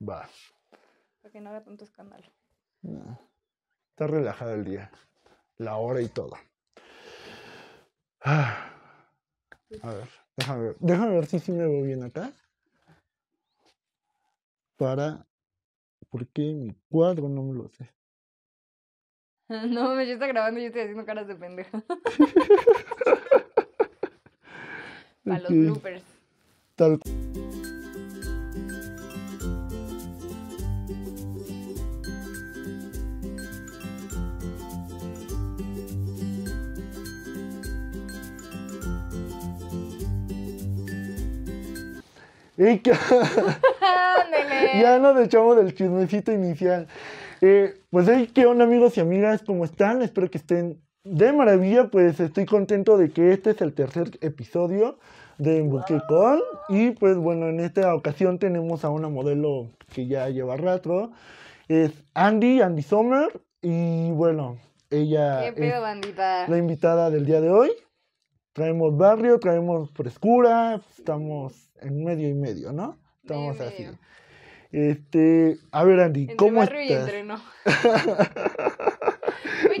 Va. Para que no haga tanto escándalo. Está relajado el día, la hora y todo. Ah. A ver, déjame ver. Déjame ver si sí me veo bien acá. Para. porque mi cuadro no me lo sé? No, me yo está grabando y yo estoy haciendo caras de pendeja. Para los bloopers. Tal. ya nos echamos del chismecito inicial. Eh, pues hey ¿qué onda amigos y amigas? ¿Cómo están? Espero que estén de maravilla. Pues estoy contento de que este es el tercer episodio de Enbuque Con. Y pues bueno, en esta ocasión tenemos a una modelo que ya lleva rato. Es Andy, Andy Sommer. Y bueno, ella es la invitada del día de hoy traemos barrio, traemos frescura, estamos en medio y medio, ¿no? Estamos así. Este, a ver Andy, ¿cómo barrio estás? Y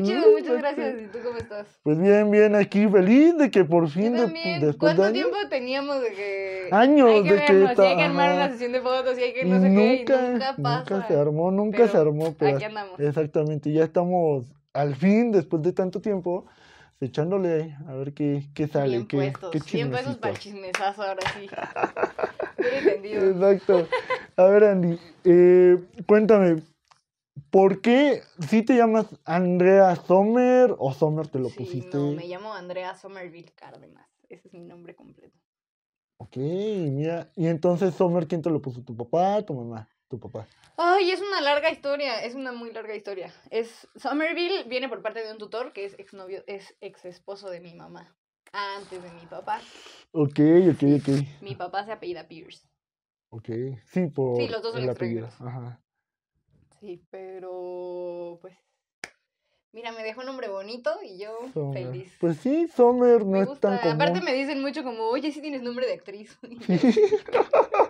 Muy chido, muchas pues, gracias. ¿Y pues, tú cómo estás? Pues bien, bien, aquí feliz de que por fin Yo De, ¿Cuánto tiempo teníamos de que años que de que, hay que armar una sesión de fotos y hay que no sé nunca, qué y nunca pasa. Nunca se armó, nunca se armó, pero aquí andamos. Exactamente, ya estamos al fin después de tanto tiempo echándole ahí, a ver qué, qué sale. Bien qué, puestos, 100 pesos para el chismesazo ahora sí. entendido. Exacto. A ver, Andy, eh, cuéntame, ¿por qué si te llamas Andrea Sommer o Sommer te lo pusiste? No, me llamo Andrea Sommerville Cárdenas. Ese es mi nombre completo. Ok, mira. Y entonces, Sommer, ¿quién te lo puso? ¿Tu papá, tu mamá? tu papá? Ay, es una larga historia, es una muy larga historia. Es Somerville viene por parte de un tutor que es novio es ex esposo de mi mamá, antes de mi papá. Ok, ok, ok. Mi papá se apellida Pierce. Ok, sí, por sí, los dos son el Ajá. Sí, pero pues Mira, me dejó un nombre bonito y yo feliz. Pues sí, Summer no me es tan Aparte me dicen mucho como, oye, sí tienes nombre de actriz.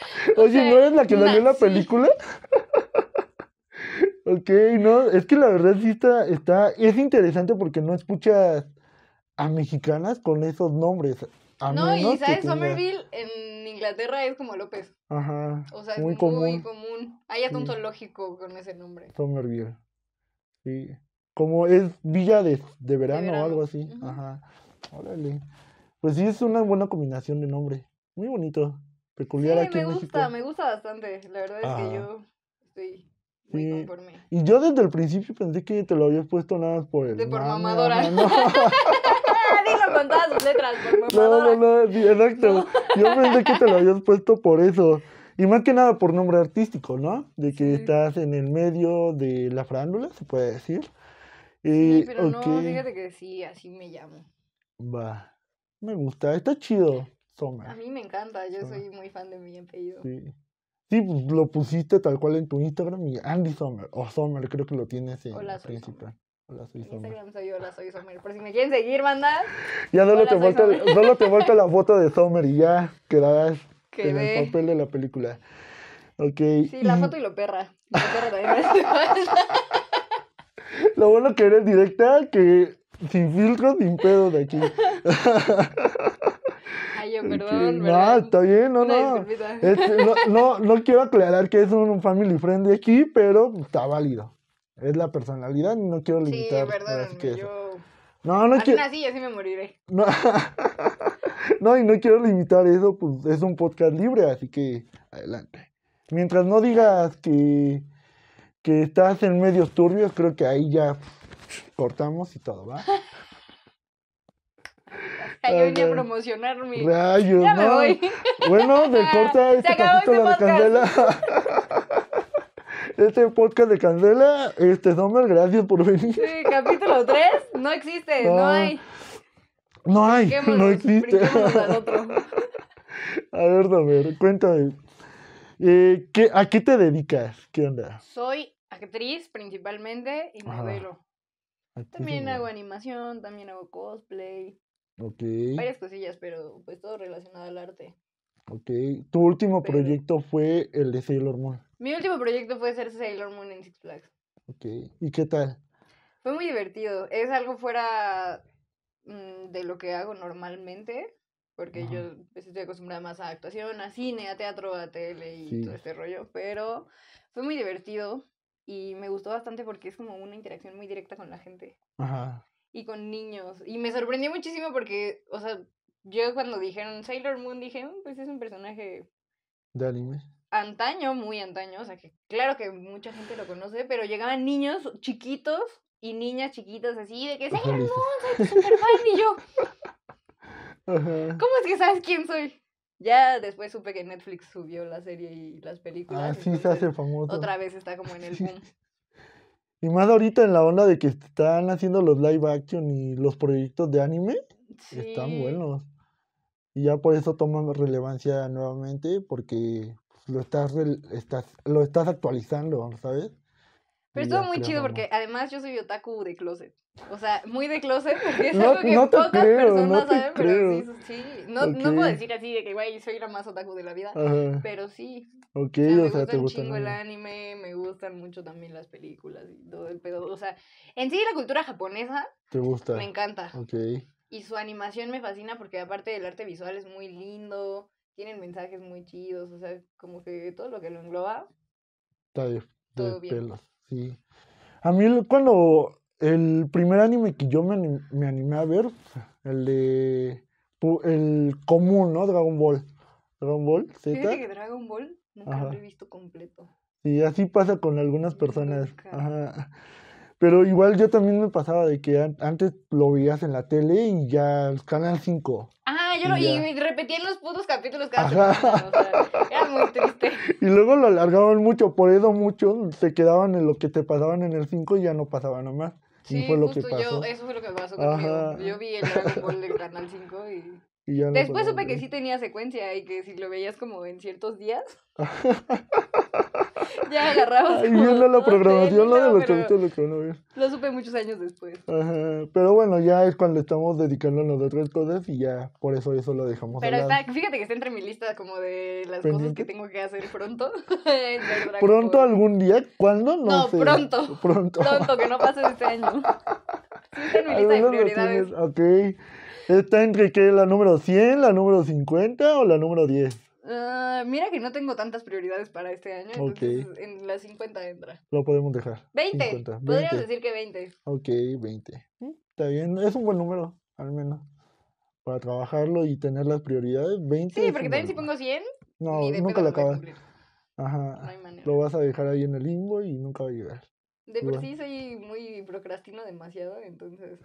Oye, ¿no eres la que en la película? ok, no, es que la verdad sí está, está, es interesante porque no escuchas a mexicanas con esos nombres. no, y sabes, Somerville en Inglaterra es como López. Ajá. O sea, es muy, común. Hay atontológico con ese nombre. Somerville. Sí. Como es villa de, de, verano, o algo así. Ajá. Órale. Pues sí, es una buena combinación de nombre. Muy bonito peculiar sí, aquí me gusta, me gusta bastante. La verdad es que ah. yo estoy muy sí. conforme. Y yo desde el principio pensé que te lo habías puesto nada por el. De por mamadora. No, no. Dilo con todas sus letras, por mamadora. No, no, no, exacto. Yo pensé que te lo habías puesto por eso. Y más que nada por nombre artístico, ¿no? De que estás en el medio de la frándula, se puede decir. sí, eh, pero no, fíjate que sí, así me llamo. Va, me gusta, está chido. A mí me encanta, yo soy muy fan de mi apellido. Sí. Sí, pues lo pusiste tal cual en tu Instagram y Andy Sommer, o Sommer, creo que lo tienes en Hola, principal. Hola, soy Sommer. soy Por si me quieren seguir, banda. Ya no lo te, falta, solo te falta la foto de Sommer y ya quedarás en el papel de la película. okay Sí, la foto y lo perra. Lo perra lo bueno que eres directa, que sin filtros, sin pedo de aquí. Ay, yo, No, está bien, no, este, no. no. no. quiero aclarar que es un family De aquí, pero está válido. Es la personalidad y no quiero limitar. Sí, perdón, No, no quiero... así, me moriré. No, y no quiero limitar eso, pues es un podcast libre, así que adelante. Mientras no digas que, que estás en medios turbios, creo que ahí ya cortamos y todo, ¿va? yo venía a promocionar mi. ya voy. Bueno, me corta este capítulo de Candela. Este podcast de Candela, este Sommer, gracias por venir. capítulo 3 no existe, no, hay. No hay, no existe. A ver, cuéntame. Eh, ¿A qué te dedicas? ¿Qué onda? Soy actriz principalmente y modelo. También hago animación, también hago cosplay. Varias cosillas, pero pues todo relacionado al arte. Ok. ¿Tu último proyecto fue el de Sailor Moon? Mi último proyecto fue ser Sailor Moon en Six Flags. Ok. ¿Y qué tal? Fue muy divertido. Es algo fuera mm, de lo que hago normalmente, porque yo pues, estoy acostumbrada más a actuación, a cine, a teatro, a tele y todo este rollo, pero fue muy divertido y me gustó bastante porque es como una interacción muy directa con la gente. Ajá y con niños. Y me sorprendió muchísimo porque, o sea, yo cuando dijeron Sailor Moon dije, mm, pues es un personaje... De anime. Antaño, muy antaño, o sea que claro que mucha gente lo conoce, pero llegaban niños chiquitos y niñas chiquitas así de que Sailor Moon, soy super y yo... ¿Cómo es que sabes quién soy? Ya después supe que Netflix subió la serie y las películas. Ah, sí, se hace famoso. Otra vez está como en el boom. Y más ahorita en la onda de que están haciendo los live action y los proyectos de anime, están buenos. Y ya por eso toman relevancia nuevamente, porque pues, lo estás, estás, lo estás actualizando, ¿sabes? Pero estuvo muy chido porque además yo soy otaku de closet. O sea, muy de closet, porque es algo que pocas personas saben, pero sí, sí. No, no, puedo decir así de que, güey, soy la más otaku de la vida, pero sí. Ok, o sea, te gusta. Me gusta el anime, me gustan mucho también las películas y todo el pedo. O sea, en sí la cultura japonesa. Te gusta. Me encanta. Ok. Y su animación me fascina porque aparte del arte visual es muy lindo, tienen mensajes muy chidos, o sea, como que todo lo que lo engloba. Está bien, todo bien. Sí. A mí cuando el primer anime que yo me, animé a ver, el de el común, ¿no? Dragon Ball. Dragon Ball Z. que Dragon Ball nunca lo he visto completo. Sí, así pasa con algunas personas. Ajá. Pero igual yo también me pasaba de que antes lo veías en la tele y ya canal 5. Ah, y, repetían los putos capítulos cada semana, era muy triste. Y luego lo alargaban mucho, por eso muchos se quedaban en lo que te pasaban en el 5 y ya no pasaban más Sí, fue justo lo que pasó. Yo, eso fue lo que pasó conmigo. Yo vi el Dragon Ball del Canal 5 y... Después supe que sí tenía secuencia y que si lo veías como en ciertos días, ya agarraba. Y viendo la programación, lo de los chavitos lo Lo supe muchos años después. Ajá, pero bueno, ya es cuando estamos dedicándonos a otras cosas y ya por eso eso lo dejamos. Pero fíjate que está entre mi lista como de las cosas que tengo que hacer pronto. ¿Pronto algún día? ¿Cuándo? No, pronto. Pronto. que no pases este año. sí, está en mi lista de prioridades. ok. ¿Está entre qué? ¿La número 100, la número 50 o la número 10? Ah, mira que no tengo tantas prioridades para este año, entonces en la 50 entra. Lo podemos dejar. 20. 50, Podríamos decir que 20. Ok, 20. Está bien, es un buen número, al menos. Para trabajarlo y tener las prioridades, 20. Sí, porque también si pongo 100, no, ni de nunca lo acabas. Ajá. Lo vas a dejar ahí en el limbo y nunca va a llegar. De por sí soy muy procrastino demasiado, entonces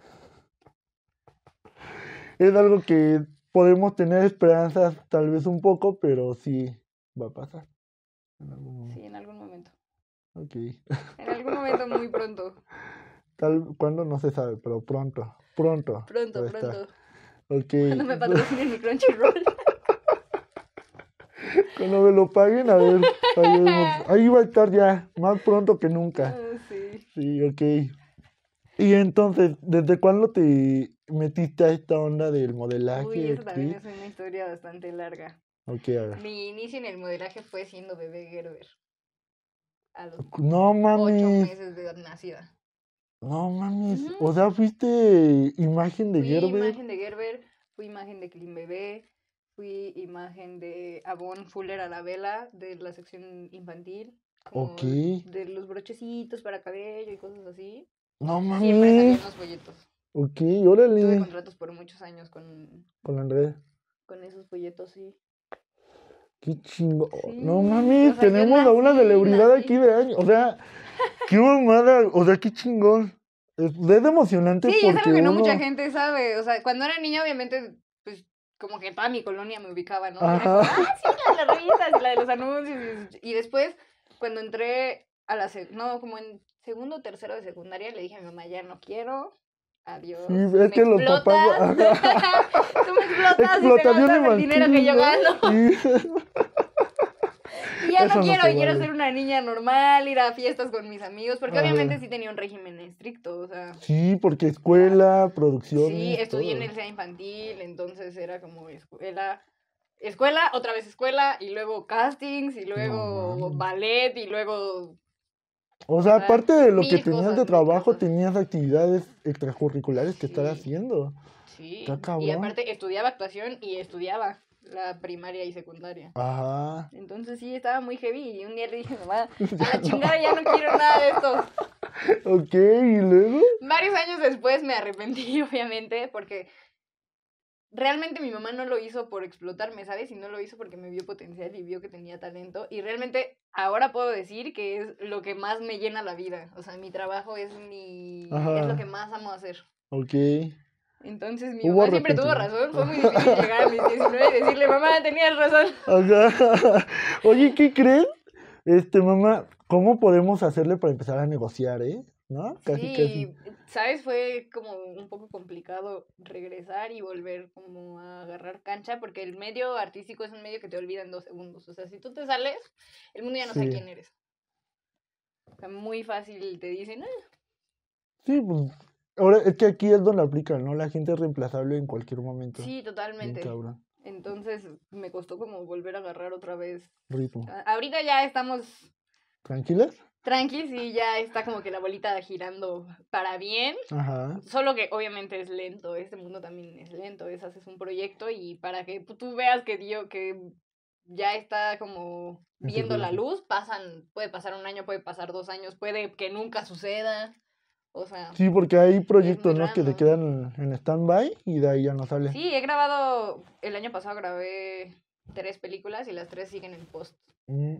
es algo que podemos tener esperanzas tal vez un poco, pero sí va a pasar. En algún Sí, en algún momento. Ok. En algún momento muy pronto. Tal, cuando no se sabe, pero pronto, pronto. Pronto, pronto. Okay. Cuando me patrocinen mi Crunchyroll. cuando me lo paguen, a ver, Ahí va a estar ya, más pronto que nunca. Ah, sí. Sí, ok. Y entonces, ¿desde cuándo te metiste a esta onda del modelaje? Uy, también es una historia bastante larga. Ok, Mi inicio en el modelaje fue siendo bebé Gerber. A los no mami. Ocho meses de nacida. No mami O sea, fuiste imagen de Gerber? fui imagen de Gerber, fui imagen de Clean Bebé, fui imagen de Avon Fuller a la vela de la sección infantil. ok. De los brochecitos para cabello y cosas así. No mami Siempre salían los folletos. Ok, órale. Tuve contratos por muchos años con... Con Andrés. Con esos folletos, sí. Qué chingo. Oh, no mami, tenemos a una celebridad aquí de año. O sea, qué mamada. O sea, qué chingón. Es, emocionante. Sí, ya es algo que no mucha gente sabe. O sea, cuando era niña, obviamente, pues, como que toda mi colonia me ubicaba, ¿no? ah, sí, la de las la de los anuncios. Y después, cuando entré a la. No, como en segundo o tercero de secundaria, le dije a mi mamá, ya no quiero Adiós. Sí, es que Tú me explotas el dinero que yo gano. y ya no quiero, quiero ser una niña normal, ir a fiestas con mis amigos, porque obviamente sí tenía un régimen estricto, o sea. Sí, porque escuela, producción. Sí, estudié en el CEA infantil, entonces era como escuela, escuela, otra vez escuela, y luego castings, y luego ballet, y luego o sea, aparte de lo que tenías de trabajo, tenías actividades extracurriculares que estar haciendo. Sí. Y aparte estudiaba actuación y estudiaba la primaria y secundaria. Ajá. Entonces sí, estaba muy heavy y un día le dije, mamá, a la chingada ya no quiero nada de esto. ok, ¿y luego? Varios años después me arrepentí, obviamente, porque realmente mi mamá no lo hizo por explotarme, ¿sabes? Y no lo hizo porque me vio potencial y vio que tenía talento. Y realmente ahora puedo decir que es lo que más me llena la vida. O sea, mi trabajo es mi... es lo que más amo hacer. Ok. Entonces mi mamá siempre tuvo razón, fue muy difícil llegar a mis 19 y decirle, mamá, tenías razón. Oye, ¿qué creen? Este, mamá, ¿cómo podemos hacerle para empezar a negociar, eh? ¿no? Casi, sí, ¿sabes? Fue como un poco complicado regresar y volver como a agarrar cancha, porque el medio artístico es un medio que te olvida en dos segundos. O sea, si tú te sales, el mundo ya no sabe quién eres. O sea, muy fácil te dicen, ah". Sí, pues ahora es que aquí es donde aplica ¿no? La gente es reemplazable en cualquier momento. Sí, totalmente. Entonces me costó como volver a agarrar otra vez. Ritmo. Ahorita ya estamos... ¿Tranquilas? Tranqui, sí, ya está como que la bolita girando para bien. Ajá. Solo que obviamente es lento, este mundo también es lento, es un proyecto y para que tú veas que dio que ya está como viendo la luz, pasan, puede pasar un año, puede pasar dos años, puede que nunca suceda. O sea, sí, porque hay proyectos ¿no? que te quedan en stand-by y de ahí ya no sale. Sí, he grabado, el año pasado grabé tres películas y las tres siguen en post. Mm.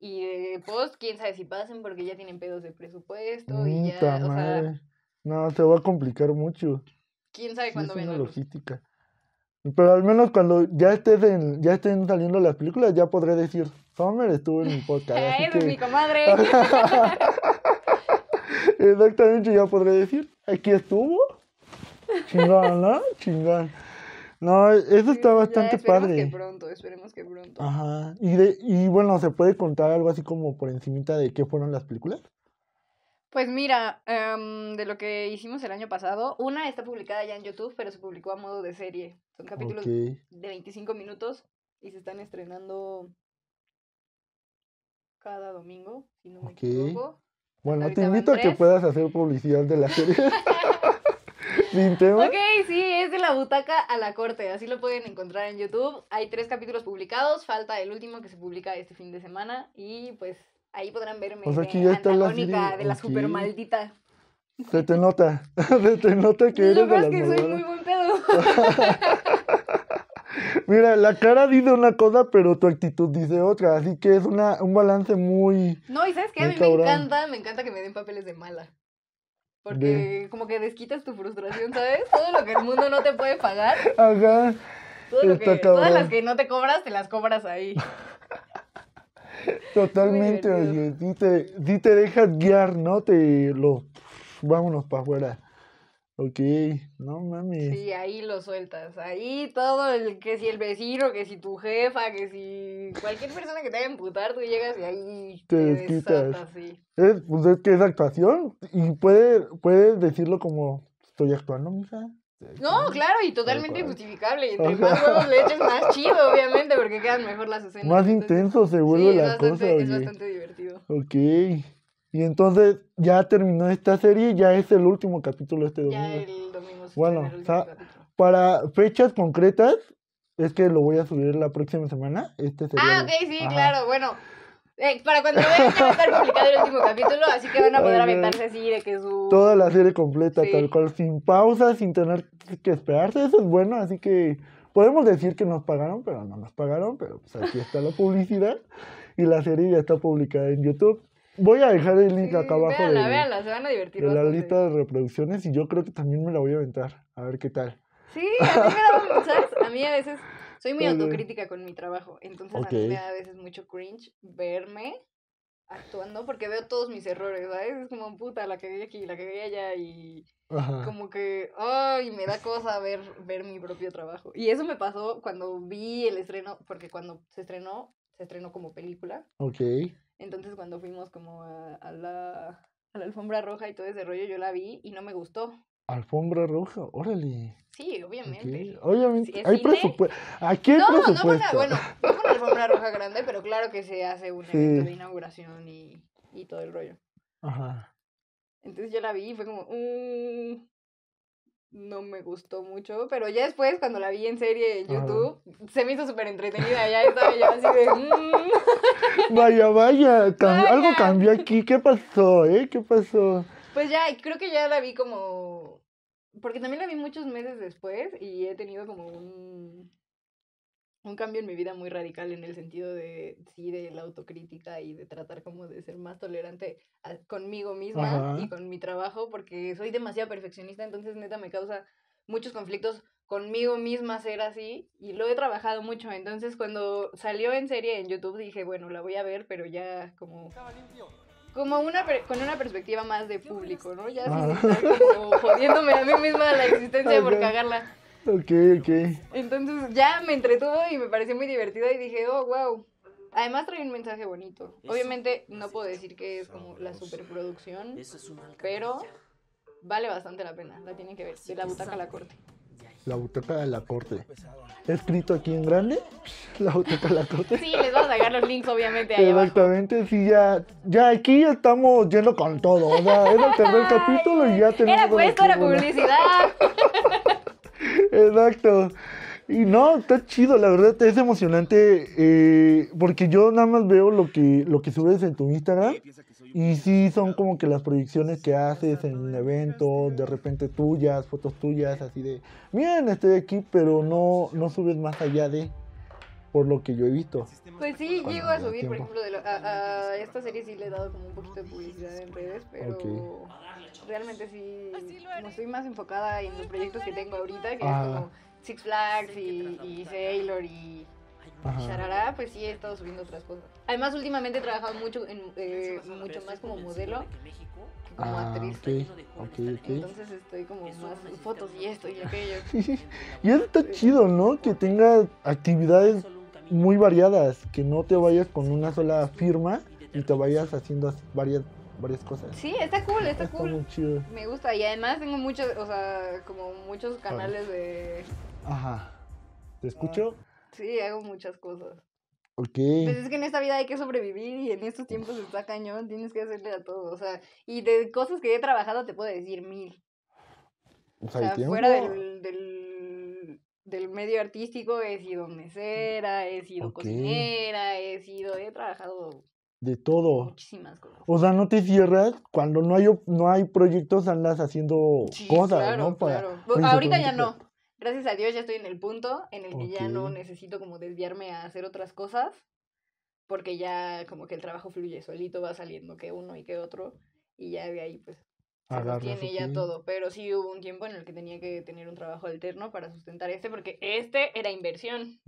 Y de eh, post, pues, quién sabe si pasen porque ya tienen pedos de presupuesto y ya, o sea, No, se va a complicar mucho. Quién sabe cuándo venga. logística. Pero al menos cuando ya estén ya estén saliendo las películas, ya podré decir, Summer estuvo en mi podcast. Eh mi comadre. Exactamente, ya podré decir, aquí estuvo. Chingón, ¿no? Chingón. No, eso está bastante padre. Esperemos que pronto, esperemos que pronto. Ajá. Y, y bueno, ¿se puede contar algo así como por encimita de qué fueron las películas? Pues mira, em, de lo que hicimos el año pasado, una está publicada ya en YouTube, pero se publicó a modo de serie. Son capítulos de 25 minutos y se están estrenando cada domingo, si no me Bueno, te invito a que puedas hacer publicidad de la serie. Ok, sí, es de la butaca a la corte. Así lo pueden encontrar en YouTube. Hay tres capítulos publicados. Falta el último que se publica este fin de semana. Y pues ahí podrán verme. Pues aquí ya está la serie. de la super maldita. Se te nota. Se te nota que eres. Lo que soy muy buen Mira, la cara dice una cosa, pero tu actitud dice otra. Así que es una, un balance muy. No, y sabes qué? a mí me encanta, me encanta que me den papeles de mala. Porque como que desquitas tu frustración, ¿sabes? Todo lo que el mundo no te puede pagar. Ajá. todas las que no te cobras, te las cobras ahí. Totalmente, oye. te, te dejas guiar, ¿no? Te lo... Vámonos para afuera. Ok, no mames. Sí, ahí lo sueltas. Ahí todo el que si el vecino, que si tu jefa, que si cualquier persona que te haga emputar, tú llegas y ahí te, desatas, sí. Es, pues es que es actuación. Y puedes puede decirlo como estoy actuando, mija. No, claro, y totalmente injustificable, justificable. Entre más huevos le eches, más chido, obviamente, porque quedan mejor las escenas. Más intenso se vuelve la es bastante, cosa. Es bastante divertido. Ok. Y entonces ya terminó esta serie, ya es el último capítulo este domingo. Ya el domingo bueno, para fechas concretas, es que lo voy a subir la próxima semana. Este ah, ok, sí, claro, bueno. Eh, para cuando vean va a estar publicado el último capítulo, así que van a poder aventarse así de que su... Toda la serie completa, tal cual, sin pausa, sin tener que esperarse, eso es bueno, así que podemos decir que nos pagaron, pero no nos pagaron, pero pues aquí está la publicidad y la serie ya está publicada en YouTube. Voy a dejar el link acá abajo. de, la lista de reproducciones y yo creo que también me la voy a aventar. A ver qué tal. Sí, a mí me da, A mí a veces soy muy autocrítica con mi trabajo. Entonces a mí me da a veces mucho cringe verme actuando porque veo todos mis errores, ¿sabes? Es como puta, la vi aquí, la vi allá y como que, ay, me da cosa ver, ver mi propio trabajo. Y eso me pasó cuando vi el estreno, porque cuando se estrenó, se estrenó como película. Ok. Entonces cuando fuimos como a, a, la, a, la, alfombra roja y todo ese rollo, yo la vi y no me gustó. Alfombra roja, órale. Sí, obviamente. Obviamente. hay presupuesto. Aquí no, presupuesto. No, no, bueno, no fue una alfombra roja grande, pero claro que se hace un evento de inauguración y, y, todo el rollo. Ajá. Entonces yo la vi y fue como, uh, no me gustó mucho, pero ya después cuando la vi en serie en YouTube, se me hizo súper entretenida, ya estaba yo así de... Mm". Vaya, vaya, algo cambió aquí. ¿Qué pasó, eh? ¿Qué pasó? Pues ya, creo que ya la vi como... Porque también la vi muchos meses después y he tenido como un un cambio en mi vida muy radical en el sentido de, sí, de la autocrítica y de tratar como de ser más tolerante conmigo misma y con mi trabajo, porque soy demasiado perfeccionista, entonces neta me causa muchos conflictos conmigo misma ser así y lo he trabajado mucho. Entonces cuando salió en serie en YouTube dije, bueno, la voy a ver, pero ya como... Como una con una perspectiva más de público, ¿no? Ya ah. como jodiéndome a mí misma la existencia por cagarla. Ok, ok. Entonces ya me entretuvo y me pareció muy divertida y dije, oh, wow. Además trae un mensaje bonito. Obviamente no puedo decir que es como la superproducción, pero vale bastante la pena. La tienen que ver, de la butaca a la corte la butaca de la corte. Escrito aquí en grande, la butaca de la corte. Sí, les vamos a dejar los links, obviamente, ahí Exactamente, sí, ya, ya aquí estamos yendo con todo. O sea, era el tercer capítulo y ya tenemos. Era puesto, la publicidad. Exacto. Y no, está chido, la verdad es emocionante eh, porque yo nada más veo lo que, lo que subes en tu Instagram. Y sí son como que las proyecciones que haces en evento, de repente tuyas, fotos tuyas, así de, miren, estoy aquí, pero no, no subes más allá de, por lo que yo he visto. Pues sí, llego a subir, por ejemplo, de a, esta serie sí le he dado como un poquito de publicidad en redes, pero realmente sí, como estoy más enfocada en los proyectos que tengo ahorita, que son es ah. como Six Flags y Sailor y Sharara, pues sí he estado subiendo otras cosas. Además, últimamente he trabajado mucho, en, eh, mucho más como modelo que como ah, actriz. Entonces estoy como más fotos y esto y aquello. y eso está chido, ¿no? Que tenga actividades muy variadas, que no te vayas con una sola firma y te vayas haciendo varias varias cosas. Sí, está cool, está, cool. Me gusta y además tengo muchos, o sea, como muchos canales de Ajá. Te escucho. Sí, hago muchas cosas. ¿Por Pues es que en esta vida hay que sobrevivir y en estos tiempos está cañón, tienes que hacerle a todo, o sea, y de cosas que he trabajado te puedo decir mil. O sea, fuera del, del, del, medio artístico he sido mm. mesera, he sido cocinera, he sido, he trabajado de todo. Muchísimas cosas. O sea, no te cierras cuando no hay no hay proyectos andas haciendo cosas, ¿no? Para claro. Ahorita ya no gracias a Dios ya estoy en el punto en el que ya no necesito como desviarme a hacer otras cosas, porque ya como que el trabajo fluye solito, va saliendo que uno y que otro, y ya de ahí pues tiene ya todo. Pero sí hubo un tiempo en el que tenía que tener un trabajo alterno para sustentar este, porque este era inversión.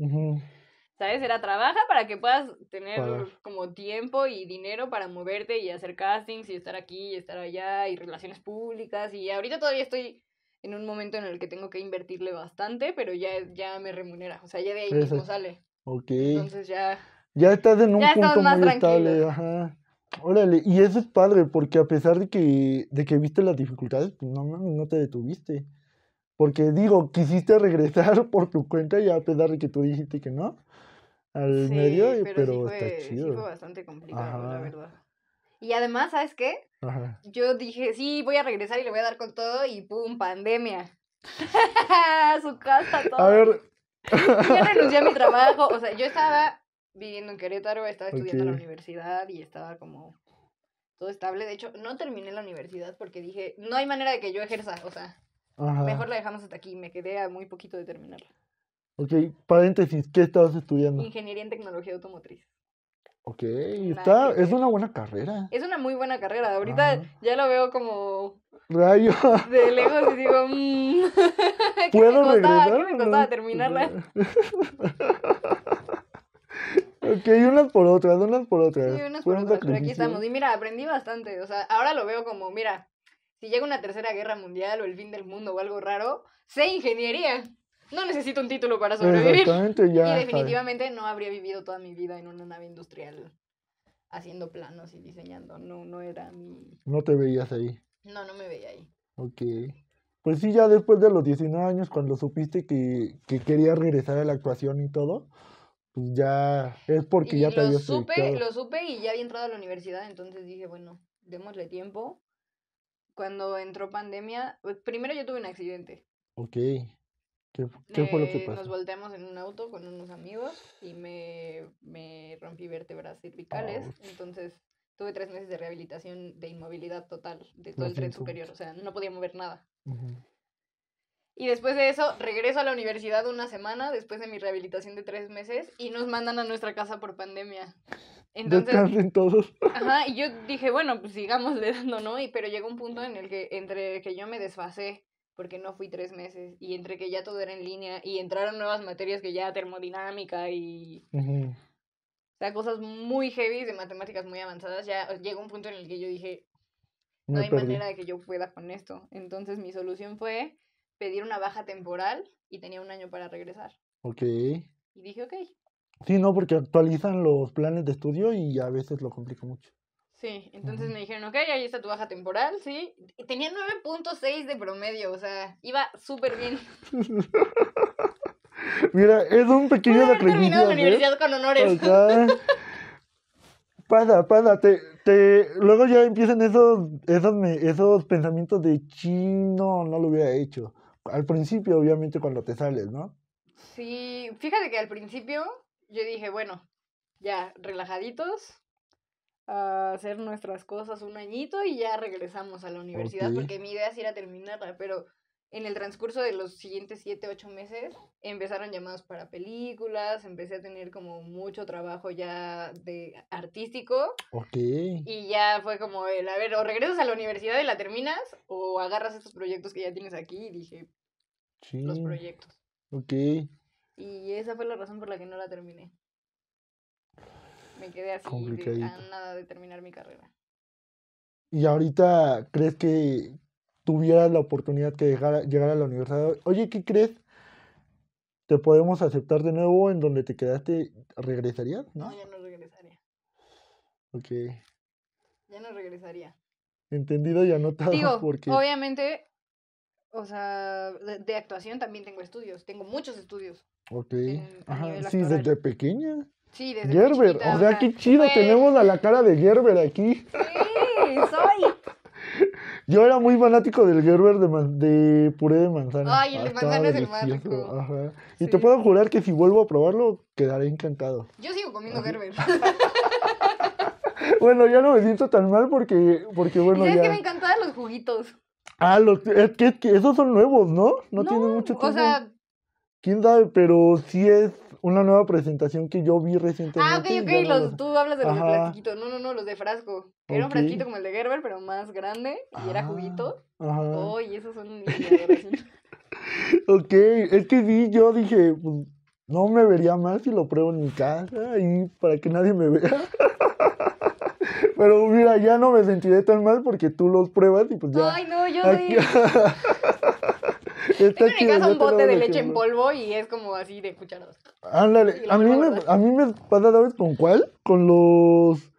¿Sabes? Era trabaja para que puedas tener como tiempo y dinero para moverte y hacer castings y estar aquí y estar allá y relaciones públicas. Y ahorita todavía estoy en un momento en el que tengo que invertirle bastante, pero ya, ya me remunera, o sea, ya de ahí mismo sale. Ok. Entonces ya... Ya estás en un punto muy estable, ajá. Órale, y eso es padre, porque a pesar de que, de que viste las dificultades, pues, no, no te detuviste. Porque digo, quisiste regresar por tu cuenta y a pesar de que tú dijiste que no, al medio, pero, está chido. Sí fue bastante complicado, la verdad. Y además, ¿sabes qué? Yo dije, sí, voy a regresar y le voy a dar con todo y ¡pum! Pandemia. Su casa, todo. A ver. yo renuncié a mi trabajo. O sea, yo estaba viviendo en Querétaro, estaba estudiando en la universidad y estaba como todo estable. De hecho, no terminé la universidad porque dije, no hay manera de que yo ejerza. O sea, mejor la dejamos hasta aquí. Me quedé a muy poquito de terminarla. Ok, paréntesis, ¿qué estabas estudiando? Ingeniería en tecnología automotriz. Ok, está, es una buena carrera. Es una muy buena carrera. Ahorita ya lo veo como. Rayo. De lejos y digo, mm, ¿qué ¿Puedo me costaba, me terminarla? ok, unas por otras, unas por otras. Sí, unas por otras, pero aquí estamos. Y mira, aprendí bastante. O sea, ahora lo veo como, mira, si llega una tercera guerra mundial o el fin del mundo o algo raro, sé ingeniería no necesito un título para sobrevivir. Exactamente, ya. Y definitivamente no habría vivido toda mi vida en una nave industrial haciendo planos y diseñando. No, no era mi. No te veías ahí. No, no me veía ahí. Ok. Pues sí, ya después de los 19 años, cuando supiste que, que querías regresar a la actuación y todo, pues ya es porque ya te habías supe, Lo supe y ya había entrado a la universidad, entonces dije, bueno, démosle tiempo. Cuando entró pandemia, pues, primero yo tuve un accidente. Ok. ¿Qué, fue lo que pasó? Nos volteamos en un auto con unos amigos y me, me rompí vértebras cervicales. Oh. Entonces tuve tres meses de rehabilitación de inmovilidad total de todo el tren superior. O sea, no podía mover nada. Y después de eso, regreso a la universidad una semana después de mi rehabilitación de tres meses y nos mandan a nuestra casa por pandemia. Entonces, en todos. Ajá, y yo dije, bueno, pues sigamos dando, ¿no? Y, pero llegó un punto en el que entre que yo me desfasé porque no fui tres meses y entre que ya todo era en línea y entraron nuevas materias que ya termodinámica y... cosas muy heavy de matemáticas muy avanzadas, ya llegó un punto en el que yo dije, no hay manera de que yo pueda con esto. Entonces mi solución fue pedir una baja temporal y tenía un año para regresar. Ok. Y dije, ok. Sí, no, porque actualizan los planes de estudio y a veces lo complica mucho. Sí, entonces me dijeron, ok, ahí está tu baja temporal, sí. Tenía 9.6 de promedio, o sea, iba súper bien. Mira, es un pequeño haber terminado la universidad con honores. Pasa, pasa, te, luego ya empiezan esos, esos, esos pensamientos de chino, no lo hubiera hecho. Al principio, obviamente, cuando te sales, ¿no? Sí, fíjate que al principio yo dije, bueno, ya relajaditos, a hacer nuestras cosas un añito y ya regresamos a la universidad porque mi idea sí era terminarla, pero en el transcurso de los siguientes siete, ocho meses empezaron llamados para películas, empecé a tener como mucho trabajo ya de artístico. Ok. Y ya fue como el, a ver, o regresas a la universidad y la terminas o agarras estos proyectos que ya tienes aquí y dije, sí. los proyectos. Ok. Y esa fue la razón por la que no la terminé. Me quedé así a nada de terminar mi carrera. ¿Y ahorita crees que tuvieras la oportunidad de llegar a la universidad? Oye, ¿qué crees? ¿Te podemos aceptar de nuevo en donde te quedaste? ¿Regresarías? No, ya no regresaría. Ok. Ya no regresaría. Entendido y anotado. Digo, porque... obviamente, o sea, de, actuación también tengo estudios, tengo muchos estudios. Ok. Ajá, sí, desde pequeña. Gerber. o sea, qué chido, tenemos a la cara de Gerber aquí. Sí, soy. Yo era muy fanático del Gerber de, man... de puré de manzana. Ay, el de ah, manzana es el más rico. Y te puedo jurar que si vuelvo a probarlo, quedaré encantado. Yo sigo comiendo Gerber. bueno, ya no me siento tan mal porque, porque bueno, que me encantaban los juguitos. Ah, los, es que, esos son nuevos, ¿no? No, tienen mucho tiempo. o sea... Quién sabe, pero si es una nueva presentación que yo vi recientemente. Ah, ok, ok, los, tú hablas de los de plastiquito. No, no, no, los de frasco. Era un frasquito como el de Gerber, pero más grande y era ah, juguito. Ajá. Oh, esos son. ok, es que sí, yo dije, pues, no me vería más si lo pruebo en mi casa y para que nadie me vea. Pero mira, ya no me sentiré tan mal porque tú los pruebas y pues ya. Ay, no, yo sí. Tengo en casa un bote de leche en polvo y es como así de cucharadas. Ándale, a mí, me, a mí me pasa, ¿sabes con cuál? Con los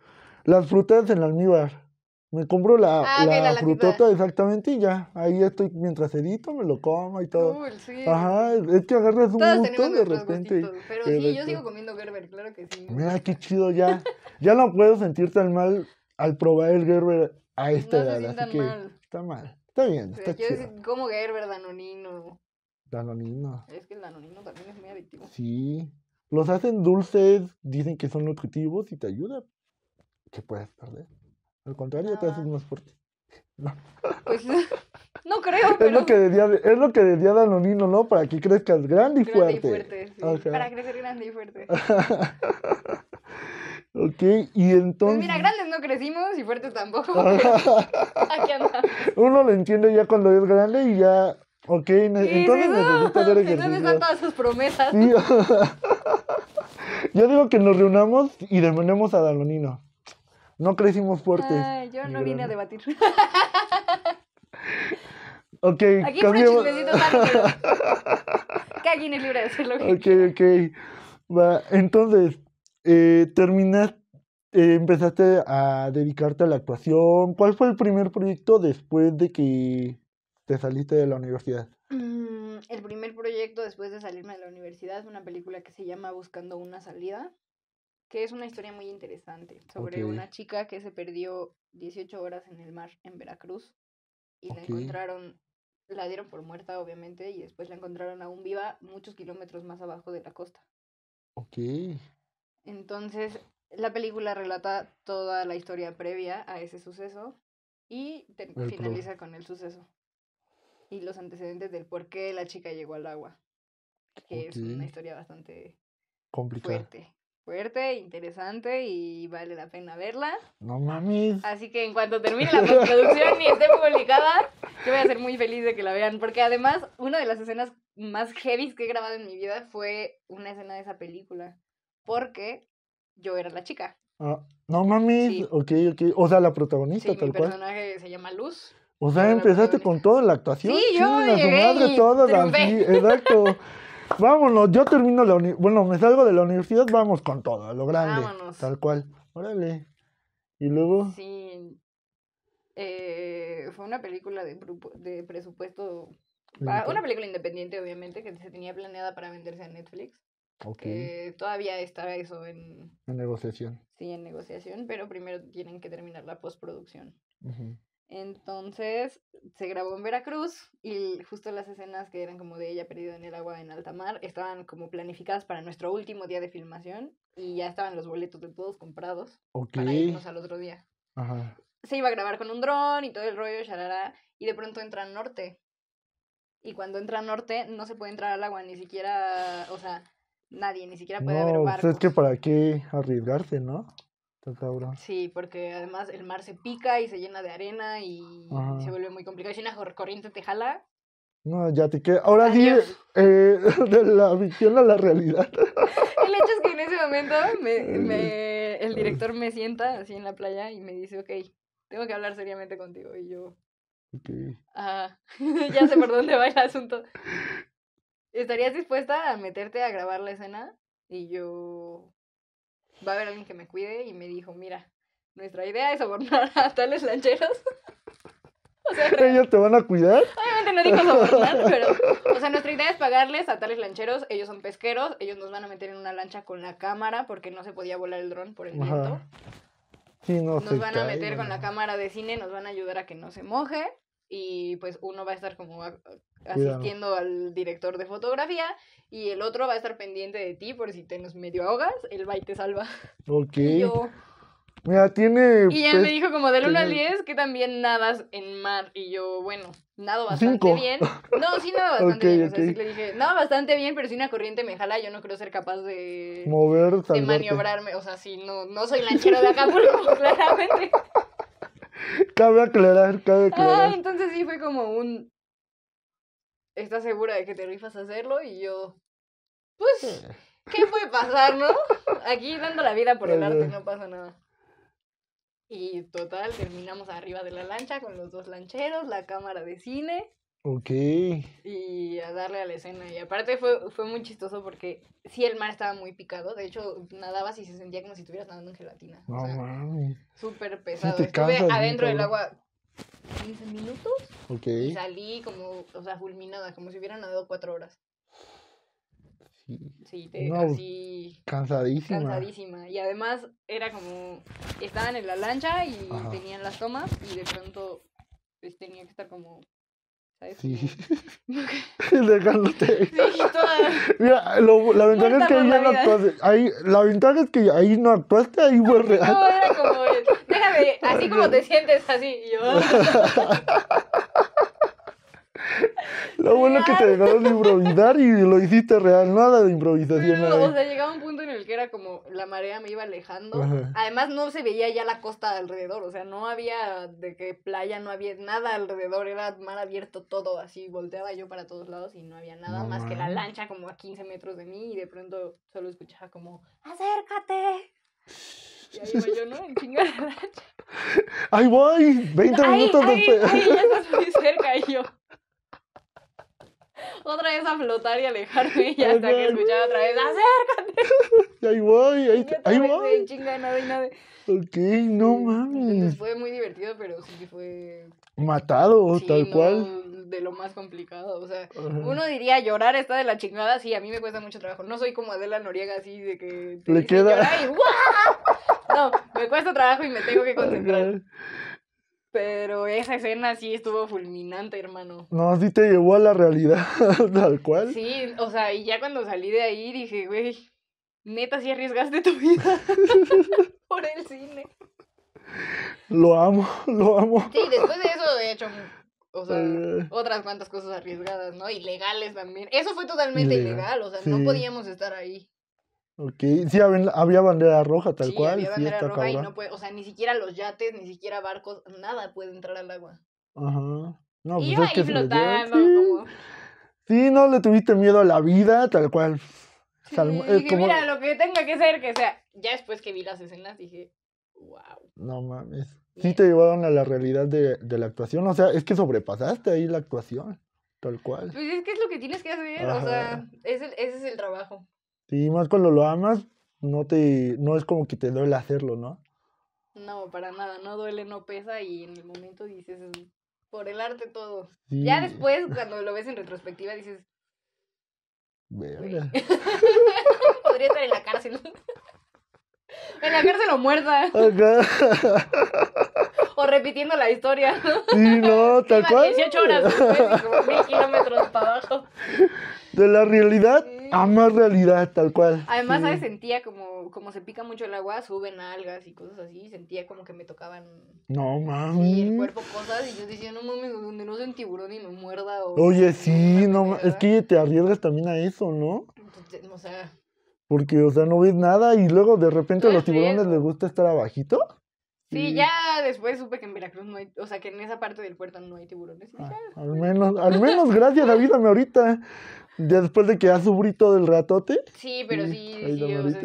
las frutas en la almíbar. Me compro la, ah, frutota exactamente y ya. Ahí estoy mientras edito, me lo como y todo. Cool, sí. Ajá, es que agarras un gusto de repente. pero sí, yo sigo comiendo Gerber, claro que sí. Mira, qué chido ya ya no puedo sentir tan mal al probar el Gerber a esta edad. que está mal. Está bien, está Yo ¿cómo como Gerber, Danonino. Danonino. Es que el Danonino también es muy adictivo. Sí. Los hacen dulces, dicen que son nutritivos y te ayudan ¿Qué puedes perder? Al contrario, te haces ah. más fuerte. No. Pues no creo, es Lo que decía, es lo que decía Danonino, ¿no? Para que crezcas grande y fuerte. Para crecer grande y fuerte. Ok, y entonces. Pues mira, grandes no crecimos y fuertes tampoco. Ah. Aquí andamos. Uno lo entiende ya cuando es grande y ya. Ok, sí, entonces necesita hacer ejercicio. Entonces están todas sus promesas? yo digo que nos reunamos y demandemos a Dalonino. No crecimos fuertes. Ay, yo no vine a debatir. ok, Aquí cambiamos. Que alguien es libre de hacer lo que Ok, ok. Va, entonces eh, terminaste, eh, empezaste a dedicarte a la actuación. ¿Cuál fue el primer proyecto después de que te saliste de la universidad? Mm, el primer proyecto después de salirme de la universidad Es una película que se llama Buscando una salida, que es una historia muy interesante sobre una chica que se perdió 18 horas en el mar en Veracruz y la encontraron la dieron por muerta, obviamente, y después la encontraron aún viva muchos kilómetros más abajo de la costa. Ok. Entonces, la película relata toda la historia previa a ese suceso y finaliza con el suceso y los antecedentes del por qué la chica llegó al agua. Que es una historia bastante complicada. Fuerte, fuerte, interesante y vale la pena verla. No mames. Así que en cuanto termine la producción y esté publicada, yo voy a ser muy feliz de que la vean. Porque además, una de las escenas más heavy que he grabado en mi vida fue una escena de esa película porque yo era la chica. Ah, no mami. ok, ok. O sea, la protagonista, tal cual mi personaje se llama Luz. O sea, empezaste con toda la actuación. Sí, yo llegué madre, exacto. Vámonos, yo termino la universidad. Bueno, me salgo de la universidad, vamos con todo, lo grande. Tal cual. Órale. Y luego. Sí. Eh, fue una película de, presupuesto. una película independiente, obviamente, que se tenía planeada para venderse a Netflix. Okay. Eh, todavía está eso en... negociación. Sí, en negociación, pero primero tienen que terminar la postproducción. Entonces se grabó en Veracruz y justo las escenas que eran como de ella perdida en el agua en alta mar estaban como planificadas para nuestro último día de filmación y ya estaban los boletos de todos comprados okay. para irnos al otro día. Se iba a grabar con un dron y todo el rollo, charará, y de pronto entra Norte. Y cuando entra Norte no se puede entrar al agua, ni siquiera, o sea, Nadie, ni siquiera puede no, haber pues, es que para qué arriesgarse, ¿no? Sí, porque además el mar se pica y se llena de arena y se vuelve muy complicado. Si una corriente te jala. No, ya te quedé. Ahora sí, eh, de la visión a la realidad. El hecho es que en ese momento me, eh, me, el eh. director me sienta así en la playa y me dice, ok, tengo que hablar seriamente contigo. Y yo, Okay. Ah, ya sé por dónde va el asunto. ¿Estarías dispuesta a meterte a grabar la escena? Y yo, va a haber alguien que me cuide y me dijo, mira, nuestra idea es sobornar a tales lancheros. ¿Ellos te van a cuidar? Obviamente no dijo sobornar, pero, o sea, nuestra idea es pagarles a tales lancheros, ellos son pesqueros, ellos nos van a meter en una lancha con la cámara porque no se podía volar el dron por el viento. nos van a meter con la cámara de cine, nos van a ayudar a que no se moje y pues uno va a estar como asistiendo al director de fotografía y el otro va a estar pendiente de ti por si te nos medio ahogas, el va y te salva. Ok. Y yo... Mira, tiene... Y ya me pues, dijo como del 1 al 10 que también nadas en mar y yo, bueno, nado bastante bien. No, sí nado bastante bien, le dije, nado bastante bien, pero si una corriente me jala, yo no creo ser capaz de... Mover, De maniobrarme, o sea, sí, no, no soy lanchero de Acapulco, claramente cabe aclarar, cabe ah, aclarar. Ah, entonces sí fue como un. ¿Estás segura de que te rifas a hacerlo? Y yo. Pues, eh. ¿qué puede pasar, no? Aquí dando la vida por el arte no pasa nada. Y total, terminamos arriba de la lancha con los dos lancheros, la cámara de cine. Ok. Y a darle a la escena. Y aparte fue, fue muy chistoso porque sí, el mar estaba muy picado. De hecho, nadabas y se sentía como si estuvieras nadando en gelatina. No, o Súper pesado. Estuve adentro del agua 15 minutos. Y salí como, o sea, fulminada, como si hubiera nadado 4 horas. Sí. Sí, así. Cansadísima. Cansadísima. Y además era como. Estaban en la lancha y tenían las tomas y de pronto pues, tenía que estar como ¿sabes? Sí. Dejándote. Mira, lo, la ventaja es que ahí ya no actuaste. Ahí, la ventaja es que ahí no actuaste, ahí fue real. No, era como, déjame, así como te sientes, así. Y yo. Lo bueno que te dejaron de improvisar y lo hiciste real, nada de improvisación. No, o sea, llegaba un punto en el que era como la marea me iba alejando. Además, no se veía ya la costa alrededor, o sea, no había de que playa, no había nada alrededor, era mar abierto todo, así volteaba yo para todos lados y no había nada más que la lancha como a 15 metros de mí y de pronto solo escuchaba como, acércate. Y ahí voy yo, ¿no? En chingada la lancha. ¡Ahí voy! ¡20 minutos ay, después! ¡Ay, ya estás muy cerca! Y yo otra vez a flotar y alejarme y hasta que escuchaba otra vez, acércate. Y ahí voy, ahí, ahí voy. Chinga, nada, nada. Ok, no mames. fue muy divertido, pero sí que fue... Matado, tal cual. De lo más complicado, o sea, uno diría llorar está de la chingada, sí, a mí me cuesta mucho trabajo. No soy como Adela Noriega así de que... Le queda... Y, no, me cuesta trabajo y me tengo que concentrar. Pero esa escena sí estuvo fulminante, hermano. No, así te llevó a la realidad, tal cual. Sí, o sea, y ya cuando salí de ahí dije, güey, neta, sí arriesgaste tu vida por el cine. Lo amo, lo amo. Sí, después de eso he hecho, o sea, eh. otras cuantas cosas arriesgadas, ¿no? Ilegales también. Eso fue totalmente ilegal, o sea, no podíamos estar ahí. Okay, sí había bandera roja tal sí, cual. sí, roja o sea, ni siquiera los yates, ni siquiera barcos, nada puede entrar al agua. Ajá. No, pues sí. no le tuviste miedo a la vida, tal cual. Eh, mira, lo que tenga que ser, que sea. Ya después que vi las escenas dije, wow. No mames. Sí te llevaron a la realidad de, de la actuación, o sea, es que sobrepasaste ahí la actuación, tal cual. Pues es que es lo que tienes que hacer, o sea, ese es el trabajo. Y más cuando lo amas, no, te, no es como que te duele hacerlo, ¿no? No, para nada, no duele, no pesa y en el momento dices, por el arte todo. Ya después, cuando lo ves en retrospectiva, dices... Verga. Podría estar en la cárcel. en la cárcel o muerta. o repitiendo la historia. Sí, no, tal cual. 18 horas como mil kilómetros para abajo de la realidad a más realidad, tal cual. Además, ¿sabes? Sentía como, como se pica mucho el agua, suben algas y cosas así. Sentía como que me tocaban. No mames. Sí, el cuerpo, cosas. Y yo decía, no mames, donde no sea un tiburón y me muerda. Oye, sí, no Es que te arriesgas también a eso, ¿no? o sea. Porque, o sea, no ves nada y luego de repente a los tiburones les gusta estar abajito. Sí, ya después supe que en Veracruz no hay, o sea, que en esa parte del puerto no hay tiburones. Ah, ah, al pues, menos, al menos gracias, avísame ahorita después de que da subido todo del ratote. Sí, pero sí,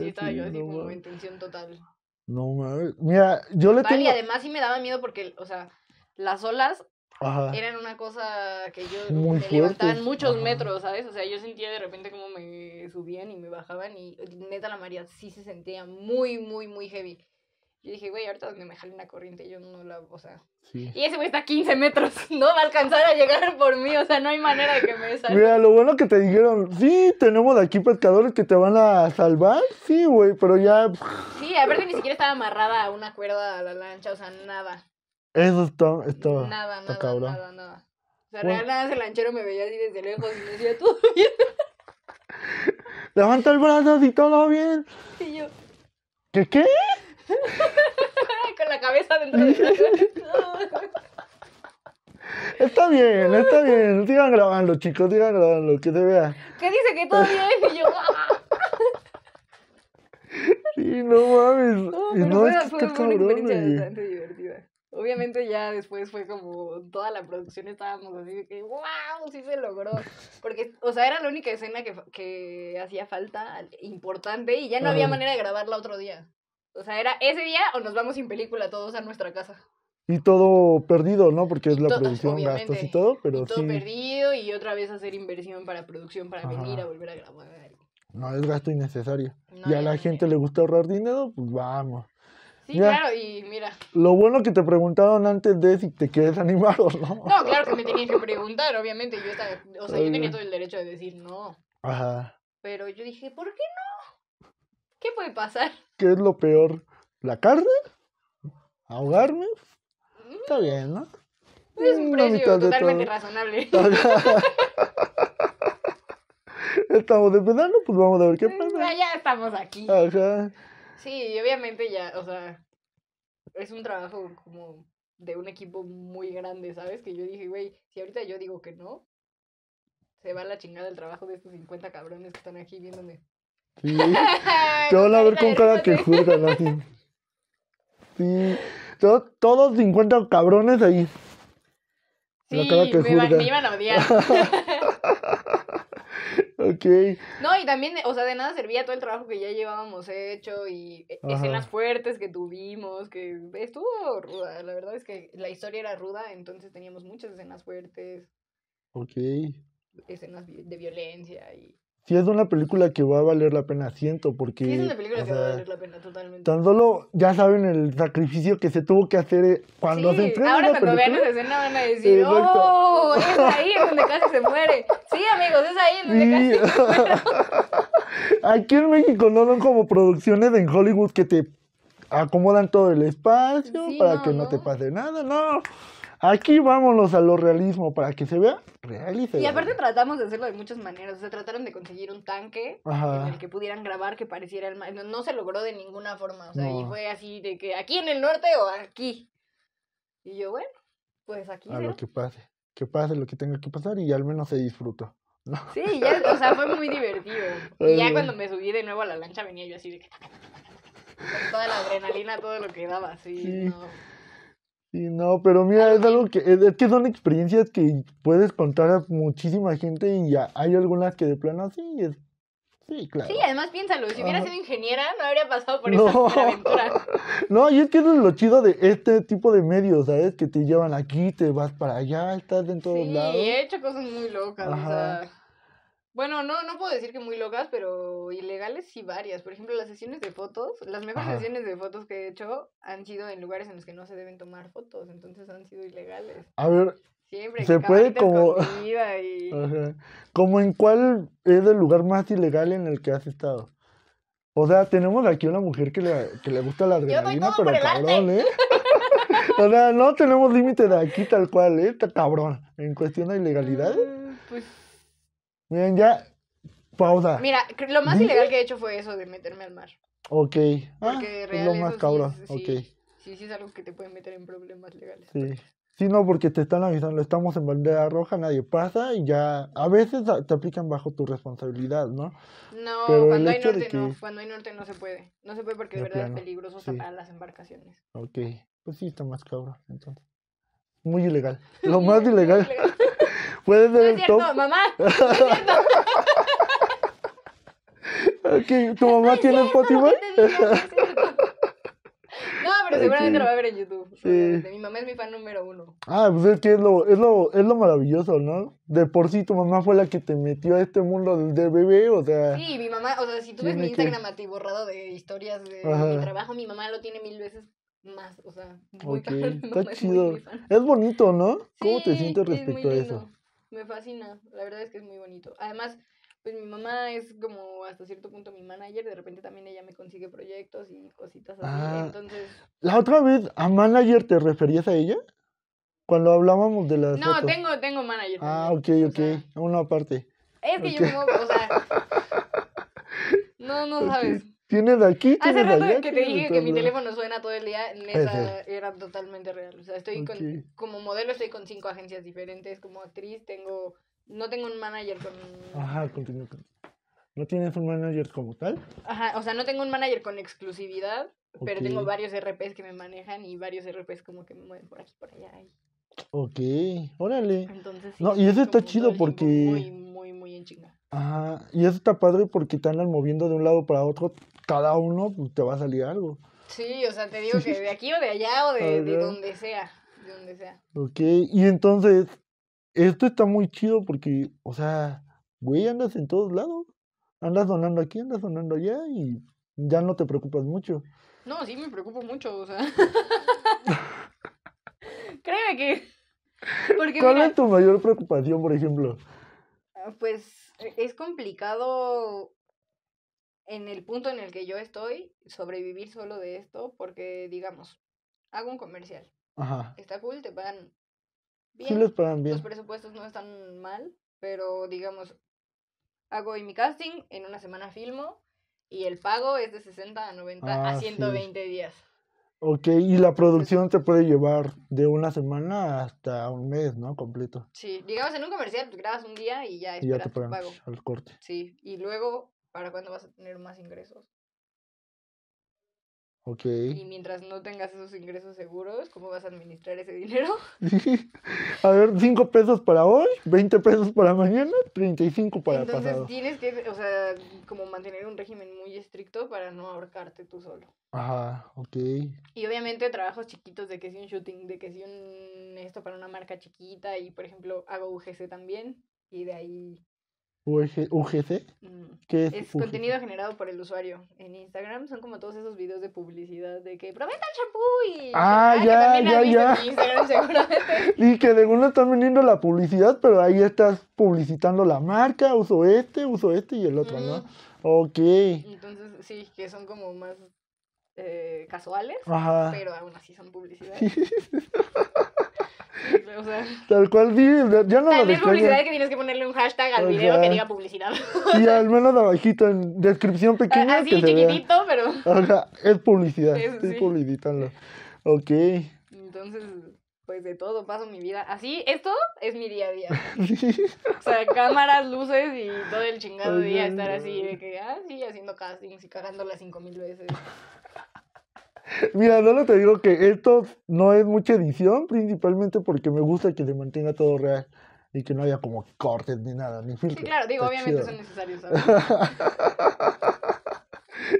estaba yo así Intención total. No mames. Mira, yo le tengo. Y además sí me daba miedo porque, o sea, las olas eran una cosa que yo Muy me levantaban muchos metros, ¿sabes? O sea, yo sentía de repente como me subían y me bajaban y neta la María sí se sentía muy, muy, muy heavy. Y dije, güey, ahorita donde me jale una corriente, y yo no la, o sea. Y ese güey está a 15 metros, no va a alcanzar a llegar por mí, o sea, no hay manera de que me salga. Mira, lo bueno que te dijeron, sí, tenemos aquí pescadores que te van a salvar, sí, güey, pero ya. Sí, a ver si ni siquiera estaba amarrada a una cuerda a la lancha, o sea, nada. Eso está, está nada, nada, nada, nada. O sea, realmente el lanchero me veía así desde lejos y me decía, todo bien. Levanta el brazo y todo bien. Y yo. ¿Qué qué? Con la cabeza dentro de Está bien, está bien. Sigan grabando, chicos, sigan grabando, que te vea. ¿Qué dice que todavía bien y yo. ¡ah! sí, no mames. No, no, es que una experiencia bastante divertida. Obviamente ya después fue como toda la producción estábamos así de que wow, sí se logró. Porque, o sea, era la única escena que, que hacía falta, importante, y ya no había manera de grabarla otro día. O sea, era ese día o nos vamos sin película todos a nuestra casa. Y todo perdido, ¿no? Porque es la producción, gastos y todo, pero y todo perdido y otra vez hacer inversión para producción, para venir a volver a grabar. No, es gasto innecesario. y a la gente le gusta ahorrar dinero, pues vamos. Sí, claro, y mira. Lo bueno que te preguntaron antes de si te quieres animar o no. No, claro que me tenían que preguntar, obviamente. Yo estaba, o sea, yo tenía todo el derecho de decir no. Ajá. Pero yo dije, ¿por qué no? ¿Qué puede pasar? ¿Qué es lo peor? ¿La carne? ¿Ahogarme? Está bien, ¿no? Es un precio totalmente razonable. estamos de pedano? pues vamos a ver qué mm, pasa. Ya estamos aquí. Sí, obviamente ya, o sea, es un trabajo como de un equipo muy grande, ¿sabes? Que yo dije, güey, si ahorita yo digo que no, se va la chingada el trabajo de estos 50 cabrones que están aquí viéndome. Sí. Te van a ver con cara que juzgan así. Sí. Todos, 50 cabrones ahí. Sí, me, iban, a odiar. ok. No, y también, o sea, de nada servía todo el trabajo que ya llevábamos hecho y e, escenas fuertes que tuvimos, que estuvo ruda. La verdad es que la historia era ruda, entonces teníamos muchas escenas fuertes. Ok. Escenas de violencia y si es una película que va a valer la pena, siento, porque... Sí es una película que va a valer la pena, totalmente. Tan solo ya saben el sacrificio que se tuvo que hacer eh, cuando sí, se Sí, ahora cuando vean esa escena van a decir, ¡Oh! Es ahí en donde casi se muere. Sí, amigos, es ahí donde casi se muere. Aquí en México no son como producciones en Hollywood que te acomodan todo el espacio para que no te pase nada, no. Aquí vámonos a lo realismo para que se vea real y aparte tratamos de hacerlo de muchas maneras. O sea, trataron de conseguir un tanque en el que pudieran grabar que pareciera el mar. No, se logró de ninguna forma. O sea, y fue así de que aquí en el norte o aquí. Y yo, bueno, pues aquí. A lo que pase. Que pase lo que tenga que pasar y al menos se disfruto ¿no? Sí, o sea, fue muy divertido. Y ya cuando me subí de nuevo a la lancha venía yo así de que. Con toda la adrenalina, todo lo que daba, sí. No. Sí, no, pero mira, es algo que, es, que son experiencias que puedes contar a muchísima gente y hay algunas que de plano sí, es, sí, claro. Sí, además piénsalo, si hubiera sido ingeniera no habría pasado por esa aventura. No, y es que eso es lo chido de este tipo de medios, ¿sabes? Que te llevan aquí, te vas para allá, estás en todos lados. Sí, he hecho cosas muy locas, bueno, no, no puedo decir que muy locas, pero ilegales sí varias. Por ejemplo, las sesiones de fotos, las mejores sesiones de fotos que he hecho han sido en lugares en los que no se deben tomar fotos, entonces han sido ilegales. A ver, Siempre, se puede como... Y... Como en cuál es el lugar más ilegal en el que has estado. O sea, tenemos aquí una mujer que le, que le gusta la adrenalina, pero cabrón, ¿eh? o sea, no tenemos límite de aquí tal cual, ¿eh? Cabrón. En cuestión de ilegalidad. Mm, pues Miren, ya, pausa. Mira, lo más ilegal que he hecho fue eso de meterme al mar. Ok. Ah, Porque es lo más cabrón. Sí, sí, okay. sí, sí, es algo que te puede meter en problemas legales. Sí. Sí, no, porque te están avisando, estamos en bandera roja, nadie pasa y ya a veces te aplican bajo tu responsabilidad, ¿no? No, Pero cuando hay norte no, cuando hay norte no se puede. No se puede porque de, verdad es peligroso para las embarcaciones. Ok, pues sí está más cabrón, entonces. Muy ilegal. Lo más ilegal. Puedes ver no el top. mamá. No es ¿Tu mamá tiene Spotify? No, pero seguramente lo va a ver en YouTube. Sí. Mi mamá es mi fan número uno. Ah, pues es que es lo, es lo, es lo maravilloso, ¿no? De por sí tu mamá fue la que te metió a este mundo de bebé, o sea. Sí, mi mamá, o sea, si tú ves mi Instagram a borrado de historias de, mi trabajo, mi mamá lo tiene mil veces más, o sea, muy okay. Está chido. Es, bonito, ¿no? ¿Cómo te sientes respecto a eso? Me fascina, la verdad es que es muy bonito. Además, pues mi mamá es como hasta cierto punto mi manager, de repente también ella me consigue proyectos y cositas así, ah, entonces... ¿La otra vez a manager te referías a ella? Cuando hablábamos de las... No, tengo, tengo manager. Ah, ok, ok, una parte. Es que yo me o sea... No, no sabes tiene de aquí, Hace rato que te dije que mi teléfono suena todo el día, neta, era totalmente real. O sea, estoy con, como modelo estoy con cinco agencias diferentes, como actriz tengo, no tengo un manager con... Ajá, continúo. ¿No tienes un manager como tal? Ajá, o sea, no tengo un manager con exclusividad, pero tengo varios RPs que me manejan y varios RPs como que me mueven por aquí, por allá. Ok, órale. Entonces, no, y eso está chido porque... Muy, muy, muy en chinga. Ajá. Y eso está padre porque te andan moviendo de un lado para otro, cada uno pues, te va a salir algo. Sí, o sea, te digo que de aquí o de allá o de, donde sea. De donde sea. Ok, y entonces, esto está muy chido porque, o sea, güey, andas en todos lados. Andas donando aquí, andas sonando allá y ya no te preocupas mucho. No, sí me preocupo mucho, o sea. Créeme que. ¿Cuál es tu mayor preocupación, por ejemplo? Ah, pues e-, es complicado en el punto en el que yo estoy sobrevivir solo de esto porque, digamos, hago un comercial. Está cool, te pagan bien. los presupuestos no están mal, pero, digamos, hago mi casting, en una semana filmo y el pago es de 60 a 90 a 120 ah, días. Ok, y la pues producción te puede llevar de una semana hasta un mes, ¿no? Completo. Sí, digamos en un comercial pues, grabas un día y ya esperas y ya te pagan al corte. Sí, y luego, ¿para cuándo vas a tener más ingresos? Y mientras no tengas esos ingresos seguros, ¿cómo vas a administrar ese dinero? a ver, 5 pesos para hoy, 20 pesos para mañana, 35 para Entonces, pasado. Entonces tienes que, o sea, como mantener un régimen muy estricto para no ahorcarte tú solo. Ajá, ok. Y obviamente trabajos chiquitos de que si un shooting, de que si un esto para una marca chiquita y, por ejemplo, hago UGC también y de ahí UG, UGC. Mm, es, contenido generado por el usuario. En Instagram son como todos esos videos de publicidad de que prometa el champú y. Ah, ya, ah, que ya, ya. y que de uno están vendiendo la publicidad, pero ahí estás publicitando la marca, uso este, uso este y el otro, ¿no? Ok. Entonces, sí, que son como más eh, casuales, pero aún así son publicidad. Tal cual vi, yo no lo publicidad que tienes que ponerle un hashtag al video que diga publicidad. Y al menos abajito en descripción pequeña. Así, que chiquitito, pero. O sea, es publicidad. estoy sí. publicitando. Ok. Entonces, pues de todo paso mi vida. Así, esto es mi día a día. O sea, cámaras, luces y todo el chingado día estar así de que, ah, haciendo castings y cagándola cinco mil veces. Mira, solo te digo que esto no es mucha edición, principalmente porque me gusta que se mantenga todo real y que no haya como cortes ni nada, ni filtros. Sí, claro, digo, obviamente son necesarios.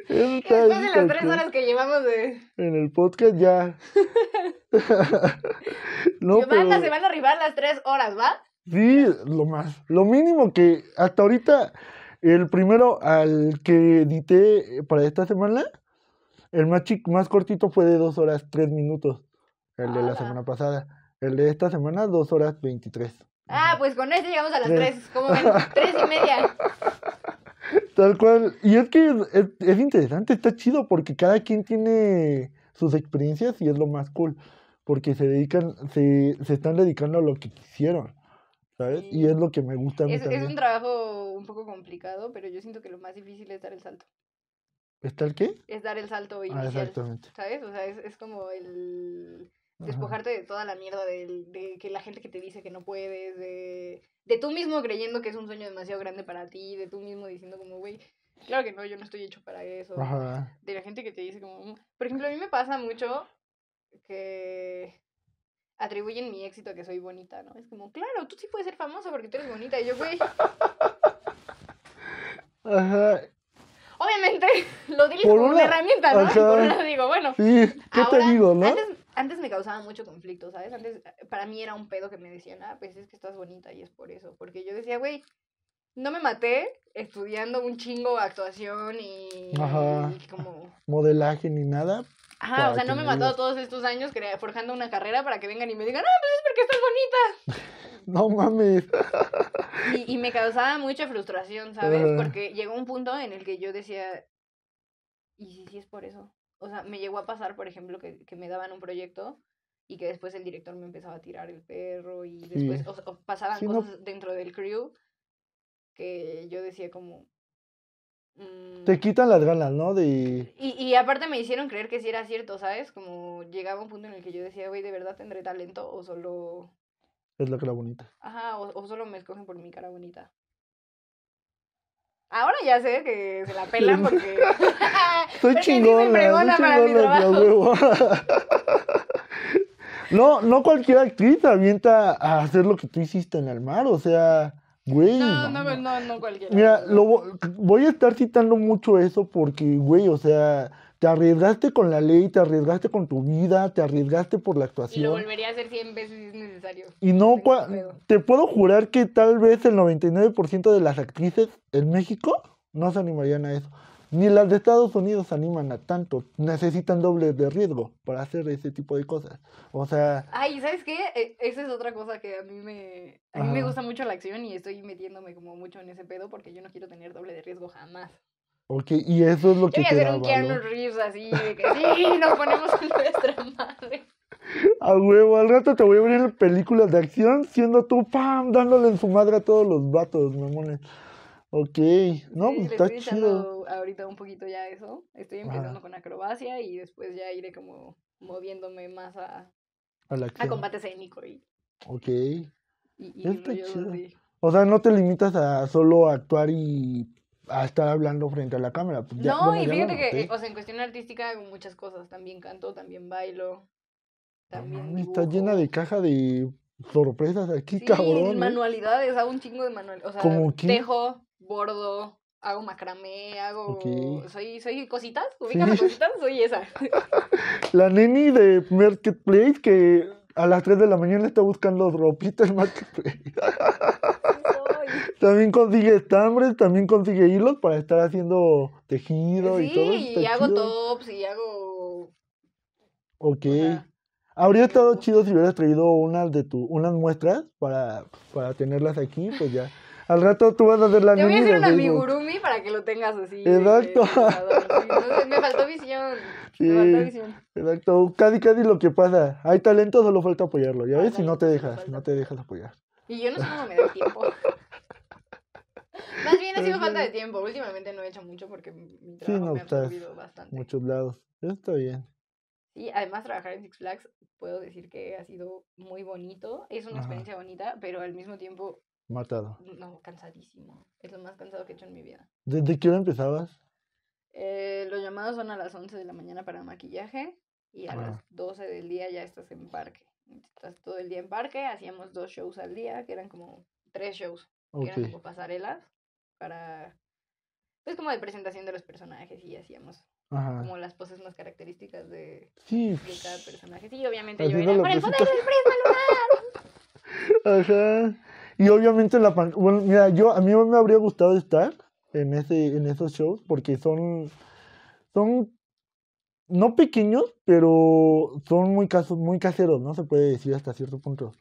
Después de las tres horas que llevamos de... En el podcast ya. se, van, van a arribar las tres horas, ¿va? Sí, lo más. Lo mínimo que hasta ahorita, el primero al que edité para esta semana, el más, más cortito fue de 2 horas 3 minutos, el de la ah. semana pasada. El de esta semana, 2 horas 23. Ah, pues con este llegamos a las 3, como ven, 3 y media. Tal cual. Y es que es, interesante, está chido, porque cada quien tiene sus experiencias y es lo más cool. Porque se dedican, se, están dedicando a lo que quisieron. ¿Sabes? Y es lo que me gusta. es un trabajo un poco complicado, pero yo siento que lo más difícil es dar el salto. ¿Está el qué? Es dar el salto ah, inicial. Ah, exactamente. ¿Sabes? O sea, es, como el despojarte de toda la mierda de, que la gente que te dice que no puedes, de, de tú mismo creyendo que es un sueño demasiado grande para ti, de tú mismo diciendo como, güey, claro que no, yo no estoy hecho para eso. Ajá. De la gente que te dice como, por ejemplo, a mí me pasa mucho que atribuyen mi éxito a que soy bonita, ¿no? Es como, claro, tú sí puedes ser famosa porque tú eres bonita. Y yo, güey. Ajá obviamente lo utilizo como una, herramienta, ¿no? por una digo, bueno. Sí, ¿qué te digo, no? Antes, antes, me causaba mucho conflicto, ¿sabes? Antes para mí era un pedo que me decían, ah, pues es que estás bonita y es por eso. Porque yo decía, güey, no me maté estudiando un chingo actuación y, como... Modelaje ni nada. Ajá, o sea, no me, mató todos estos años forjando una carrera para que vengan y me digan, ah, pues es porque estás bonita. no mames. Y, me causaba mucha frustración, ¿sabes? Porque llegó un punto en el que yo decía, ¿y sí, sí, es por eso? O sea, me llegó a pasar, por ejemplo, que, me daban un proyecto y que después el director me empezaba a tirar el perro y después pasaban cosas dentro del crew que yo decía como... Te mm". quitan las ganas, ¿no? De... Y, y aparte me hicieron creer que sí era cierto, ¿sabes? Como llegaba un punto en el que yo decía, güey, ¿de verdad tendré talento o solo... Es la cara bonita. Ajá, o, solo me escogen por mi cara bonita. Ahora ya sé que se la pelan porque. soy chingona. no, no cualquier actriz avienta a hacer lo que tú hiciste en el mar. O sea, no, no, no, no, cualquiera. Mira, lo, voy a estar citando mucho eso porque, güey, o sea, te arriesgaste con la ley, te arriesgaste con tu vida, te arriesgaste por la actuación. Y lo volvería a hacer 100 veces si es necesario. Y no, no te puedo jurar que tal vez el 99% de las actrices en México no se animarían a eso. Ni las de Estados Unidos animan a tanto. Necesitan dobles de riesgo para hacer ese tipo de cosas. O sea. Ay, ¿sabes qué? E, esa es otra cosa que a mí me. A mí me gusta mucho la acción y estoy metiéndome como mucho en ese pedo porque yo no quiero tener doble de riesgo jamás. Ok, y eso es lo que. Voy a hacer un Keanu Reeves así, de que sí, nos ponemos en nuestra madre. A huevo, al rato te voy a abrir películas de acción siendo tú, pam, dándole en su madre a todos los vatos, mamones. Ok, no, pues, está chido. Ahorita un poquito ya eso. Estoy empezando con acrobacia y después ya iré como moviéndome más a, a, la combate escénico. ok. Y, está chido. O sea, no te limitas a solo actuar y a estar hablando frente a la cámara. Pues, no, y fíjate que, o sea, en cuestión artística hay muchas cosas. También canto, también bailo. También. Está llena de caja de sorpresas aquí, sí, cabrón. ¿eh? manualidades, hago un chingo de manualidades. O sea, bordo, hago macramé, hago. Soy, soy cositas, ubica cositas, soy esa. La neni de Marketplace que a las 3 de la mañana está buscando ropita en Marketplace. También consigue estambres, también consigue hilos para estar haciendo tejido y todo. Sí, y hago tops y hago. Ok. Habría estado chido si hubieras traído unas de tu, unas muestras para, para tenerlas aquí, pues ya al rato tú vas a ver la Te voy a hacer una amigurumi para que lo tengas así. Exacto. me faltó visión. me faltó visión. Exacto. Casi, casi lo que pasa. Hay talento, solo falta apoyarlo. Ya ves, si no te dejas, no te dejas apoyar. Y yo no sé cómo me da tiempo. Más bien ha sido falta de tiempo. Últimamente no he hecho mucho porque mi trabajo me ha absorbido bastante. Muchos lados. Eso está bien. Sí, además trabajar en Six Flags puedo decir que ha sido muy bonito. Es una experiencia bonita, pero al mismo tiempo Matado. No, cansadísimo. Es lo más cansado que he hecho en mi vida. ¿Desde qué hora empezabas? los llamados son a las 11 de la mañana para maquillaje y a las 12 del día ya estás en parque. Estás todo el día en parque, hacíamos dos shows al día, que eran como tres shows, que eran como pasarelas para, pues como de presentación de los personajes y hacíamos como las poses más características de, cada personaje. Sí, obviamente yo era, ¡Por el poder del prisma lunar! Ajá. Y obviamente la bueno, mira, yo a mí me habría gustado estar en ese en esos shows porque son son no pequeños, pero son muy casos muy caseros, ¿no? Se puede decir hasta cierto punto.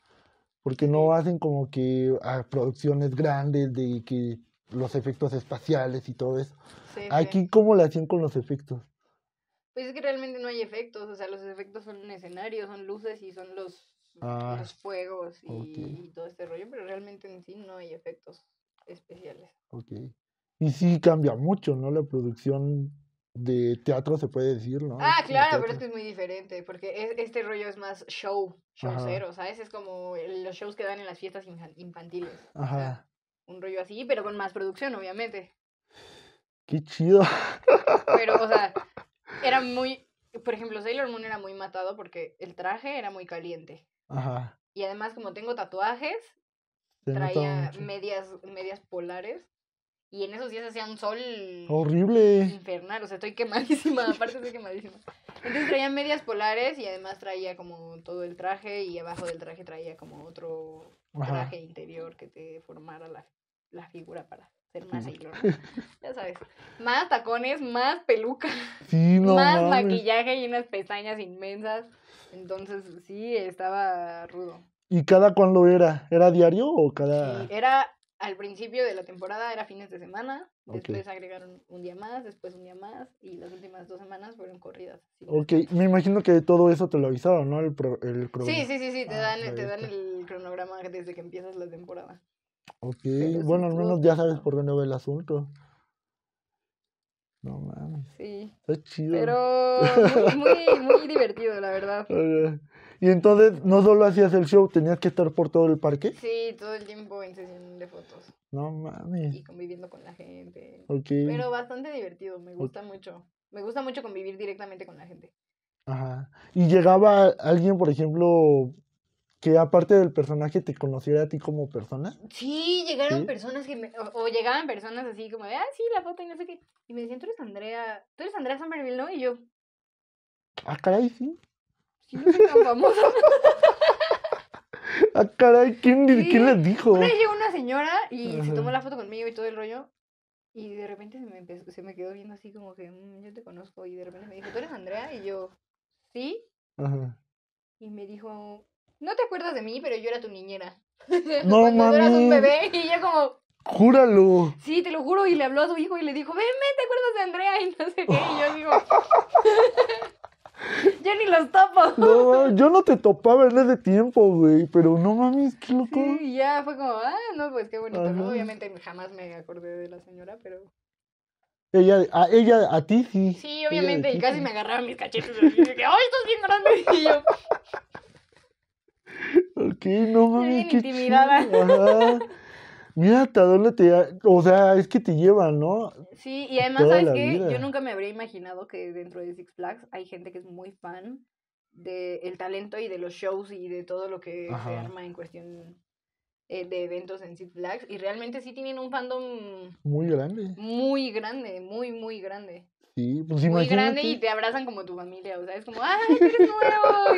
Porque no hacen como que ah, producciones grandes de que los efectos espaciales y todo eso. Aquí cómo la hacían con los efectos. Pues es que realmente no hay efectos, o sea, los efectos son escenarios, son luces y son los Ah, los fuegos y, todo este rollo, pero realmente en sí no hay efectos especiales. Y sí cambia mucho, ¿no? La producción de teatro se puede decir, ¿no? Ah, claro, pero es que es muy diferente, porque e, este rollo es más show, show o sea, ¿sabes? Es como los shows que dan en las fiestas infantiles. Ajá. un rollo así, pero con más producción, obviamente. Qué chido. Pero, o sea, era muy, por ejemplo, Sailor Moon era muy matado porque el traje era muy caliente. Ajá. Y además, como tengo tatuajes, traía medias, medias polares. Y en esos días hacía un sol horrible. Infernal, o sea, estoy quemadísima, aparte estoy quemadísima. Entonces traía medias polares y además traía como todo el traje y abajo del traje traía como otro traje interior que te formara la, la figura para ser más sí. ya sabes, más tacones, más peluca, más maquillaje y unas pestañas inmensas. Entonces, sí, estaba rudo. ¿Y cada cuándo era? ¿Era diario o cada...? era al principio de la temporada, era fines de semana, después agregaron un día más, después un día más, y las últimas dos semanas fueron corridas. Ok, me imagino que todo eso te lo avisaron, ¿no? El, el Sí, sí, sí, sí, te, ah, dan, el cronograma desde que empiezas la temporada. Ok, bueno, al menos ya sabes por dónde va el asunto. No mames. Sí. Está chido. Pero muy, muy, divertido, la verdad. Y entonces, no solo hacías el show, tenías que estar por todo el parque. Sí, todo el tiempo en sesión de fotos. No mames. Y conviviendo con la gente. Ok. Pero bastante divertido, me gusta mucho. Me gusta mucho convivir directamente con la gente. Ajá. Y llegaba alguien, por ejemplo, que aparte del personaje te conociera a ti como persona. Sí, llegaron personas que me, o, llegaban personas así como ah, sí, la foto y no sé qué. Y me decían, tú eres Andrea, tú eres Andrea Somerville, ¿no? Y yo. Ah, caray, sí. Sí, no soy tan famoso. ah, caray, ¿quién, les dijo? Una vez llegó una señora y se tomó la foto conmigo y todo el rollo. Y de repente se me, empezó, se me quedó viendo así como que, mm, yo te conozco. Y de repente me dijo, ¿tú eres Andrea? Y yo, sí. Ajá. Y me dijo, no te acuerdas de mí, pero yo era tu niñera. No, Cuando mami. eras un bebé y yo como... Júralo. Sí, te lo juro. Y le habló a su hijo y le dijo, ven, ven, ¿te acuerdas de Andrea? Y no sé qué. Y yo digo... yo ni los topo. No, yo no te topaba en de tiempo, güey. Pero no mames, qué loco. Sí, ya fue como, ah, no, pues qué bonito. Obviamente jamás me acordé de la señora, pero... Ella a, ella, a ti sí. Sí, obviamente, y casi me agarraban mis cachetes. Y dije, ¡ay, estás bien grande! Y yo, Ok, no mames. Qué Mira O sea, es que te llevan, ¿no? Sí, y además, ¿sabes qué? Yo nunca me habría imaginado que dentro de Six Flags hay gente que es muy fan del talento y de los shows y de todo lo que se arma en cuestión eh, de eventos en Six Flags. Y realmente sí tienen un fandom. Muy grande. Muy grande, muy, muy grande. Sí, pues Muy grande y te abrazan como tu familia, o sea, es como, ¡ay, eres nuevo!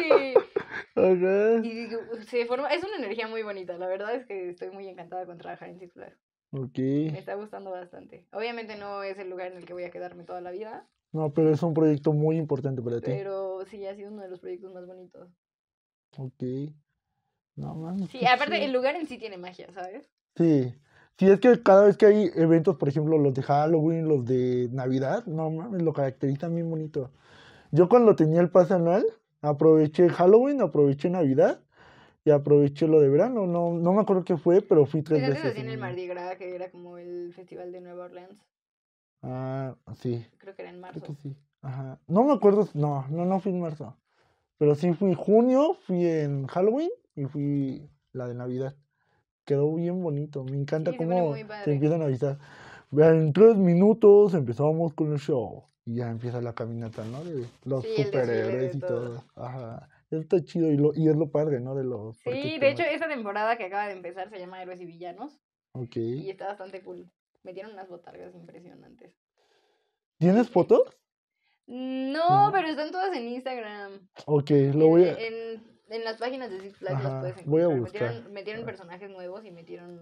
Y, se forma, es una energía muy bonita, la verdad es que estoy muy encantada con trabajar en Six Flags. Me está gustando bastante. Obviamente no es el lugar en el que voy a quedarme toda la vida. No, pero es un proyecto muy importante para ti. Pero sí, ha sido uno de los proyectos más bonitos. Ok. No, man. Sí, aparte el lugar en sí tiene magia, ¿sabes? Sí. Si es que cada vez que hay eventos, por ejemplo, los de Halloween, los de Navidad, no mames, lo caracterizan bien bonito. Yo cuando tenía el pase anual, aproveché Halloween, aproveché Navidad y aproveché lo de verano. No, no me acuerdo qué fue, pero fui tres Fíjate veces. en el Mardi Gras, que era como el festival de Nueva Orleans. Ah, sí. Creo que era en marzo. que sí. Ajá. No me acuerdo, no, no, no fui en marzo. Pero sí fui junio, fui en Halloween y fui la de Navidad quedó bien bonito. Me encanta cómo te empiezan a avisar. Vean, en tres minutos empezamos con el show. Y ya empieza la caminata, ¿no? los superhéroes y todo. Ajá. Está chido y, lo, es lo padre, ¿no? De los. Sí, de hecho, esa temporada que acaba de empezar se llama Héroes y Villanos. Ok. Y está bastante cool. Metieron unas botargas impresionantes. ¿Tienes fotos? No, pero están todas en Instagram. Ok, lo voy a. En las páginas de Six Flags Voy a buscar. Metieron, ah. personajes nuevos y metieron.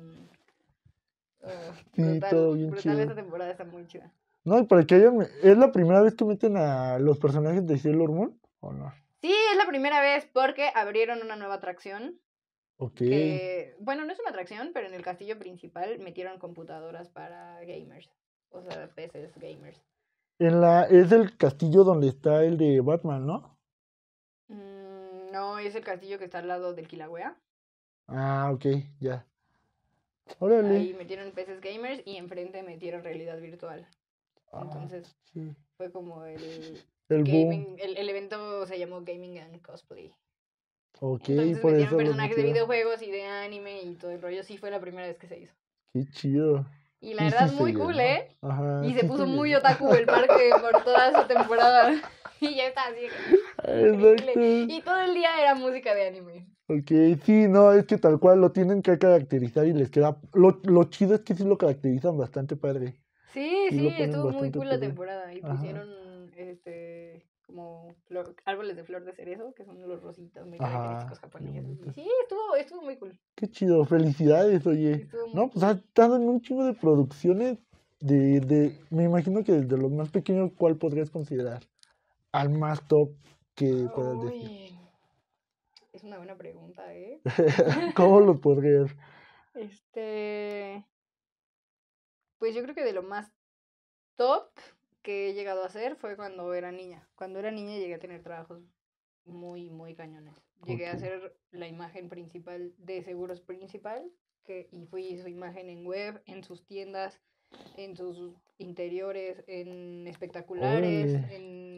Uh, sí, todo bien Esta temporada está muy chida. No, y para que hayan. ¿Es la primera vez que meten a los personajes de Sailor Moon o no? Sí, es la primera vez porque abrieron una nueva atracción. Ok. bueno, no es una atracción, pero en el castillo principal metieron computadoras para gamers. O sea, PCs gamers. En la, es el castillo donde está el de Batman, ¿no? no es el castillo que está al lado del Kilauea. Ah, ok, ya. Órale. Ahí metieron peces gamers y enfrente metieron realidad virtual. Ah, Entonces fue como el, el, gaming, el, evento se llamó Gaming and Cosplay. Ok, Entonces por metieron personajes de videojuegos y de anime y todo el rollo. Sí, fue la primera vez que se hizo. Qué chido. Y la verdad, es muy cool, ¿eh? Ajá. Y se puso muy otaku el parque por toda esa temporada. y ya está así. Y todo el día era música de anime. Ok, sí, no, es que tal cual lo tienen que caracterizar y les queda. Lo, lo chido es que sí lo caracterizan bastante padre. Sí, sí, estuvo muy cool la temporada. Y pusieron este como árboles de flor de cerezo, que son los rositos muy Ajá, característicos japoneses. sí, estuvo, estuvo muy cool. Qué chido, felicidades, oye. No, pues ha estado en un chingo de producciones de, de, me imagino que desde los más pequeños, ¿cuál podrías considerar al más top que Es una buena pregunta, ¿eh? ¿Cómo lo podrías? Este. Pues yo creo que de lo más top que he llegado a hacer fue cuando era niña. Cuando era niña llegué a tener trabajos muy, muy cañones. Llegué a hacer la imagen principal de Seguros Principal que, y fui su imagen en web, en sus tiendas, en sus interiores, en espectaculares, en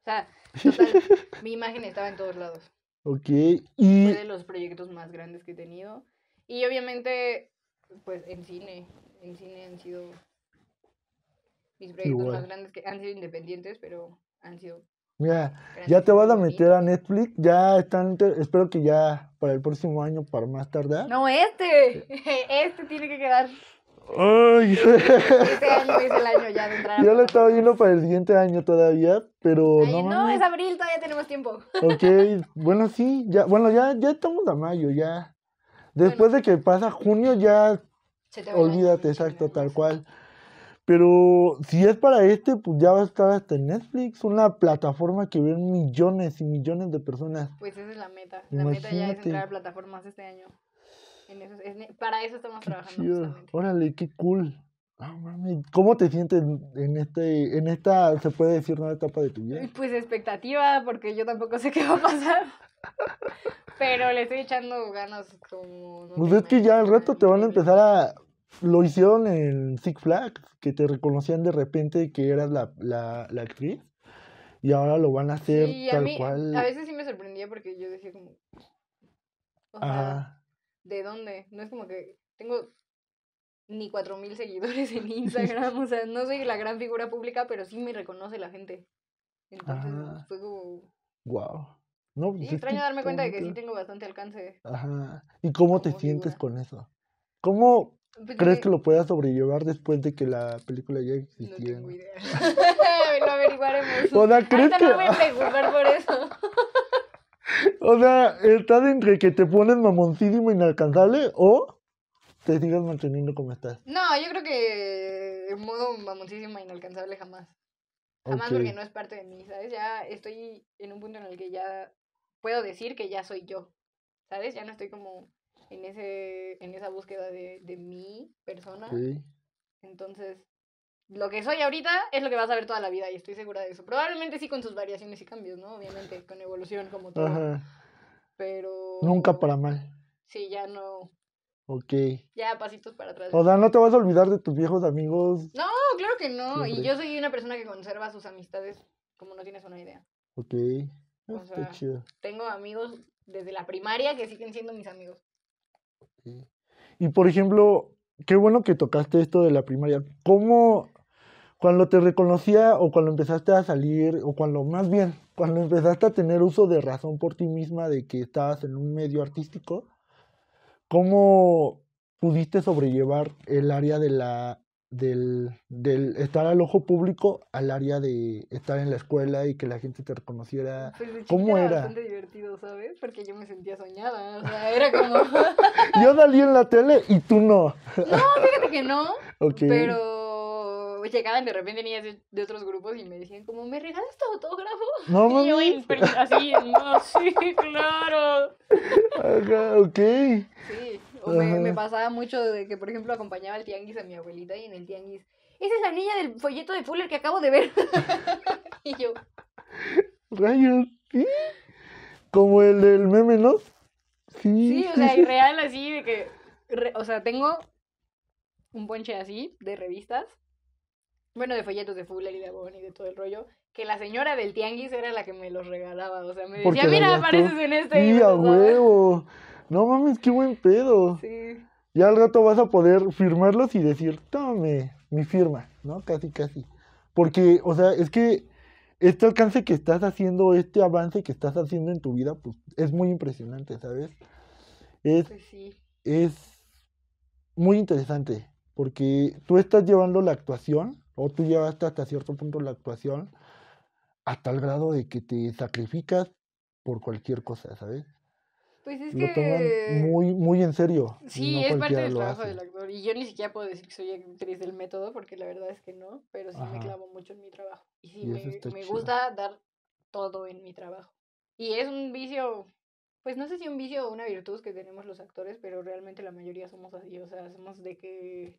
o sea, total, mi imagen estaba en todos lados. Ok, y... Fue de los proyectos más grandes que he tenido. Y obviamente, pues en cine, en cine han sido mis proyectos más grandes que han sido independientes, pero han sido... Mira, ya te vas a meter a Netflix, ya están, espero que ya para el próximo año, para más tardar. No, este, este tiene que quedar Ay. año es ya de Yo lo estaba viendo para el siguiente año todavía, pero no. es abril, todavía tenemos tiempo. Ok, bueno, sí, ya, bueno, ya, ya estamos a mayo, ya. Después de que pasa junio, ya olvídate, exacto, tal cual. Pero si es para este, pues ya va a estar hasta Netflix, una plataforma que ven millones y millones de personas. Pues esa es la meta. La meta ya es entrar a plataformas este año para eso estamos trabajando. Órale, qué cool. mami. ¿Cómo te sientes en, este, en esta, se puede decir, nueva etapa de tu vida? Mm, pues expectativa, porque yo tampoco sé qué va a pasar. Pero le estoy echando ganas como... pues es que ya al rato te van a empezar a... Lo hicieron en Six Flags, que te reconocían de repente que eras la, la, la actriz. Y ahora lo van a hacer tal a mí, cual. A veces sí me sorprendía porque yo decía como... Ajá de dónde. No es como que tengo ni 4.000 seguidores en Instagram, o sea, no soy la gran figura pública, pero sí me reconoce la gente. Entonces ah. fue Wow. No, pues es extraño darme cuenta de que sí tengo bastante alcance. Ajá. ¿Y cómo te sientes con eso? ¿Cómo pues crees que... lo puedas sobrellevar después de que la película ya existiera? No tengo idea. lo averiguaremos. O sea, ¿crees Ahorita que... no me preocupar por eso. O sea, estás entre que te pones e inalcanzable o te sigas manteniendo como estás. No, yo creo que en modo e inalcanzable jamás. Jamás porque no es parte de mí, ¿sabes? Ya estoy en un punto en el que ya puedo decir que ya soy yo, ¿sabes? Ya no estoy como en, ese, en esa búsqueda de, mi persona. Entonces, lo que soy ahorita es lo que vas a ver toda la vida y estoy segura de eso. Probablemente sí con sus variaciones y cambios, ¿no? Obviamente, con evolución como todo. Ajá. Pero... Nunca para mal. Sí, ya no. Ok. Ya, pasitos para atrás. O sea, no te vas a olvidar de tus viejos amigos. No, claro que no. Y yo soy una persona que conserva sus amistades como no tienes una idea. Ok. Ah, o sea, Tengo amigos desde la primaria que siguen siendo mis amigos. Y por ejemplo, qué bueno que tocaste esto de la primaria. ¿Cómo cuando te reconocía o cuando empezaste a salir, o cuando más bien, cuando empezaste a tener uso de razón por ti misma de que estabas en un medio artístico, ¿cómo pudiste sobrellevar el área de la del, del, estar al ojo público al área de estar en la escuela y que la gente te reconociera. Pues de ¿Cómo era? bastante divertido, ¿sabes? Porque yo me sentía soñada. O sea, era como. yo salí en la tele y tú no. no, fíjate que no. Okay. Pero llegaban de repente niñas de, otros grupos y me decían como, ¿me regalas tu autógrafo? No, y yo así, no, sí, claro. Ajá, ok. Sí, o me, pasaba mucho de que, por ejemplo, acompañaba al tianguis a mi abuelita y en el tianguis, esa es la niña del folleto de Fuller que acabo de ver. y yo... Rayos, ¿sí? Como el del meme, ¿no? Sí. Sí, o sea, real así de que, o sea, tengo un ponche así de revistas bueno, de folletos de Fuller y de Bonnie y de todo el rollo, que la señora del tianguis era la que me los regalaba. O sea, me decía, mira, apareces en este. y a huevo. No mames, qué buen pedo. Sí. Ya al rato vas a poder firmarlos y decir, tome mi firma, ¿no? Casi, casi. Porque, o sea, es que este alcance que estás haciendo, este avance que estás haciendo en tu vida, pues es muy impresionante, ¿sabes? Es, pues es muy interesante, porque tú estás llevando la actuación o tú llevaste hasta cierto punto la actuación hasta el grado de que te sacrificas por cualquier cosa, ¿sabes? Pues es que... toman muy, muy en serio. Sí, es parte del trabajo del actor. Y yo ni siquiera puedo decir que soy actriz del método, porque la verdad es que no, pero sí me clavo mucho en mi trabajo. Y sí, me, me gusta dar todo en mi trabajo. Y es un vicio, pues no sé si un vicio o una virtud que tenemos los actores, pero realmente la mayoría somos así, o sea, somos de que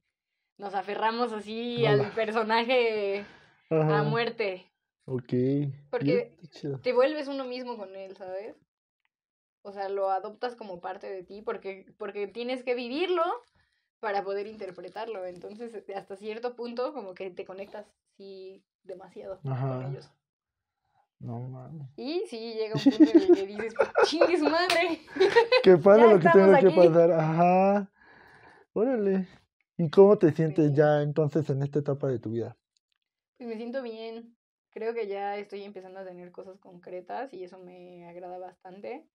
nos aferramos así al personaje a muerte. Ok. Porque te vuelves uno mismo con él, ¿sabes? O sea, lo adoptas como parte de ti porque, porque tienes que vivirlo para poder interpretarlo. Entonces, hasta cierto punto, como que te conectas sí demasiado con ellos. No mames. Y sí, llega un punto en el que dices, chingues madre. qué padre lo que tengo que pasar. Ajá. Órale. ¿Y cómo te sientes ya entonces en esta etapa de tu vida? Pues me siento bien. Creo que ya estoy empezando a tener cosas concretas y eso me agrada bastante.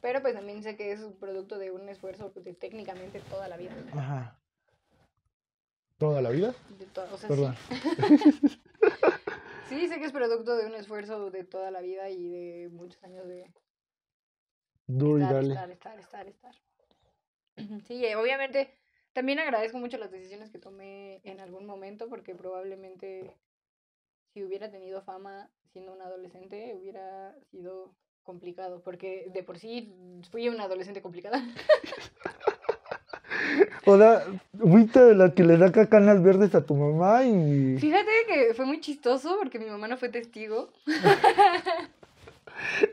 Pero pues también sé que es un producto de un esfuerzo que, pues, técnicamente toda la vida. Ajá. ¿Toda la vida? De to Sí. sí, sé que es producto de un esfuerzo de toda la vida y de muchos años de... Duro y dale. Estar, estar, estar, estar. Sí, obviamente también agradezco mucho las decisiones que tomé en algún momento porque probablemente si hubiera tenido fama siendo un adolescente hubiera sido complicado porque de por sí fui una adolescente complicada. Hola, de que le da cacanas verdes a tu mamá y... Fíjate que fue muy chistoso porque mi mamá no fue testigo.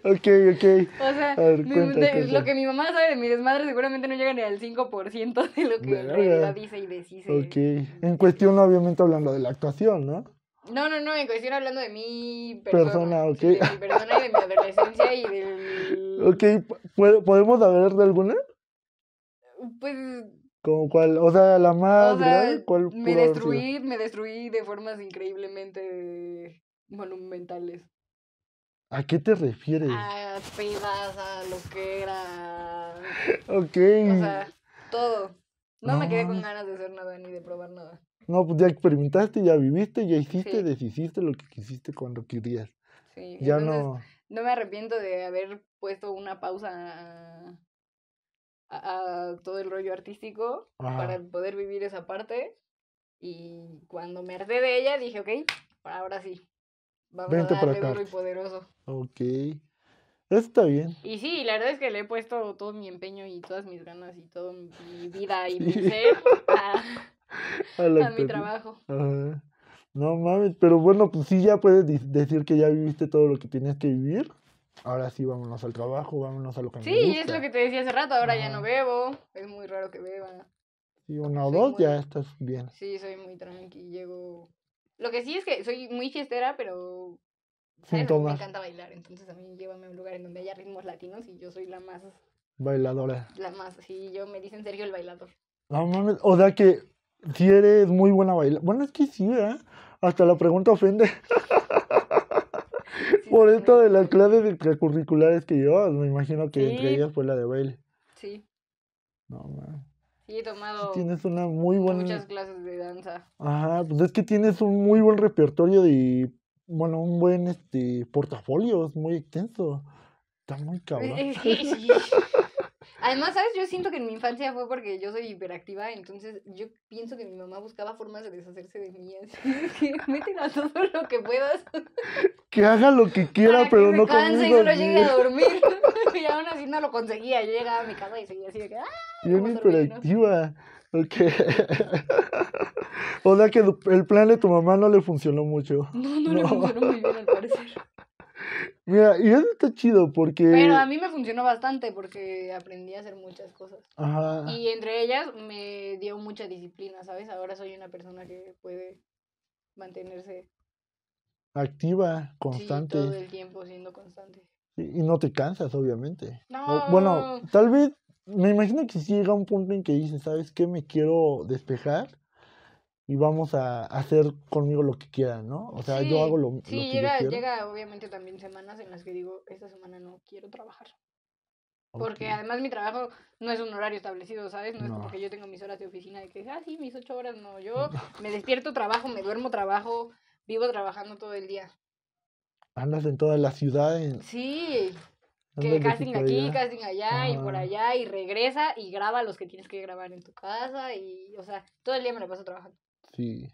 ok, ok. O sea, lo que mi mamá sabe de mi desmadre seguramente no llega ni al 5% de lo que ella dice y deshice. Ok. En cuestión, obviamente, hablando de la actuación, ¿no? No, no, no, en cuestión hablando de mi persona. ok. De mi persona y de mi adolescencia y del... Ok, ¿podemos hablar de alguna? Pues... ¿Como cuál? O sea, la madre Me destruí, me destruí de formas increíblemente monumentales. ¿A qué te refieres? A pedas, a lo que era. Ok. O sea, todo. No, me quedé con ganas de hacer nada ni de probar nada. No, pues ya experimentaste, ya viviste, ya hiciste, deshiciste lo que quisiste cuando querías. Sí, ya no. No me arrepiento de haber puesto una pausa a, todo el rollo artístico para poder vivir esa parte. Y cuando me harté de ella dije, ok, ahora sí, Vamos a para acá. duro y poderoso. Ok. Eso está bien. Y sí, la verdad es que le he puesto todo mi empeño y todas mis ganas y toda mi vida y mi ser a, mi trabajo. No mames, pero bueno, pues sí, ya puedes decir que ya viviste todo lo que tienes que vivir. Ahora sí, vámonos al trabajo, vámonos a lo que sí, me gusta. es lo que te decía hace rato, ahora ya no bebo, es muy raro que beba. Sí, una o dos ya estás bien. Sí, soy muy tranqui, llego lo que sí es que soy muy fiestera, pero me encanta bailar. Entonces a mí llévame a un lugar en donde haya ritmos latinos y yo soy la más... Bailadora. La más, sí, yo me dicen Sergio el bailador. No mames, o sea que si eres muy buena bailar. Bueno, es que sí, ¿eh? Hasta la pregunta ofende. Por esto de las clases extracurriculares que yo me imagino que entre ellas fue la de baile. Sí. No mames. Y he tomado tienes una muy buena... muchas clases de danza. Ajá, pues es que tienes un muy buen repertorio de, bueno, un buen este portafolio, es muy extenso. Está muy cabrón. Además, ¿sabes? Yo siento que en mi infancia fue porque yo soy hiperactiva, entonces yo pienso que mi mamá buscaba formas de deshacerse de mí. Así que métela todo lo que puedas. Que haga lo que quiera, Para pero que no conmigo. y solo llegue a dormir. y aún así no lo conseguía. Yo llegaba a mi casa y seguía así de que... ¡Ah, Bien hiperactiva. Ok. o sea que el plan de tu mamá no le funcionó mucho. no, no. le funcionó muy bien al parecer. Mira, y eso está chido porque... Pero a mí me funcionó bastante porque aprendí a hacer muchas cosas. Ajá. Y entre ellas me dio mucha disciplina, ¿sabes? Ahora soy una persona que puede mantenerse... Activa, constante. todo el tiempo siendo constante. Y, no te cansas, obviamente. No. bueno, tal vez, me imagino que si llega un punto en que dices, ¿sabes qué? Me quiero despejar y vamos a hacer conmigo lo que quieran, ¿no? O sea, yo hago lo, sí, que llega, llega obviamente también semanas en las que digo, esta semana no quiero trabajar. Porque además mi trabajo no es un horario establecido, ¿sabes? No, es porque yo tengo mis horas de oficina de que, ah, sí, mis ocho horas, no, yo me despierto, trabajo, me duermo, trabajo, vivo trabajando todo el día. Andas en toda la ciudad. Sí, que casting aquí, casi casting allá y por allá y regresa y graba los que tienes que grabar en tu casa y, o sea, todo el día me lo paso trabajando. Sí,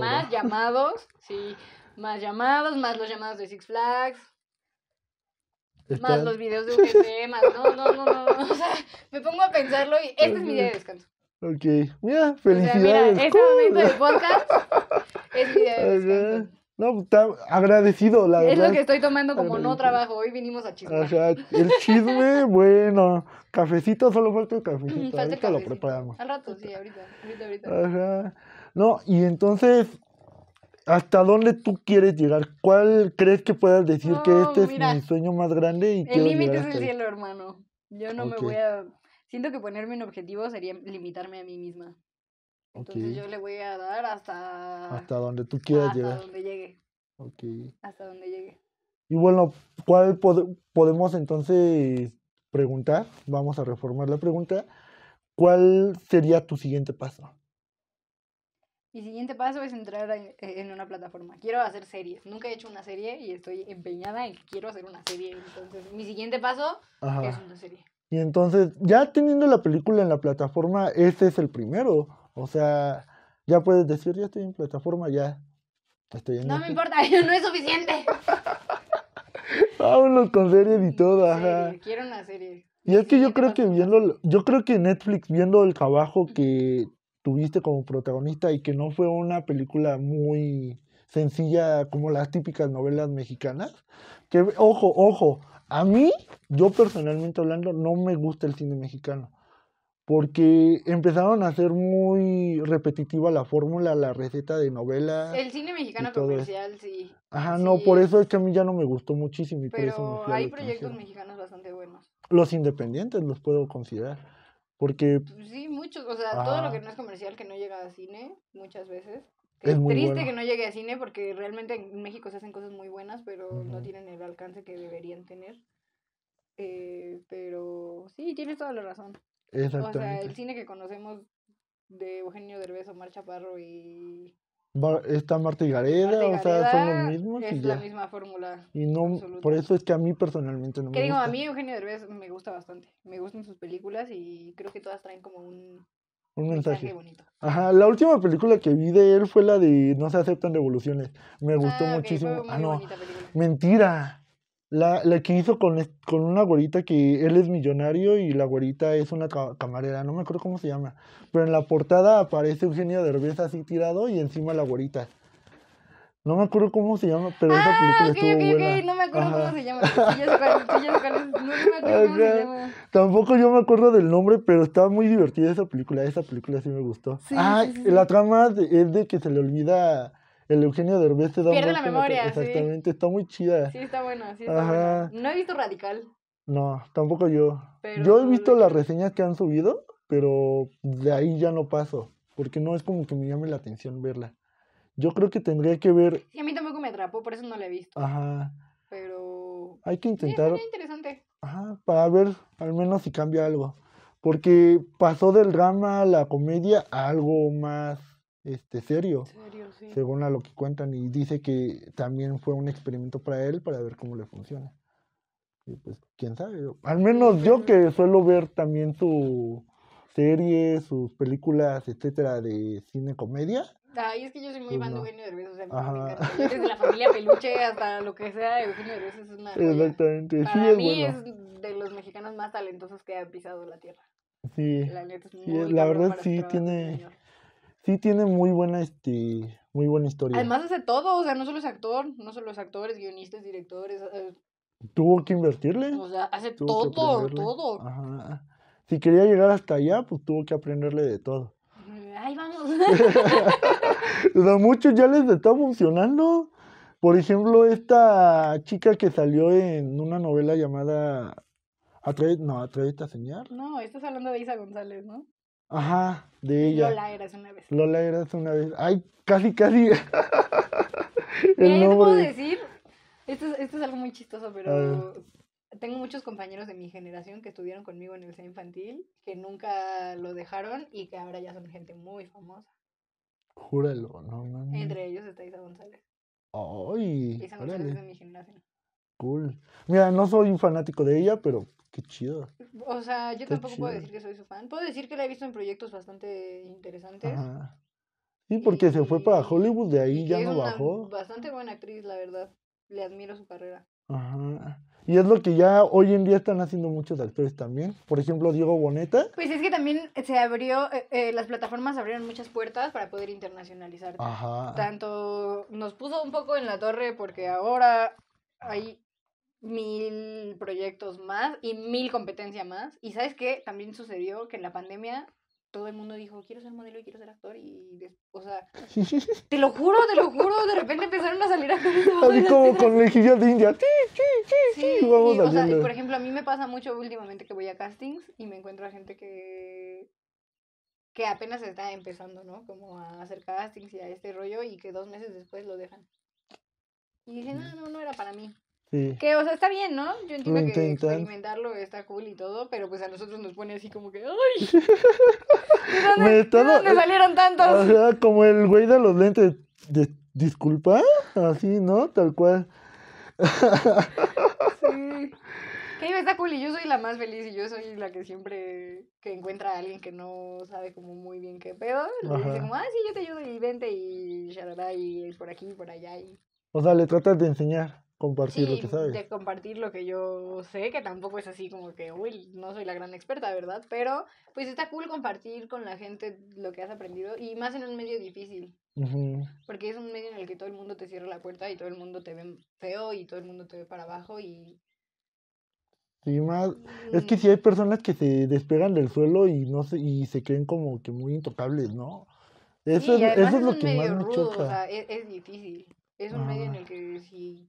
Más llamados, sí. Más llamados, más los llamados de Six Flags. Más los videos de UGC, No, no, no, no. O sea, me pongo a pensarlo y este es mi día de descanso. Ok, mira, felicidades. mira, este momento del podcast es mi día de descanso. No, pues, está agradecido, la es verdad. Es lo que estoy tomando como no trabajo. Hoy vinimos a chisme O sea, el chisme, bueno. Cafecito, solo falta el cafecito. ahorita lo preparamos. Al rato, sí, ahorita. Ahorita, ahorita. No, y entonces, ¿hasta dónde tú quieres llegar? ¿Cuál crees que puedas decir que este es mi sueño más grande? Y el límite es el cielo, hermano. Yo no me voy a... Siento que ponerme un objetivo sería limitarme a mí misma. Entonces yo le voy a dar hasta... Hasta donde tú quieras llegar. Hasta donde llegue. Hasta donde llegue. Y bueno, ¿cuál podemos entonces preguntar? Vamos a reformar la pregunta. ¿Cuál sería tu siguiente paso? Mi siguiente paso es entrar en, una plataforma. Quiero hacer series. Nunca he hecho una serie y estoy empeñada en que quiero hacer una serie. Entonces, mi siguiente paso es una serie. Y entonces, ya teniendo la película en la plataforma, ese es el primero. O sea, ya puedes decir, ya estoy en plataforma, ya No me importa, no es suficiente. Vámonos con series y todo, quiero una serie. Y es que yo creo que viendo, yo creo que Netflix viendo el trabajo que tuviste como protagonista y que no fue una película muy sencilla como las típicas novelas mexicanas. Que, ojo, ojo, a mí, yo personalmente hablando, no me gusta el cine mexicano. Porque empezaron a ser muy repetitiva la fórmula, la receta de novela. El cine mexicano comercial, sí. Ajá, no, por eso es que a mí ya no me gustó muchísimo. Y Pero hay proyectos mexicanos bastante buenos. Los independientes los puedo considerar porque. Pues sí, mucho. O sea, todo lo que no es comercial que no llega a cine, muchas veces. es, triste que no llegue a cine porque realmente en México se hacen cosas muy buenas, pero no tienen el alcance que deberían tener. Eh, pero sí, tienes toda la razón. O sea, el cine que conocemos de Eugenio Derbez, Mar Chaparro y está Marta y Gareda, o sea, son los mismos. Es y la misma fórmula. Y no, por eso es que a mí personalmente no me digo, gusta. a mí Eugenio Derbez me gusta bastante. Me gustan sus películas y creo que todas traen como un, un mensaje. bonito. Ajá, la última película que vi de él fue la de No se aceptan revoluciones. Me ah, gustó muchísimo. ah, no, mentira. La, que hizo con, una güerita que él es millonario y la güerita es una camarera, no me acuerdo cómo se llama. Pero en la portada aparece Eugenio Derbez así tirado y encima la güerita. No me acuerdo cómo se llama, pero esa ah, película okay, No me acuerdo cómo se llama. Tampoco yo me acuerdo del nombre, pero estaba muy divertida esa película. Esa película sí me gustó. Ah, la trama es de que se le olvida el Eugenio Derbez te da Pierde la Exactamente, está muy chida. Sí, está bueno, sí está No he visto Radical. No, tampoco yo. Yo he visto las reseñas que han subido, pero de ahí ya no paso, porque no es como que me llame la atención verla. Yo creo que tendría que ver... Sí, a mí tampoco me atrapó, por eso no la he visto. Ajá. Pero... Hay que intentar... interesante. Ajá, para ver al menos si cambia algo. Porque pasó del drama a la comedia a algo más este serio, según a lo que cuentan y dice que también fue un experimento para él para ver cómo le funciona y pues quién sabe al menos yo que suelo ver también su serie sus películas etcétera de cine comedia Ay, es que yo soy muy pues fan de Eugenio Derbez, desde la familia Peluche hasta lo que sea, Eugenio Derbez es una Exactamente, sí es mí es de los mexicanos más talentosos que ha pisado la tierra. sí, la verdad sí tiene sí tiene muy buena, este, muy buena historia. Además hace todo, o sea, no solo es actor, no solo es actores, guionistas, directores. Eh, tuvo que invertirle. O sea, hace todo, todo. Ajá. Si quería llegar hasta allá, pues tuvo que aprenderle de todo. Eh, ¡Ay, vamos. o muchos ya les está funcionando. Por ejemplo, esta chica que salió en una novela llamada Atre... no, Atrévete a señar? No, estás hablando de Isa González, ¿no? Ajá, de ella. Lola era eras una vez. Lola eras una vez. Ay, casi, casi. te puedo decir, esto es, algo muy chistoso, pero tengo muchos compañeros de mi generación que estuvieron conmigo en el C infantil, que nunca lo dejaron y que ahora ya son gente muy famosa. Júralo, no mames. Entre ellos está Isa González. Ay, Isa González es de mi generación. Cool. Mira, no soy un fanático de ella, pero Qué chido. O sea, yo tampoco puedo decir que soy su fan. Puedo decir que la he visto en proyectos bastante interesantes. Ajá. Sí, porque se fue para Hollywood, de ahí ya no es bajó. Una bastante buena actriz, la verdad. Le admiro su carrera. Ajá. Y es lo que ya hoy en día están haciendo muchos actores también. Por ejemplo, Diego Boneta. Pues es que también se abrió, eh, eh, las plataformas abrieron muchas puertas para poder internacionalizar. Ajá. Tanto nos puso un poco en la torre porque ahora hay mil proyectos más y mil competencia más. Y sabes qué, también sucedió que en la pandemia todo el mundo dijo, quiero ser modelo y quiero ser actor. Y, o sea, te lo juro, te lo juro, de repente empezaron a salir A Así como con el de India. Sí, sí, sí, por ejemplo, a mí me pasa mucho últimamente que voy a castings y me encuentro a gente que que apenas está empezando, ¿no? Como a hacer castings y a este rollo y que dos meses después lo dejan. Y dicen, no, mm. no, no era para mí. Que, o sea, está bien, ¿no? Yo entiendo que experimentarlo está cool y todo, pero pues a nosotros nos pone así como que, ¡ay! ¿De dónde, salieron tantos? O sea, como el güey de los lentes, disculpa, así, ¿no? Tal cual. sí. Que está cool y yo soy la más feliz y yo soy la que siempre que encuentra a alguien que no sabe como muy bien qué pedo, le dice como, ah, sí, yo te ayudo y vente y charará y por aquí y por allá. O sea, le tratas de enseñar compartir lo que sabes. De compartir lo que yo sé, que tampoco es así como que, uy, no soy la gran experta, ¿verdad? Pero pues está cool compartir con la gente lo que has aprendido y más en un medio difícil. Porque es un medio en el que todo el mundo te cierra la puerta y todo el mundo te ve feo y todo el mundo te ve para abajo y... Sí, más... Es que si mm. hay personas que se despegan del suelo y, no se, se creen como que muy intocables, ¿no? Eso, es, lo que más me choca. E, es, difícil. Es un medio en el que si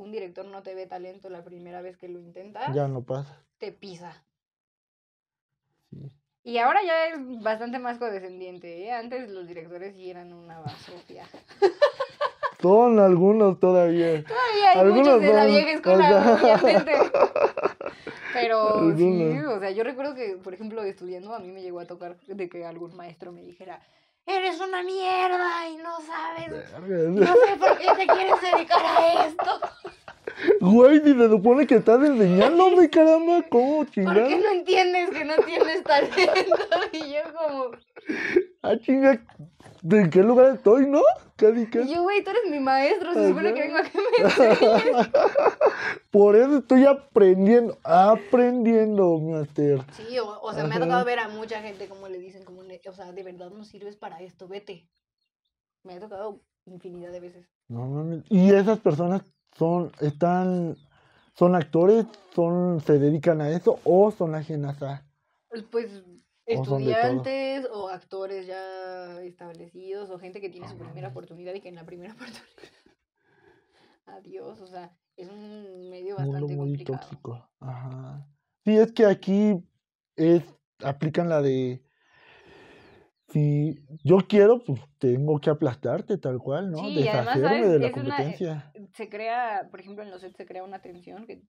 un director no te ve talento la primera vez que lo intenta, ya no pasa. Te pisa. Y ahora ya es bastante más condescendiente. ¿eh? Antes los directores sí eran una basofia. Son algunos todavía. Todavía hay algunos muchos de la vieja Pero sí, o sea, yo recuerdo que, por ejemplo, estudiando, a mí me llegó a tocar de que algún maestro me dijera, eres una mierda y no sabes. No sé por qué te quieres dedicar a esto. Güey, ni se supone que estás enseñándome, caramba, ¿cómo chingada? ¿Por qué no entiendes que no tienes talento? Y yo como... Ah, chinga, ¿De qué lugar estoy, no? ¿Qué dije? Yo, güey, tú eres mi maestro, se supone que vengo a que me Por eso estoy aprendiendo, aprendiendo, master. Sí, o, sea, me ha tocado ver a mucha gente como le dicen, como o sea, de verdad no sirves para esto, vete. Me ha tocado infinidad de veces. No Y esas personas son, están, son actores, son, se dedican a eso o son ajenas a. Pues estudiantes o, actores ya establecidos o gente que tiene su primera ah. oportunidad y que en la primera oportunidad. Adiós, o sea, es un medio bastante muy complicado. tóxico. Ajá. Sí, es que aquí es aplican la de si yo quiero, pues tengo que aplastarte tal cual, ¿no? Deshacerme de la eh, competencia. se crea, por ejemplo, en los sets se crea una tensión que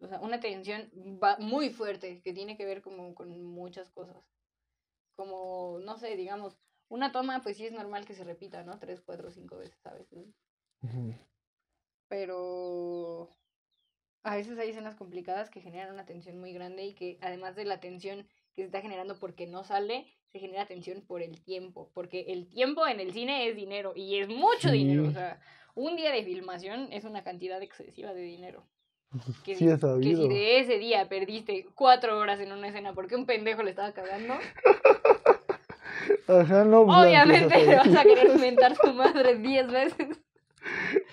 o sea, una tensión va muy fuerte que tiene que ver como con muchas cosas como, no sé, digamos, una toma, pues sí es normal que se repita, ¿no? Tres, cuatro, cinco veces, a veces Pero a veces hay escenas complicadas que generan una tensión muy grande y que además de la tensión que se está generando porque no sale, se genera tensión por el tiempo, porque el tiempo en el cine es dinero y es mucho dinero, o sea, un día de filmación es una cantidad excesiva de dinero. Que, que si de ese día perdiste cuatro horas en una escena porque un pendejo le estaba cagando. Ajá, no, pues, Obviamente le vas a querer inventar a su madre diez veces.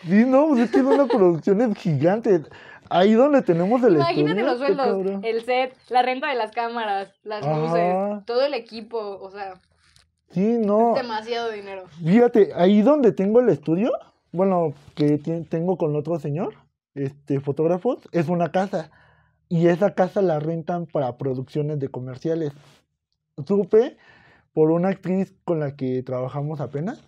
Sí, no, pues es que es una producción es gigante. Ahí donde tenemos el Imagínate los sueldos, el set, la renta de las cámaras, las luces, todo el equipo, o sea. Sí, no. Es demasiado dinero. Fíjate, ahí donde tengo el estudio, bueno, que tengo con otro señor, este, fotógrafos, es una casa. Y esa casa la rentan para producciones de comerciales. Supe por una actriz con la que trabajamos apenas.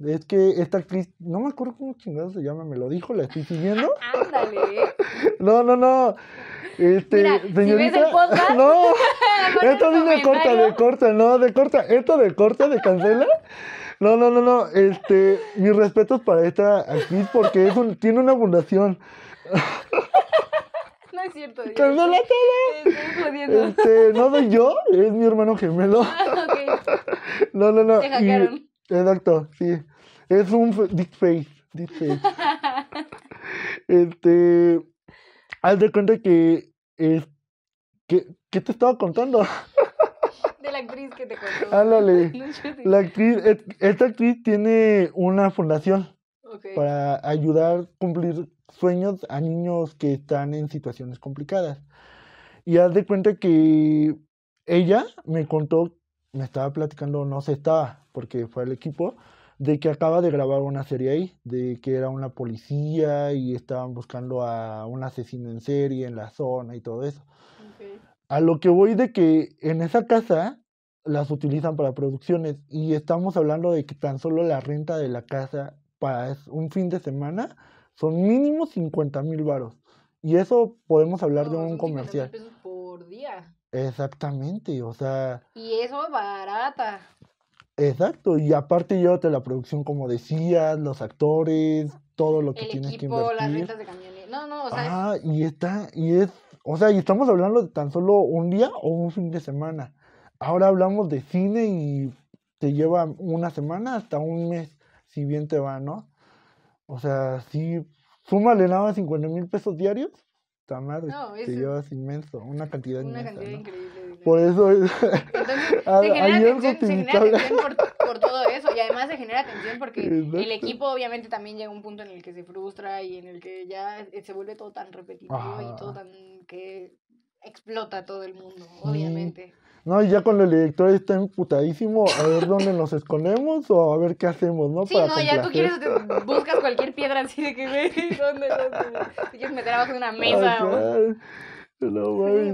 Es que esta actriz, no me acuerdo cómo chingada se llama, me lo dijo, la estoy siguiendo. Ándale. no, no, no. Este, señorita, ves el no. esto es de corta, de corta, no, de corta. Esto de corta, de cancela. No, no, no, no. Este, mis respetos para esta actriz porque tiene una fundación No es cierto. Pero no la tele! Este, no soy yo, es mi hermano gemelo. Ah, no, no, no. Te hackearon. Exacto, sí. Es un deep face este. Haz de cuenta que. ¿Qué te estaba contando? De la actriz que te contó. Ándale. la actriz, esta actriz tiene una fundación para ayudar a cumplir sueños a niños que están en situaciones complicadas. Y haz de cuenta que ella me contó, me estaba platicando, no se estaba, porque fue el equipo, de que acaba de grabar una serie ahí, de que era una policía y estaban buscando a un asesino en serie en la zona y todo eso. A lo que voy de que en esa casa las utilizan para producciones y estamos hablando de que tan solo la renta de la casa para un fin de semana son mínimo 50 mil varos. Y eso podemos hablar de un comercial. Pesos por día. Exactamente, o sea. Y eso es barata. Exacto, y aparte llévate la producción, como decías, los actores, todo lo que tienes que invertir. las rentas de camiones. No, no, Ah, y está, y es. O sea, y estamos hablando de tan solo un día o un fin de semana. Ahora hablamos de cine y te lleva una semana hasta un mes, si bien te va, ¿no? O sea, si súmale nada más 50 mil pesos diarios. Está madre, no, te llevas inmenso, una cantidad cantidad increíble. Por eso se, genera atención, por, todo eso y además se genera atención porque el equipo obviamente también llega a un punto en el que se frustra y en el que ya eh, se vuelve todo tan repetitivo y todo tan que explota todo el mundo, obviamente. No, y ya con el director está emputadísimo, a ver dónde nos escondemos o a ver qué hacemos, ¿no? Sí, no, ya tú quieres, buscas cualquier piedra así de que ve dónde, te quieres meter abajo una mesa. O...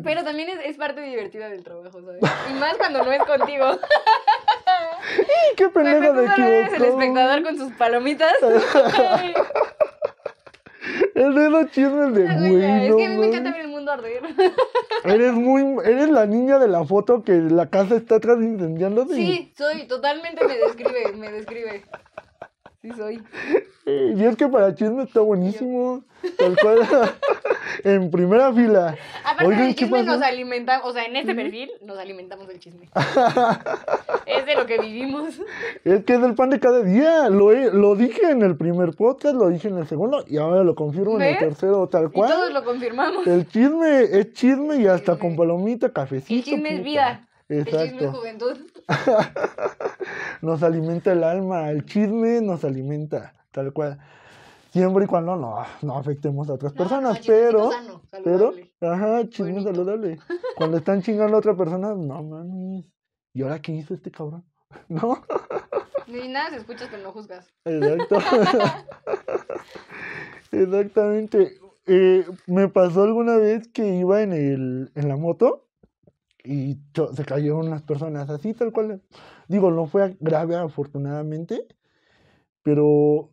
Pero también es, es, parte divertida del trabajo, ¿sabes? Y más cuando no es contigo. ¡Qué pendejo de equivocó! el espectador con sus palomitas. Es de los chismes de güey. Es que a mí me encanta ver el mundo arder. Eres muy. Eres la niña de la foto que la casa está atrás incendiándose. Sí, soy, totalmente me describe, me describe. Sí soy. Y es que para chisme está buenísimo. Tal cual. en primera fila. Aparte Oigan, chisme nos alimentamos, o sea, en este perfil nos alimentamos del chisme. es de lo que vivimos. Es que es el pan de cada día. Lo, lo dije en el primer podcast, lo dije en el segundo y ahora lo confirmo en el tercero, tal cual. Y todos lo confirmamos. El chisme es chisme y hasta con palomita, cafecito. El chisme es vida. Exacto. El chisme es juventud. nos alimenta el alma, el chisme nos alimenta, tal cual. Siempre y cuando no, no afectemos a otras personas, pues, pero, pero, ajá, chisme saludable. Cuando están chingando a otra persona, no mames, ¿y ahora qué hizo este cabrón? No. Ni nada se escuchas que no juzgas. Exacto. Exactamente. Eh, me pasó alguna vez que iba en, el, en la moto y se cayeron unas personas así, tal cual. Digo, no fue grave afortunadamente, pero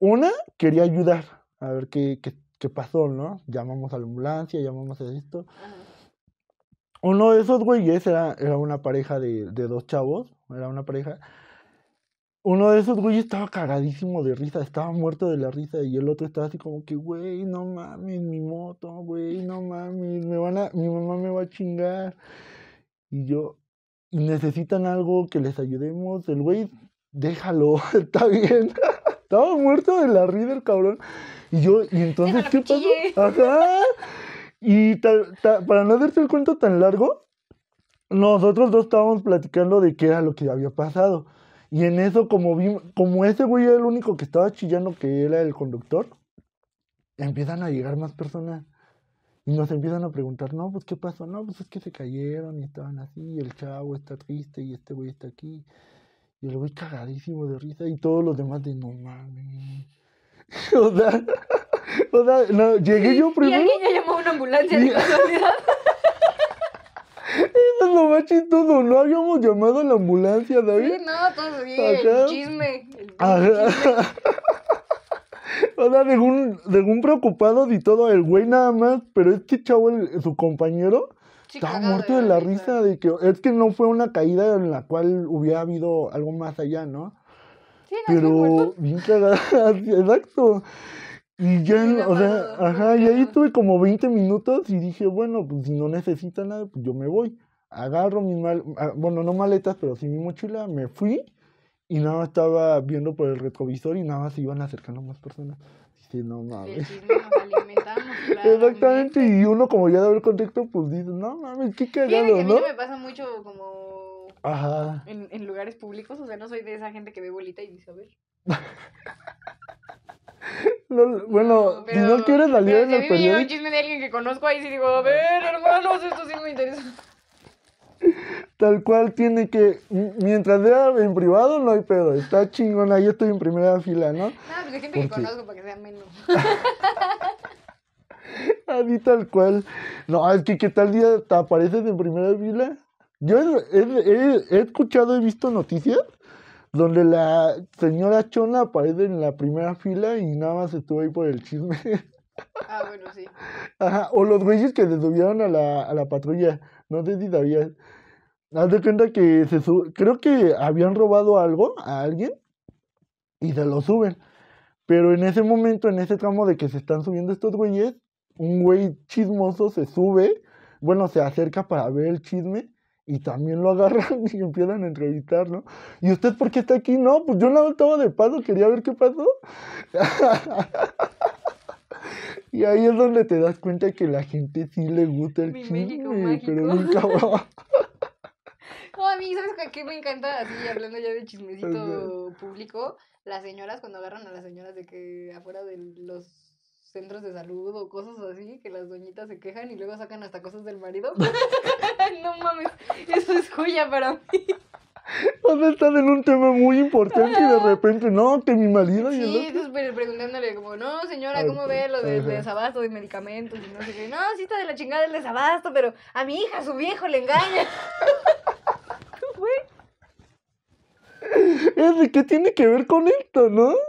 una quería ayudar a ver qué, pasó, ¿no? Llamamos a la ambulancia, llamamos a esto. Uno de esos güeyes era, era una pareja de, de dos chavos, era una pareja uno de esos güeyes estaba cagadísimo de risa, estaba muerto de la risa y el otro estaba así como que, güey, no mames, mi moto, güey, no mames, me van a, mi mamá me va a chingar. Y yo, necesitan algo que les ayudemos, el güey, déjalo, está bien. estaba muerto de la risa el cabrón. Y yo, y entonces, ¿qué pasó? Ajá. Y para no hacerse el cuento tan largo, nosotros dos estábamos platicando de qué era lo que había pasado. Y en eso, como, vi, como ese güey era el único que estaba chillando, que era el conductor, empiezan a llegar más personas. Y nos empiezan a preguntar, no, pues qué pasó, no, pues es que se cayeron y estaban así, y el chavo está triste y este güey está aquí. Y el güey cagadísimo de risa y todos los demás de no mames. o sea, no, llegué yo primero. Y alguien ya llamó a una ambulancia de casualidad. Eso es lo más chistoso. No habíamos llamado a la ambulancia, David. Pues, sí, no, todo bien. El chisme. El chisme. O sea, y todo, el güey nada más, pero es que chavo, su compañero, estaba muerto de, la risa. de que es que no fue una caída en la cual hubiera habido algo más allá, ¿no? Sí, no pero bien exacto. Y ya, o sea, ajá, y ahí tuve como 20 minutos y dije, bueno, pues si no necesita nada, pues yo me voy. Agarro mis mal, ah, bueno, no maletas, pero sí mi mochila, me fui y nada más estaba viendo por el retrovisor y nada más se iban acercando más personas. sí no mames. Exactamente, y uno como ya de haber contacto pues dice, no mames, qué cagado, ¿no? A mí me pasa mucho como Ajá. En, lugares públicos, o sea, no soy de esa gente que ve bolita y dice, a ver. bueno, si no quieres salir en el periódico. un chisme de alguien que conozco ahí sí digo, a ver, hermanos, esto sí me interesa. Tal cual tiene que, mientras vea en privado no hay pedo, está chingona, yo estoy en primera fila, ¿no? No, pues de gente que conozco para que sea menos. a mí tal cual. No, es que qué tal día te apareces en primera fila. Yo he, he escuchado, he visto noticias donde la señora Chona aparece en la primera fila y nada más estuvo ahí por el chisme. Ah, bueno, sí. Ajá, o los güeyes que se subieron a la, a la patrulla, no sé si sabías. Haz de cuenta que se sube creo que habían robado algo a alguien y se lo suben. Pero en ese momento, en ese tramo de que se están subiendo estos güeyes, un güey chismoso se sube, bueno, se acerca para ver el chisme y también lo agarran y empiezan a entrevistar, ¿no? ¿Y usted por qué está aquí? No, pues yo la estaba de paso, quería ver qué pasó. y ahí es donde te das cuenta que la gente sí le gusta el chisme, pero nunca va. a mí, ¿sabes qué me encanta? Así, hablando ya de chismecito público, las señoras, cuando agarran a las señoras de que afuera de los centros de salud o cosas así, que las doñitas se quejan y luego sacan hasta cosas del marido. no mames, eso es joya para mí. O sea, en un tema muy importante y de ah. repente, no, que mi marido y Sí, preguntándole como, no, señora, ¿cómo ve lo desabasto de medicamentos? Y no sé No, sí está de la chingada el desabasto, pero a mi hija, su viejo, le engaña. ¿De qué tiene que ver con esto, no?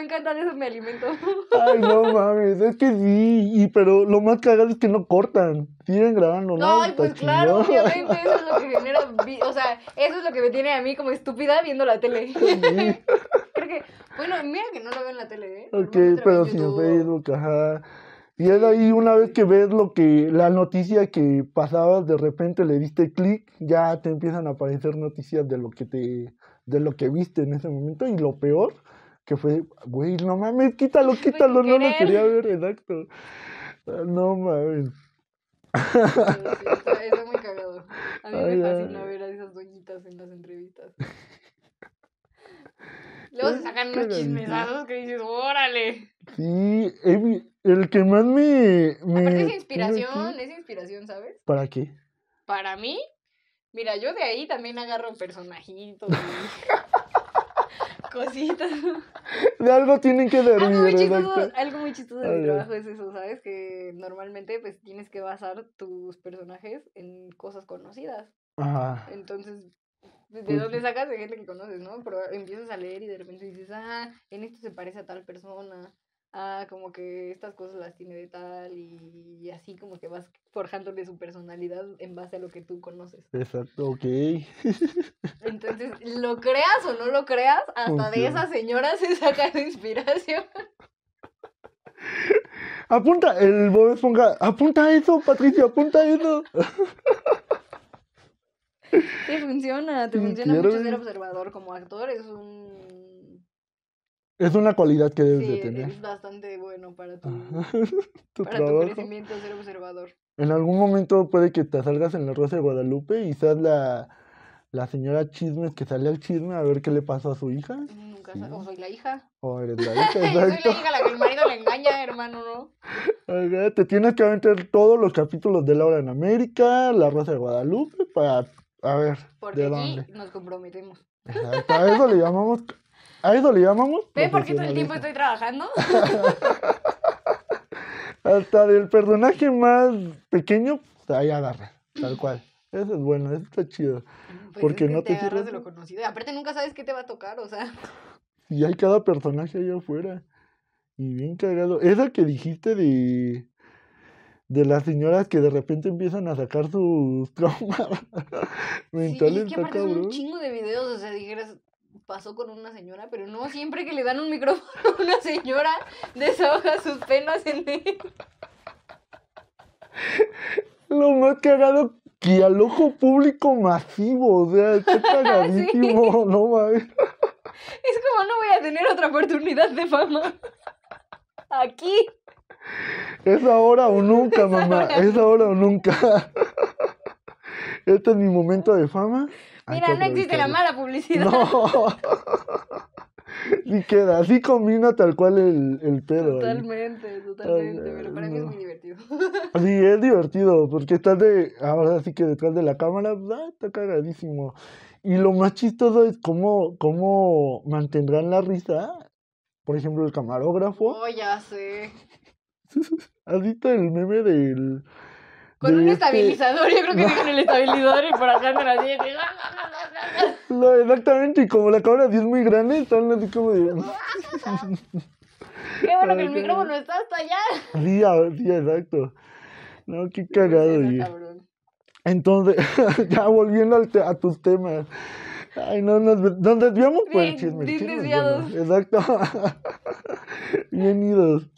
me encantan eso me alimento. Ay, no mames, es que sí, y, pero lo más cagado es que no cortan, siguen grabando, ¿no? pues claro, obviamente eso es lo que genera, o sea, eso es lo que me tiene a mí como estúpida viendo la tele. Creo que, bueno, mira que no lo veo en la tele, ¿eh? Ok, pero si en Facebook, ajá. Y es ahí una vez que ves lo que, la noticia que pasabas, de repente le diste clic, ya te empiezan a aparecer noticias de lo que te, de lo que viste en ese momento. Y lo peor que fue, güey, no mames, quítalo, quítalo, no lo quería ver, acto ah, No mames. está, muy cagado. A mí me fascina ver a esas doñitas en las entrevistas. Luego se sacan unos chismesazos que dices, órale. Sí, el que más me. Aparte es inspiración, es inspiración, ¿sabes? ¿Para qué? Para mí, mira, yo de ahí también agarro personajitos. cositas. De algo tienen que dormir. Algo muy chistoso, algo muy chistoso de mi trabajo es eso, ¿sabes? Que normalmente pues tienes que basar tus personajes en cosas conocidas. Ajá. Entonces, ¿de pues dónde sacas de gente que conoces, no? Pero empiezas a leer y de repente dices, ah, en esto se parece a tal persona ah, como que estas cosas las tiene de tal y, así como que vas forjándole su personalidad en base a lo que tú conoces. Exacto, ok. Entonces, lo creas o no lo creas, hasta de esa señora se saca de inspiración. Apunta, el Bob Esponja, apunta eso, Patricia, apunta eso. Te funciona, te funciona mucho ser observador como actor, es un es una cualidad que debes sí, de tener. Es bastante bueno para tu, para tu crecimiento ser observador. En algún momento puede que te salgas en la Rosa de Guadalupe y seas la, la señora chismes que sale al chisme a ver qué le pasó a su hija. Nunca sí. O soy la hija. O eres la hija, exacto. soy la hija la que el marido le engaña, hermano, ¿no? te tienes que aventar todos los capítulos de Laura en América, La Rosa de Guadalupe, para a ver Porque de dónde. nos comprometemos. para a eso le llamamos ¿A eso le llamamos? Ve por qué todo el tiempo estoy trabajando? Hasta del personaje más pequeño, ahí agarra, tal cual. Eso es bueno, eso está chido. Pues porque no te, te de lo conocido. y, Aparte nunca sabes qué te va a tocar, o sea. Y hay cada personaje allá afuera. Y bien cagado. Esa que dijiste de de las señoras que de repente empiezan a sacar sus traumas mentales. Sí, es que aparte un chingo de videos, o sea, dijeras, pasó con una señora, pero no siempre que le dan un micrófono a una señora desahoga sus penas en él. Lo más cagado que al ojo público masivo, o sea, qué cagadísimo, no mames. Es como no voy a tener otra oportunidad de fama. Aquí. Es ahora o nunca, mamá. Es ahora o nunca. Este es mi momento de fama. Mira, no existe la mala publicidad. No. y queda, así combina tal cual el, el pedo. Totalmente, totalmente, pero para mí es muy divertido. Sí, es divertido, porque estás de, ahora sí que detrás de la cámara, ah, está cagadísimo. Y lo más chistoso es cómo, cómo mantendrán la risa, por ejemplo, el camarógrafo. Oh, ya sé. ¿Has visto el meme del... Con un este estabilizador, yo creo que en el estabilizador y por acá andan así. exactamente, y como la cámara es muy grande, están así como de... Qué bueno que el micrófono está hasta allá. Sí, sí exacto. No, qué cagado, Entonces, ya volviendo al a tus temas. Ay, no, nos, nos desviamos pues el chisme. exacto. Bienvenidos.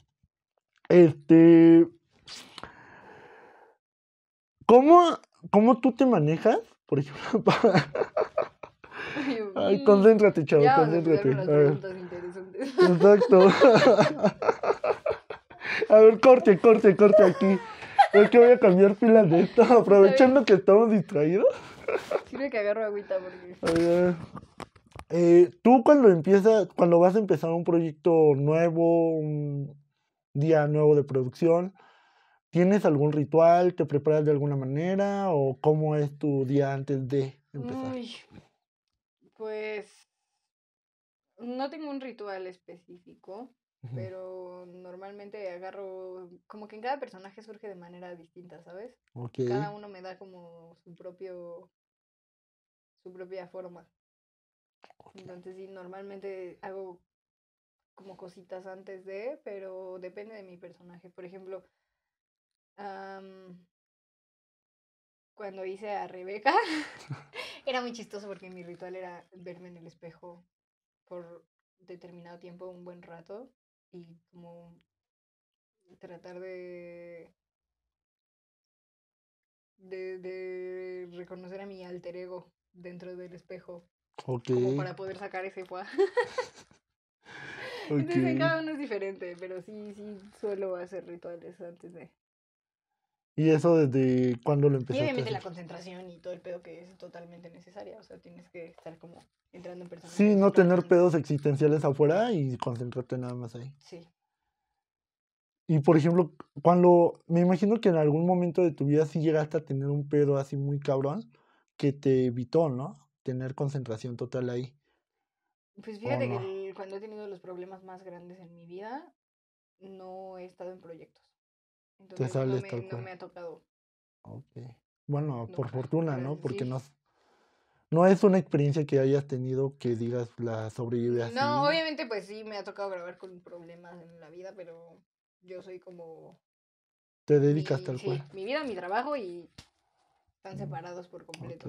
Este, ¿Cómo, cómo tú te manejas, por ejemplo, para... Ay, concéntrate, chavo, concéntrate. Exacto. A ver, corte, corte, corte aquí. Es que voy a cambiar filas de esto, aprovechando que estamos distraídos. Tiene que agarro agüita porque. Eh, tú cuando empiezas, cuando vas a empezar un proyecto nuevo, un día nuevo de producción, ¿Tienes algún ritual? ¿Te preparas de alguna manera? ¿O cómo es tu día antes de empezar? pues no tengo un ritual específico, pero normalmente agarro, como que en cada personaje surge de manera distinta, ¿sabes? Cada uno me da como su propio, su propia forma. Entonces sí, normalmente hago como cositas antes de, pero depende de mi personaje. Por ejemplo, Um, cuando hice a Rebeca, era muy chistoso porque mi ritual era verme en el espejo por determinado tiempo, un buen rato, y como tratar de, de, reconocer a mi alter ego dentro del espejo. Como para poder sacar ese cuá Entonces cada uno es diferente, pero sí, sí suelo hacer rituales antes de. Y eso desde cuando lo empezaste. Y obviamente la concentración y todo el pedo que es totalmente necesaria. O sea, tienes que estar como entrando en persona. Sí, no tener pedos existenciales afuera y concentrarte nada más ahí. Sí. Y por ejemplo, cuando. Me imagino que en algún momento de tu vida sí llegaste a tener un pedo así muy cabrón que te evitó, ¿no? Tener concentración total ahí. Pues fíjate que cuando he tenido los problemas más grandes en mi vida, no he estado en proyectos te sales tal cual. ha tocado. Okay. Bueno, por fortuna, ¿no? Porque no, es una experiencia que hayas tenido que digas la sobrevive No, obviamente pues sí, me ha tocado grabar con problemas en la vida, pero yo soy como... Te dedicas tal cual. Mi vida, mi trabajo y están mm, separados por completo.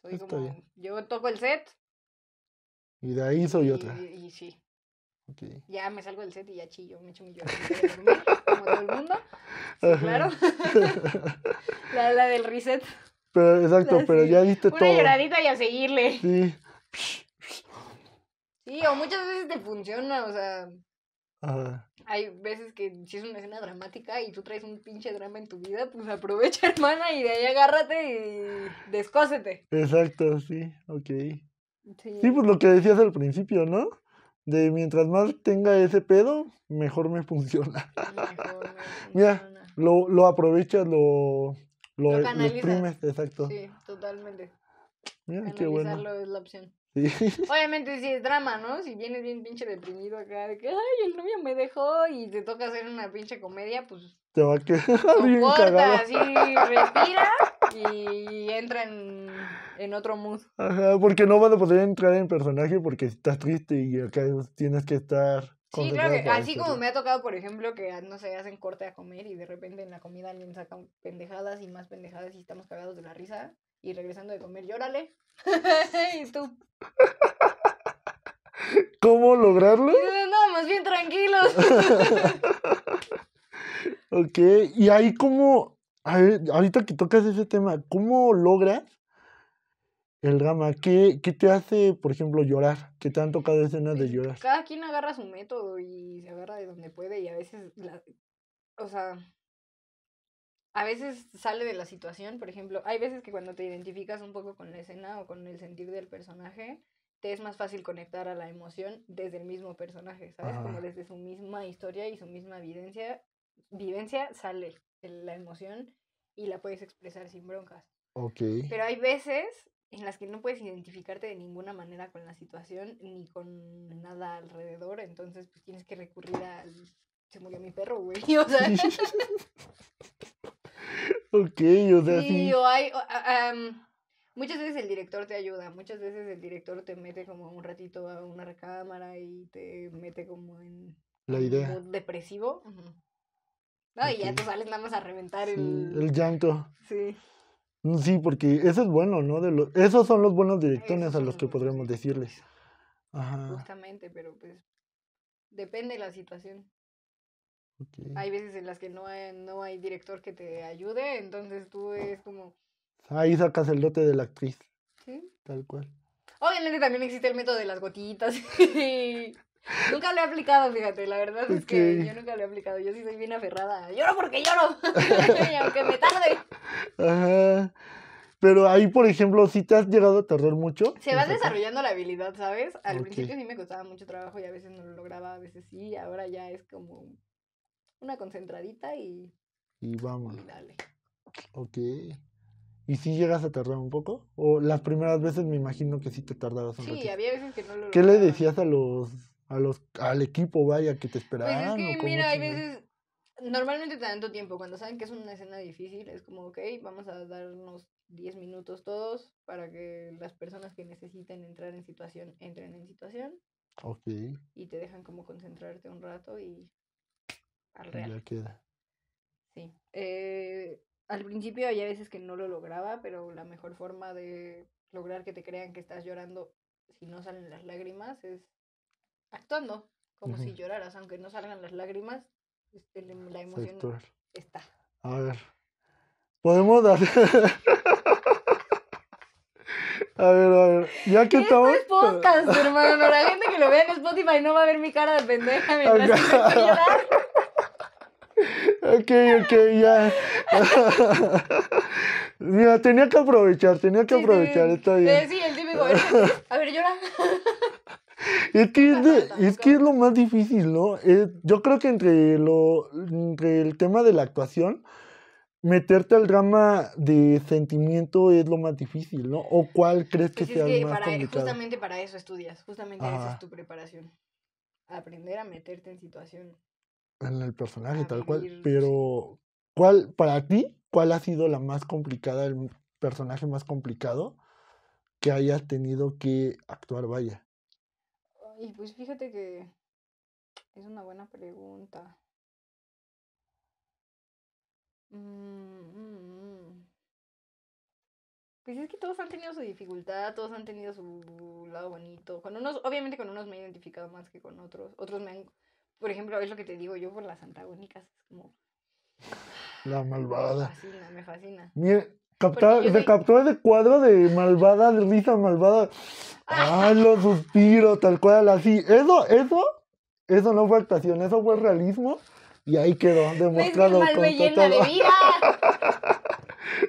Soy como, yo toco el set. Y de ahí soy otra. y sí, ya me salgo del set y ya chillo, me echo mi como todo el mundo. claro. la, la, del reset. Pero, exacto, pero ya diste todo. Una lloradita y a seguirle. Sí. Sí, o muchas veces te funciona, o sea. Hay veces que si es una escena dramática y tú traes un pinche drama en tu vida, pues aprovecha, hermana, y de ahí agárrate y descósete. Exacto, sí, ok. sí pues lo que decías al principio, ¿no? de mientras más tenga ese pedo, mejor me funciona. Mejor Mira, Lo, lo, aprovechas, lo, lo, exacto. Sí, totalmente. Mira, qué bueno. es la opción. Obviamente sí es drama, ¿no? Si vienes bien pinche deprimido acá de que, ay, el novio me dejó y te toca hacer una pinche comedia, pues te va a quedar bien cagada. así, respira y entra en, otro mood. Ajá, porque no vas a poder entrar en personaje porque estás triste y acá tienes que estar... Sí, claro así como me ha tocado, por ejemplo, que ah, no se hacen corte a comer y de repente en la comida alguien saca pendejadas y más pendejadas y estamos cagados de la risa y regresando de comer, llórale. y tú... ¿Cómo lograrlo? No, más bien tranquilos ok, y ahí como ahorita que tocas ese tema, ¿cómo logras el drama? ¿Qué, te hace, por ejemplo, llorar? ¿Qué tanto cada escena de pues, llorar? Cada quien agarra su método y se agarra de donde puede y a veces, o sea, a veces sale de la situación, por ejemplo, hay veces que cuando te identificas un poco con la escena o con el sentir del personaje, te es más fácil conectar a la emoción desde el mismo personaje, ¿sabes? Como desde su misma historia y su misma evidencia vivencia sale la emoción y la puedes expresar sin broncas. Ok. Pero hay veces en las que no puedes identificarte de ninguna manera con la situación ni con nada alrededor, entonces pues tienes que recurrir al... Se murió mi perro, güey. O ok, o sea... muchas veces el director te ayuda, muchas veces el director te mete como un ratito a una recámara y te mete como en... La idea. Depresivo. No, y ya tú sales nada más a reventar el... el llanto. Sí. Mm, sí, porque eso es bueno, ¿no? De Esos son los buenos directores a los que Podremos decirles. Ajá. Justamente, pero pues depende de la situación. Hay veces en las que no hay, no hay director que te ayude, entonces tú ah. es como... Ahí sacas el dote de la actriz. Sí. Tal cual. Obviamente también existe el método de las gotitas. Nunca lo he aplicado, fíjate, la verdad es que yo nunca lo he aplicado. Yo sí soy bien aferrada. Lloro porque lloro. aunque me tarde. Ajá. Pero ahí, por ejemplo, si ¿sí te has llegado a tardar mucho. Se va desarrollando la habilidad, ¿sabes? Al principio sí me costaba mucho trabajo y a veces no lo lograba, a veces sí. Ahora ya es como una concentradita y. Y vamos. Y dale. Ok. ¿Y si llegas a tardar un poco? O las primeras veces me imagino que sí te tardabas un Sí, había veces que no lo ¿Qué le decías a los al equipo, vaya, que te pues esperaban. Pues mira, hay veces, normalmente te tu tiempo, cuando saben que es una escena difícil, es como, ok, vamos a darnos 10 minutos todos para que las personas que necesiten entrar en situación, entren en situación. Ok. Y te dejan como concentrarte un rato y al real. queda. Sí. Eh, al principio había veces que no lo lograba, pero la mejor forma de lograr que te crean que estás llorando si no salen las lágrimas es actuando, como si lloraras, aunque no salgan las lágrimas, este, la emoción está. A ver, podemos dar... A ver, a ver. Ya que estamos. estamos. Es podcast, hermano. La gente que lo vea en Spotify no va a ver mi cara de pendeja mientras Ok, ok, ya. Mira, tenía que aprovechar, tenía que aprovechar, sí, está bien. Eh, sí, el típico, a ver, llora es que es, lo más difícil, ¿no? Eh, yo creo que entre, lo, entre el tema de la actuación, meterte al drama de sentimiento es lo más difícil, ¿no? ¿O cuál crees que pues sea lo más para, e, complicado? Justamente para eso estudias, justamente esa es tu preparación. Aprender a meterte en situación. En el personaje, tal cual. Pero, ¿cuál, para ti, cuál ha sido la más complicada, el personaje más complicado que hayas tenido que actuar, vaya? Y pues fíjate que es una buena pregunta. Mm, mm, mm. Pues es que todos han tenido su dificultad, todos han tenido su lado bonito. Con unos, obviamente con unos me he identificado más que con otros. Otros me han, por ejemplo, es lo que te digo yo por las antagónicas, es como la malvada. Me fascina, me fascina. Mira, se captó ese cuadro de malvada, de risa malvada. Ah, los suspiros, tal cual, así. Eso, eso, eso no fue actuación, eso fue realismo. Y ahí quedó, pues, demostrado. Con leyenda de vida.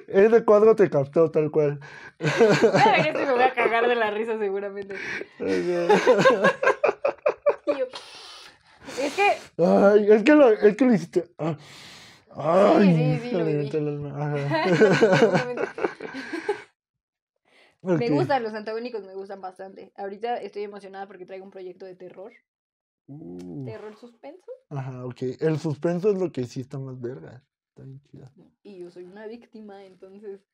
Ese cuadro te captó tal cual. ver, este me voy a cagar de la risa seguramente. es que... Ay, es que lo, es que lo hiciste... Ah. Ay, sí, sí, me gustan, los antagónicos me gustan bastante. Ahorita estoy emocionada porque traigo un proyecto de terror. Uh. ¿Terror suspenso? Ajá, ok. El suspenso es lo que sí está más verga. Está bien Y yo soy una víctima, entonces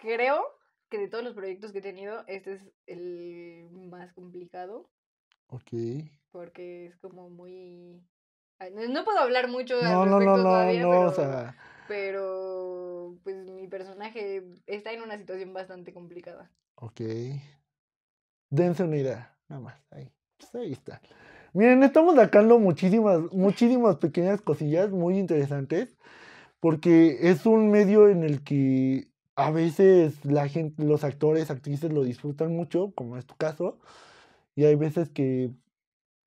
creo que de todos los proyectos que he tenido, este es el más complicado. Ok. Porque es como muy no puedo hablar mucho al respecto todavía, pero, pues mi personaje está en una situación bastante complicada. Ok. Dense una idea, nada más. Ahí, pues, ahí está. Miren, estamos sacando muchísimas, muchísimas pequeñas cosillas muy interesantes, porque es un medio en el que a veces la gente, los actores, actrices lo disfrutan mucho, como es tu caso, y hay veces que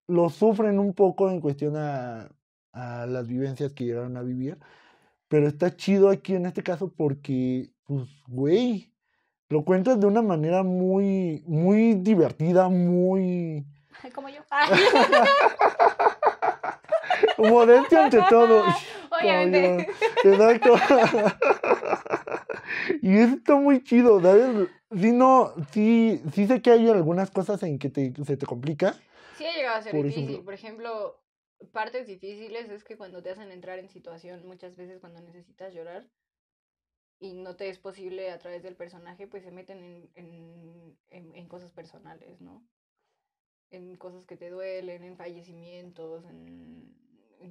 lo sufren un poco en cuestión a, a las vivencias que llegaron a vivir. Pero está chido aquí en este caso porque, pues, güey, lo cuentas de una manera muy, muy divertida, muy... como yo. Modestia ante todo. Exacto. y esto está muy chido, Si no, sí, sí sé que hay algunas cosas en que te, se te complica, Sí ha llegado a ser difícil. por ejemplo, partes difíciles es que cuando te hacen entrar en situación, muchas veces cuando necesitas llorar y no te es posible a través del personaje, pues se meten en, en, en, cosas personales, ¿no? En cosas que te duelen, en fallecimientos, en,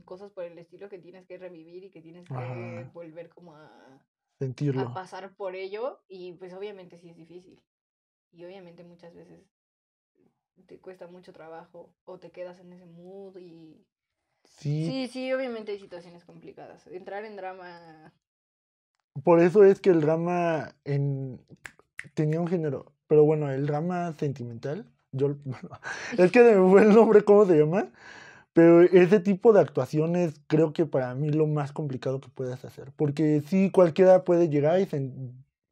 cosas por el estilo que tienes que revivir y que tienes que volver como a, Sentirlo. a pasar por ello. Y pues obviamente sí es difícil. Y obviamente muchas veces te cuesta mucho trabajo o te quedas en ese mood y... Sí. sí, sí, obviamente hay situaciones complicadas. Entrar en drama... Por eso es que el drama en... tenía un género, pero bueno, el drama sentimental, yo... es que de buen nombre, ¿cómo se llama? Pero ese tipo de actuaciones creo que para mí lo más complicado que puedes hacer, porque sí, cualquiera puede llegar y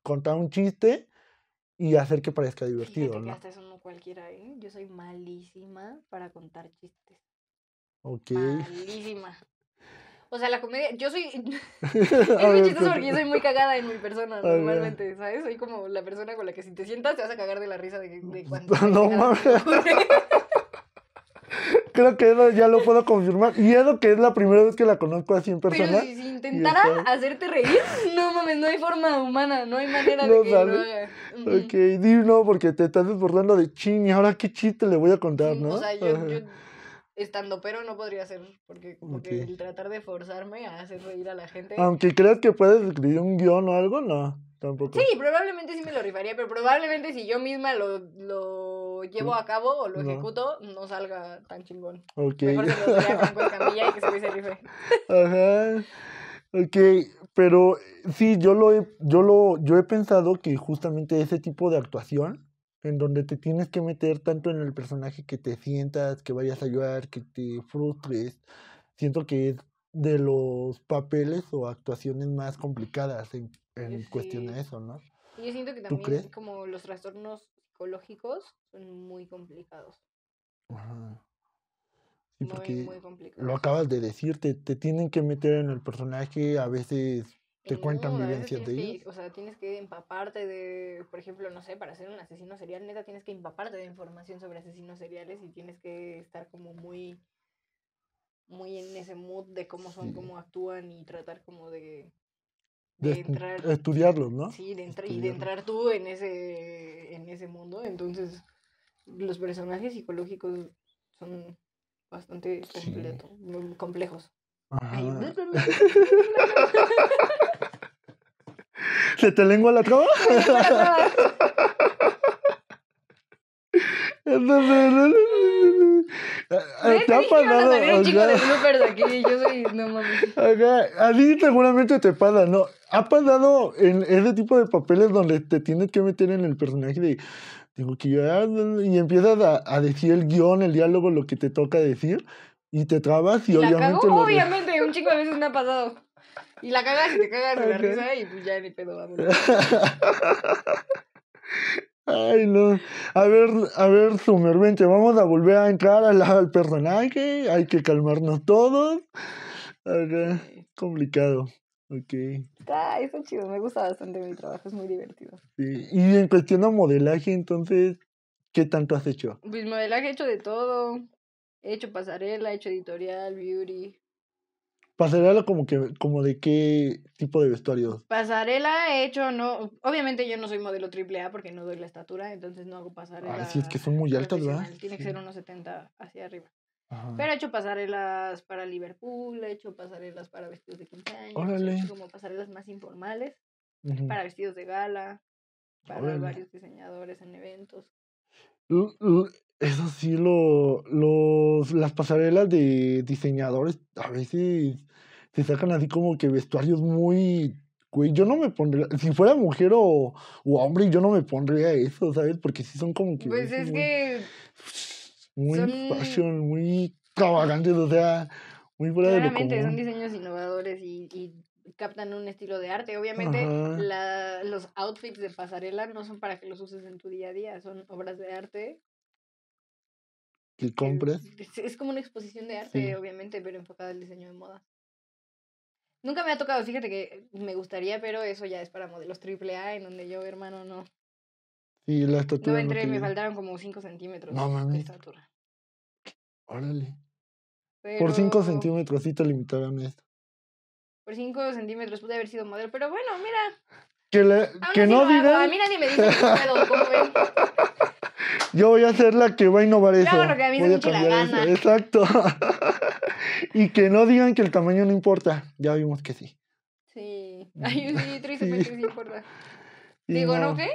contar un chiste y hacer que parezca divertido. ¿no? Que hasta eso no cualquiera, ¿eh? Yo soy malísima para contar chistes. Ok. Malísima. O sea, la comedia, yo soy. es muy chistoso porque yo soy muy cagada en mi persona normalmente, ¿sabes? Soy como la persona con la que si te sientas te vas a cagar de la risa de, de cuando. No mames creo que eso ya lo puedo confirmar. Y eso que es la primera vez que la conozco así en persona. Pero si, intentara hacerte reír, no mames, no hay forma humana, no hay manera de que sale. Ok, di no, porque te estás desbordando de ching y ahora qué chiste le voy a contar, ¿no? O sea, yo, estando pero no podría ser, porque, como que el tratar de forzarme a hacer reír a la gente. Aunque creas que puedes escribir un guión o algo, no, tampoco. Sí, probablemente sí me lo rifaría, pero probablemente si yo misma lo, lo llevo a cabo o lo ejecuto, no salga tan chingón. Mejor y que se Ajá. Ok, pero sí, yo lo he, yo lo, yo he pensado que justamente ese tipo de actuación, en donde te tienes que meter tanto en el personaje que te sientas, que vayas a llorar, que te frustres, siento que es de los papeles o actuaciones más complicadas en, en cuestión a eso, ¿no? yo siento que también como los trastornos son muy complicados. Ajá. Sí, porque Lo acabas de decir, te, tienen que meter en el personaje, a veces te cuentan vivencias de ellos. o sea, tienes que empaparte de, por ejemplo, no sé, para ser un asesino serial, neta, tienes que empaparte de información sobre asesinos seriales y tienes que estar como muy muy en ese mood de cómo son, cómo actúan y tratar como de de, entrar, estudiarlos, ¿no? Sí, de entrar, y de entrar tú en ese, en ese mundo. Entonces, los personajes psicológicos son bastante completo, complejos. ¿Se te lengua la traba? Entonces, ¿Te ha pasado? un chico de bloopers aquí, yo soy, no mames. a ti seguramente te pasa, ¿no? ¿Ha pasado en ese tipo de papeles donde te tienes que meter en el personaje de... que y empiezas a, a decir el guión, el diálogo, lo que te toca decir, y te trabas y, y la obviamente... Cagó, obviamente, un chico a veces me ha pasado. Y la cagas y te cagas de la risa y pues ya ni pedo, vámonos. Ay, no. A ver, a ver, sumermente, vamos a volver a entrar al, personaje. Hay que calmarnos todos. complicado. Ok. Está, es chido, me gusta bastante mi trabajo, es muy divertido. Y en cuestión de modelaje, entonces, ¿qué tanto has hecho? Pues modelaje he hecho de todo. He hecho pasarela, he hecho editorial, beauty, Pasarela como que, como de qué tipo de vestuario? Pasarela he hecho, no, obviamente yo no soy modelo triple A porque no doy la estatura, entonces no hago pasarela. Ah, sí, es que son muy altas, ¿verdad? Tiene que ser unos 70 hacia arriba. Pero he hecho pasarelas para Liverpool, he hecho pasarelas para vestidos de quintaño, he hecho como pasarelas más informales, para vestidos de gala, para varios diseñadores en eventos eso sí, lo, los, las pasarelas de diseñadores a veces se sacan así como que vestuarios muy... yo no me pondría, si fuera mujer o, hombre, yo no me pondría eso, ¿sabes? Porque sí son como que... Pues es que... Muy fashion, muy extravagantes, o sea, muy fuera de lo común. son diseños innovadores y, y, captan un estilo de arte. Obviamente, la, los outfits de pasarela no son para que los uses en tu día a día, son obras de arte es, como una exposición de arte, obviamente, pero enfocada al diseño de moda. Nunca me ha tocado, fíjate que me gustaría, pero eso ya es para modelos AAA, en donde yo, hermano, no. Y la estatura. No entré, me faltaron como 5 centímetros no, de estatura. Órale. Por 5 centímetros sí te limitaron esto. Por 5 centímetros pude haber sido modelo, pero bueno, mira. Que, le, que no digan. A me dice yo voy a ser la que va a innovar eso. Claro, lo que a mí voy a la gana. Exacto. y que no digan que el tamaño no importa. Ya vimos que sí. Sí. Hay mm. un litro y se que sí importa. Digo, ¿no, qué?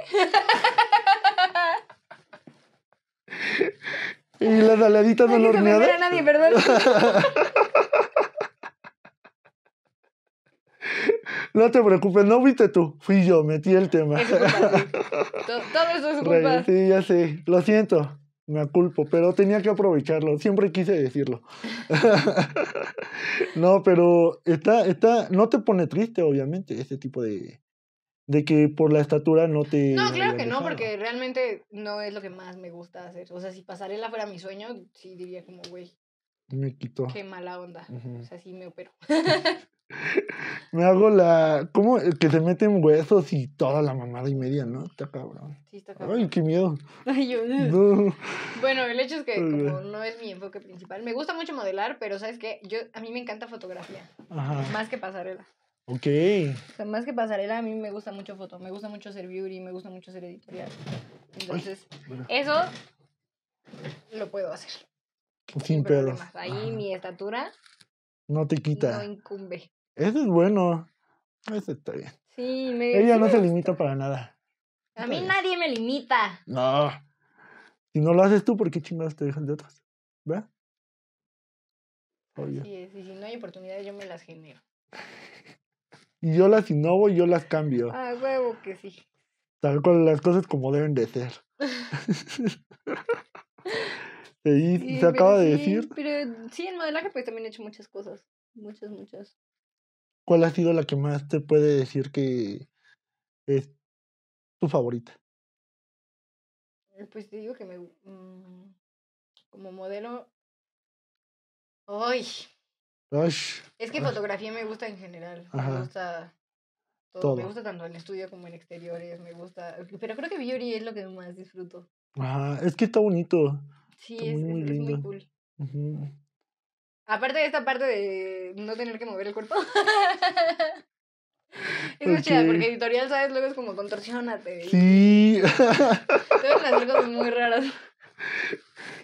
y las aladitas no horneadas. a nadie, perdón. No te preocupes, no viste tú, fui yo, metí el tema. todo, eso es culpa. Sí, ya sé, lo siento, me aculpo pero tenía que aprovecharlo, siempre quise decirlo. no, pero está, está, no te pone triste, obviamente, este tipo de, de que por la estatura no te... No, claro que no, porque realmente no es lo que más me gusta hacer. O sea, si pasarela fuera mi sueño, sí diría como, güey. Me quitó. Qué mala onda. O sea, sí me opero. Me hago la. ¿Cómo? Eh, que te meten huesos y toda la mamada y media, ¿no? Está cabrón. Sí, está cabrón. Ay, qué miedo. Ay, Bueno, el hecho es que como no es mi enfoque principal. Me gusta mucho modelar, pero ¿sabes qué? Yo, a mí me encanta fotografía. Más que pasarela. Ok. O más que pasarela, a mí me gusta mucho foto. Me gusta mucho ser beauty, me gusta mucho ser editorial. Entonces, eso lo puedo hacer. Sin, Ahí mi estatura. No te quita. No incumbe. Eso es bueno. Ese está bien. Sí, me Ella no se limita para nada. A mí nadie me limita. No. Si no lo haces tú, ¿por qué chingados te dejan de otras? ¿Ves? Obvio. si no hay oportunidades, yo me las genero. y yo las innovo y yo las cambio. Ah, huevo que sí. Tal cual las cosas como deben de ser. y se acaba de decir. Pero sí, en modelaje pues también he hecho muchas cosas. Muchas, muchas. ¿Cuál ha sido la que más te puede decir que es tu favorita? Eh, pues te digo que me. Mm, como modelo. ¡Ay! es que ah. fotografía me gusta en general. Me gusta. Todo. Me gusta tanto en estudio como en exteriores. Me gusta. Pero creo que Biori es lo que más disfruto. Ajá, es que está bonito. Sí, es muy, lindo. es cool. Aparte de esta parte de no tener que mover el cuerpo. es chida, porque editorial, ¿sabes? Luego es como contorsionate. Sí. que hacer cosas muy raras.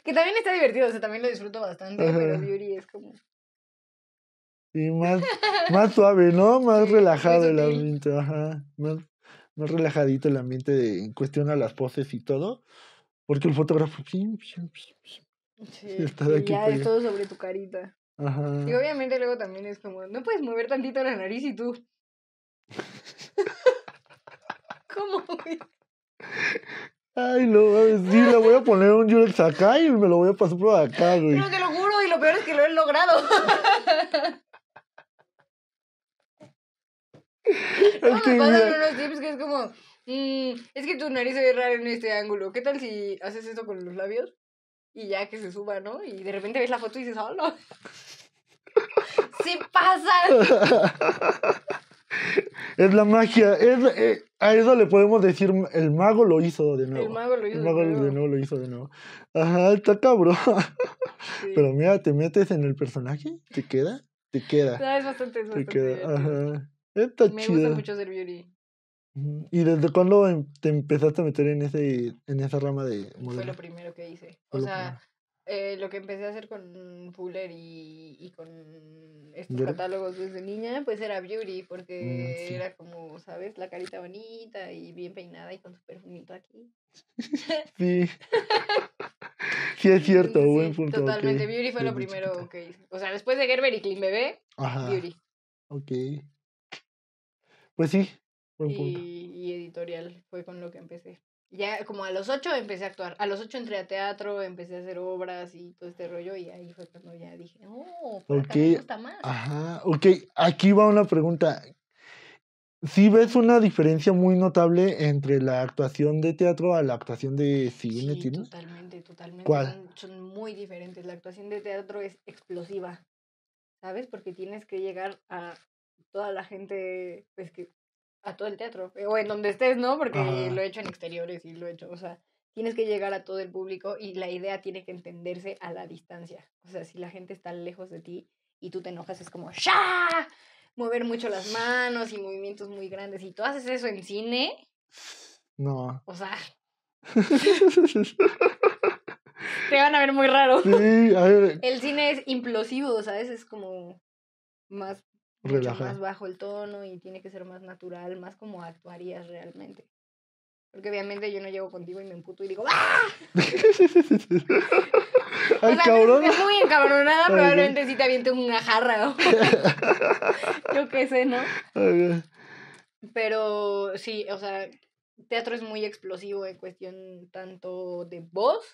Que también está divertido, o sea, también lo disfruto bastante, pero Yuri es como. Sí, más, más suave, ¿no? Más relajado el ambiente, Ajá. Más, más, relajadito el ambiente de, en cuestión a las poses y todo. Porque el fotógrafo. Sí, y ya es todo sobre tu carita. Ajá. Y obviamente luego también es como, no puedes mover tantito la nariz y tú. ¿Cómo, güey? Ay, no sí, le voy a poner un Jurex acá y me lo voy a pasar por acá, güey. Pero te lo juro, y lo peor es que lo he logrado. no, los tips que es como, mm, es que tu nariz se ve rara en este ángulo. ¿Qué tal si haces esto con los labios? y ya que se suba, ¿no? Y de repente ves la foto y dices, ¡oh, no! ¡Se pasa! Es la magia. Es, eh, a eso le podemos decir, el mago lo hizo de nuevo. El mago lo hizo, el mago de, nuevo. lo hizo de nuevo. Ajá, está cabrón. Pero mira, te metes en el personaje, te queda, te queda. es bastante, es bastante. Te queda. Ajá. Está Me gusta mucho ser beauty. ¿Y desde cuándo em, te empezaste a meter en, ese, en esa rama de Fue lo primero que hice. o sea, eh, lo que empecé a hacer con Fuller y, y con estos catálogos desde niña, pues era beauty, mm, porque era como, ¿sabes? La carita bonita y bien peinada y con su perfumito aquí. sí. sí, es cierto, buen punto. Totalmente, beauty fue lo primero que hice. O sea, después de Gerber y Clean Bebé, beauty. Ok. Pues sí, y, editorial fue con lo que empecé. Ya como a los ocho empecé a actuar. A los ocho entré a teatro, empecé a hacer obras y todo este rollo. Y ahí fue cuando ya dije, oh, por me gusta más. Ajá, ok. Aquí va una pregunta. ¿Sí ves una diferencia muy notable entre la actuación de teatro a la actuación de cine? Sí, totalmente, totalmente. son, muy diferentes. La actuación de teatro es explosiva, ¿sabes? Porque tienes que llegar a toda la gente pues, que a todo el teatro, eh, o en donde estés, ¿no? Porque lo he hecho en exteriores y lo he hecho, o sea, tienes que llegar a todo el público y la idea tiene que entenderse a la distancia. O sea, si la gente está lejos de ti y tú te enojas, es como ¡Sha! Mover mucho las manos y movimientos muy grandes. Y tú haces eso en cine. No. O sea. te van a ver muy raro. Sí, a ver. El cine es implosivo, ¿sabes? Es como más Relajada. más bajo el tono y tiene que ser más natural, más como actuarías realmente. Porque obviamente yo no llego contigo y me emputo y digo ¡Ah! Ay, o sea, cabrón. Es muy encabronada, probablemente si sí te aviente un jarra yo qué sé, ¿no? Pero sí, o sea, teatro es muy explosivo en cuestión tanto de voz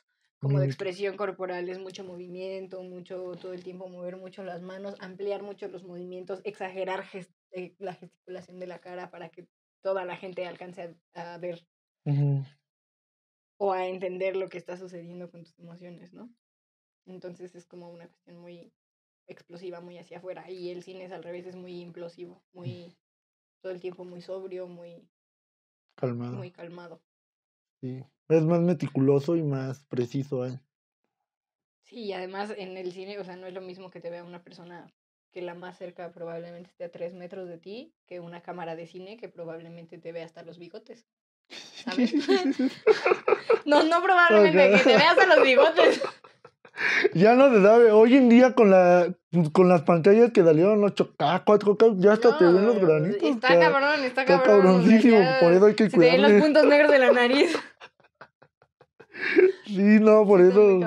como de mm. expresión corporal, es mucho movimiento, mucho todo el tiempo mover mucho las manos, ampliar mucho los movimientos, exagerar eh, la gesticulación de la cara para que toda la gente alcance a, ver o a entender lo que está sucediendo con tus emociones, ¿no? Entonces es como una cuestión muy explosiva, muy hacia afuera. Y el cine es al revés, es muy implosivo, mm. muy todo el tiempo muy sobrio, muy calmado. Muy calmado. Sí. Es más meticuloso y más preciso. ¿eh? Sí, y además en el cine, o sea, no es lo mismo que te vea una persona que la más cerca probablemente esté a tres metros de ti que una cámara de cine que probablemente te vea hasta los bigotes. no, no probablemente, que te vea hasta los bigotes. Ya no se sabe, hoy en día con la pues, con las pantallas que salieron 8K, 4K, ya hasta te ven los granitos. Está cabrón, está, cabrón. Está por eso hay que cuidar. Se te ven los puntos negros de la nariz. Sí, no, por eso.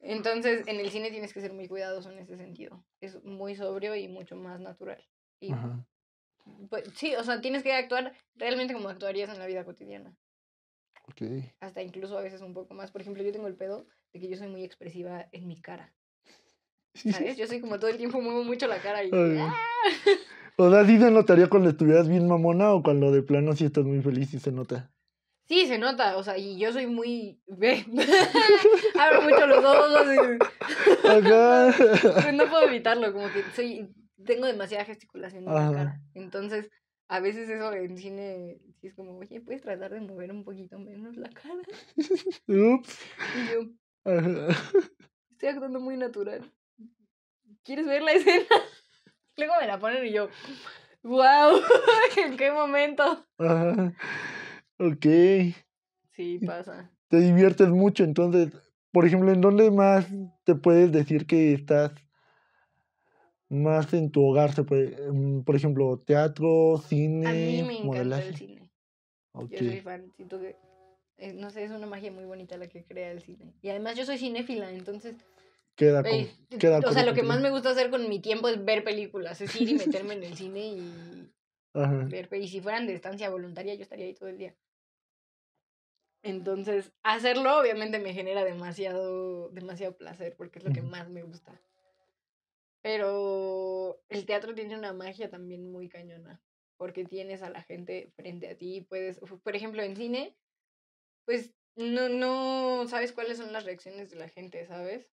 Entonces, en el cine tienes que ser muy cuidadoso en ese sentido. Es muy sobrio y mucho más natural. Pues, sí, o sea, tienes que actuar realmente como actuarías en la vida cotidiana. Ok. Hasta incluso a veces un poco más. Por ejemplo, yo tengo el pedo de que yo soy muy expresiva en mi cara. ¿Sabes? Yo soy como todo el tiempo muevo mucho la cara y... ¡ah! O sea, ¿sí notaría cuando estuvieras bien mamona o cuando de plano si estás muy feliz y se nota? Sí, se nota, o sea, y yo soy muy... Abro mucho los ojos y... Eh. Pues, no puedo evitarlo, como que soy... Tengo demasiada gesticulación en la cara. Entonces, a veces eso en cine es como, oye, ¿puedes tratar de mover un poquito menos la cara? Y yo... Estoy actuando muy natural. ¿Quieres ver la escena? Luego me la ponen y yo... ¡Wow! ¿En qué momento? Ok. Sí, pasa. Te diviertes mucho, entonces, por ejemplo, ¿en dónde más te puedes decir que estás más en tu hogar? Mm, por ejemplo, teatro, cine, A mí me el cine. Yo soy fan, eh, no sé, es una magia muy bonita la que crea el cine. Y además yo soy cinéfila, entonces... Queda, eh, O sea, lo que más me gusta hacer con mi tiempo es ver películas, es ir y meterme en el cine y... Ver, y si fueran de estancia voluntaria, yo estaría ahí todo el día. Entonces, hacerlo obviamente me genera demasiado, demasiado placer porque es lo que más me gusta. Pero el teatro tiene una magia también muy cañona porque tienes a la gente frente a ti. Puedes, por ejemplo, en cine, pues no, no sabes cuáles son las reacciones de la gente, ¿sabes?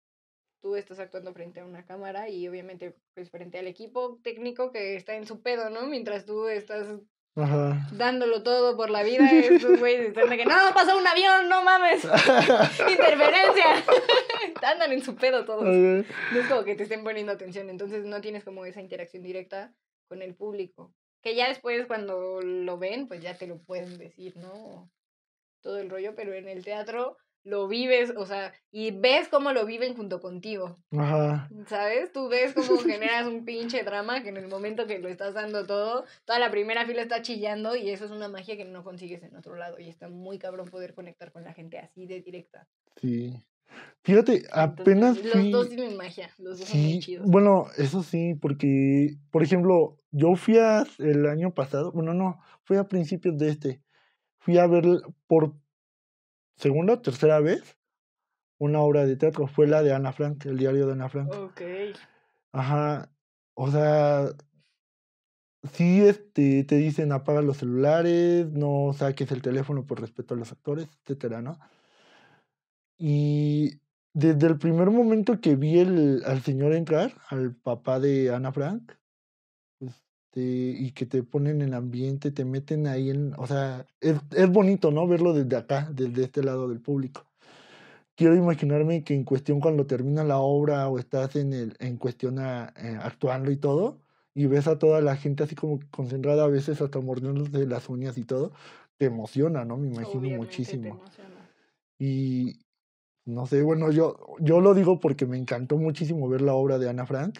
Tú estás actuando frente a una cámara y obviamente pues frente al equipo técnico que está en su pedo, ¿no? Mientras tú estás Dándolo todo por la vida, estos güeyes que no, pasó un avión, no mames. Interferencia. Andan en su pedo todos. No es como que te estén poniendo atención, entonces no tienes como esa interacción directa con el público. Que ya después cuando lo ven, pues ya te lo pueden decir, ¿no? Todo el rollo, pero en el teatro lo vives, o sea, y ves cómo lo viven junto contigo. Ajá. ¿Sabes? Tú ves cómo generas un pinche drama que en el momento que lo estás dando todo, toda la primera fila está chillando y eso es una magia que no consigues en otro lado y está muy cabrón poder conectar con la gente así de directa. Sí. Fíjate, apenas Los dos tienen magia, los dos son chidos. Bueno, eso sí, porque, por ejemplo, yo fui el año pasado, bueno, no, fui a principios de este, fui a ver por segunda o tercera vez una obra de teatro. Fue la de Ana Frank, el diario de Ana Frank. Ok. Ajá. O sea, sí este, te dicen apaga los celulares, no saques el teléfono por respeto a los actores, etcétera, ¿no? Y desde el primer momento que vi el, al señor entrar, al papá de Ana Frank, este, y que te ponen el ambiente, te meten ahí en, o sea, es, es bonito, ¿no? Verlo desde acá, desde este lado del público. Quiero imaginarme que en cuestión cuando termina la obra o estás en, el, en cuestión eh, actuando y todo, y ves a toda la gente así como concentrada, a veces hasta mordiéndose las uñas y todo, te emociona, ¿no? Me imagino muchísimo. y no sé, bueno, yo, yo lo digo porque me encantó muchísimo ver la obra de Ana Frank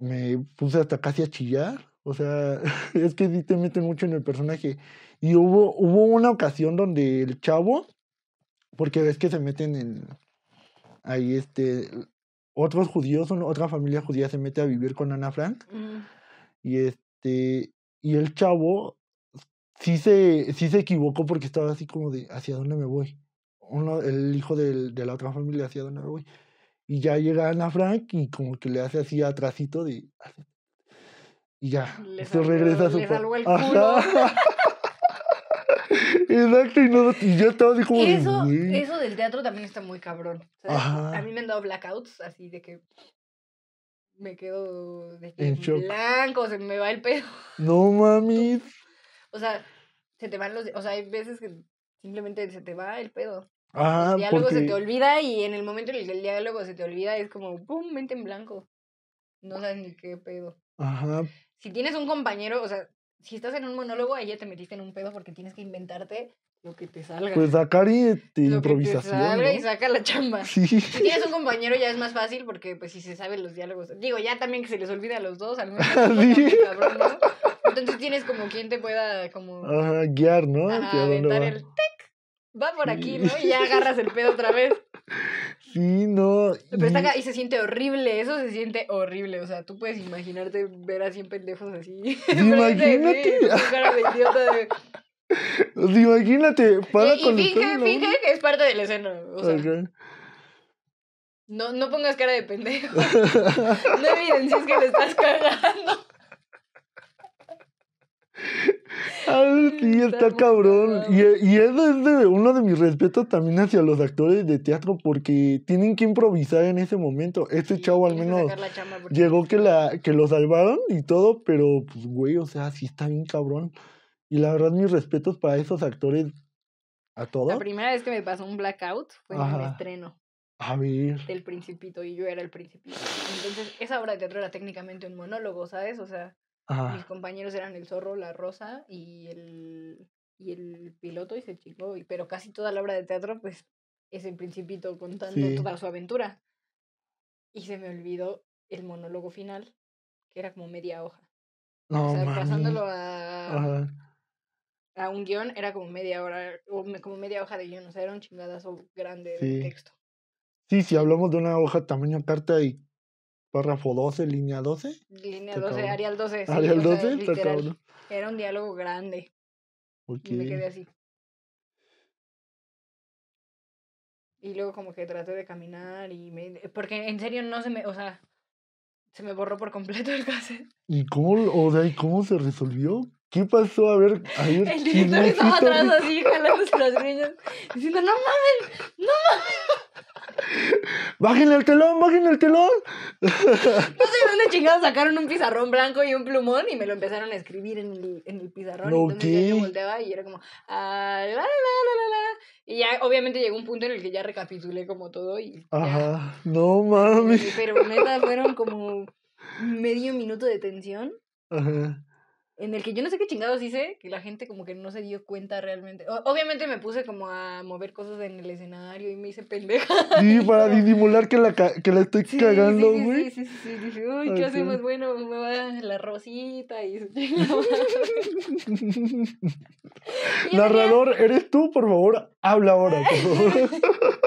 me puse hasta casi a chillar. O sea, es que sí te meten mucho en el personaje. Y hubo, hubo una ocasión donde el chavo, porque ves que se meten en. Ahí este. Otros judíos, otra familia judía se mete a vivir con Ana Frank. Mm. Y este. Y el chavo sí se, sí se equivocó porque estaba así como de: ¿hacia dónde me voy? el hijo de la otra familia, ¿hacia dónde me voy? Y ya llega Ana Frank y como que le hace así atrásito de... Y ya, le se regresa a su... Le el culo. Exacto, y, yo estaba así como... Eso, eso del teatro también está muy cabrón. A mí me han dado blackouts así de que me quedo de que blanco, se me va el pedo. No mami. O sea, se te van los, o sea, hay veces que simplemente se te va el pedo el ah, diálogo se te olvida y en el momento en el que el diálogo se te olvida es como, ¡pum!, mente en blanco. No sabes ni qué pedo. Ajá. Si tienes un compañero, o sea, si estás en un monólogo, ahí ya te metiste en un pedo porque tienes que inventarte lo que te salga. Pues sacar improvisación. Que y saca la chamba. Si tienes un compañero ya es más fácil porque pues si se saben los diálogos. Digo, ya también que se les olvida a los dos, al menos. Entonces tienes como quien te pueda como guiar, ¿no? a aventar el tic va por aquí, ¿no? Y ya agarras el pedo otra vez. Sí, no. Pero está y se siente horrible, eso se siente horrible. O sea, tú puedes imaginarte ver a 100 pendejos así. Imagínate. Imagínate, para con y finge, finge que es parte del la escena. O sea, no, no pongas cara de pendejo. no evidencias que le estás cagando. Ay, sí, está, cabrón. Y, e, y, eso es uno de mis respetos también hacia los actores de teatro porque tienen que improvisar en ese momento. Este chavo al menos llegó que, la, que lo salvaron y todo, pero pues, güey, o sea, sí está bien cabrón. Y la verdad, mis respetos para esos actores a todos. La primera vez que me pasó un blackout fue en el estreno. A ver. Del Principito y yo era el Principito. Entonces, esa obra de teatro era técnicamente un monólogo, ¿sabes? O sea. Mis compañeros eran el zorro, la rosa y el, y el piloto y se chico. pero casi toda la obra de teatro, pues, es el principito contando toda su aventura. Y se me olvidó el monólogo final, que era como media hoja. No, o sea, pasándolo a, un guión era como media hora, como media hoja de guión, o sea, era un chingadazo grande sí. de texto. Sí, si hablamos de una hoja tamaño carta y párrafo 12, línea 12. Línea 12, Ariel Arial 12. Sí, 12, sea, Era un diálogo grande. Y me quedé así. Y luego como que traté de caminar y me... Porque en serio no se me... O sea, se me borró por completo el cassette. ¿Y cómo, o cómo se resolvió? ¿Qué pasó? A ver, a ver. El director estaba atrás así, jalando las niñas. diciendo, no mames, no mames, Bájenle el telón, bájenle el telón. No sé dónde chingados sacaron un pizarrón blanco y un plumón y me lo empezaron a escribir en el, en pizarrón. No, y era como, ah, Y ya obviamente llegó un punto en el que ya recapitulé como todo y... Ajá, no mames. Pero neta fueron como medio minuto de tensión. Ajá en el que yo no sé qué chingados hice, que la gente como que no se dio cuenta realmente. obviamente me puse como a mover cosas en el escenario y me hice pendeja. Sí, para disimular que la, estoy cagando, güey. Sí sí, sí, Dije, uy, ¿qué hacemos? Bueno, me va la rosita y... Narrador, ¿eres tú? Por favor, habla ahora, por favor.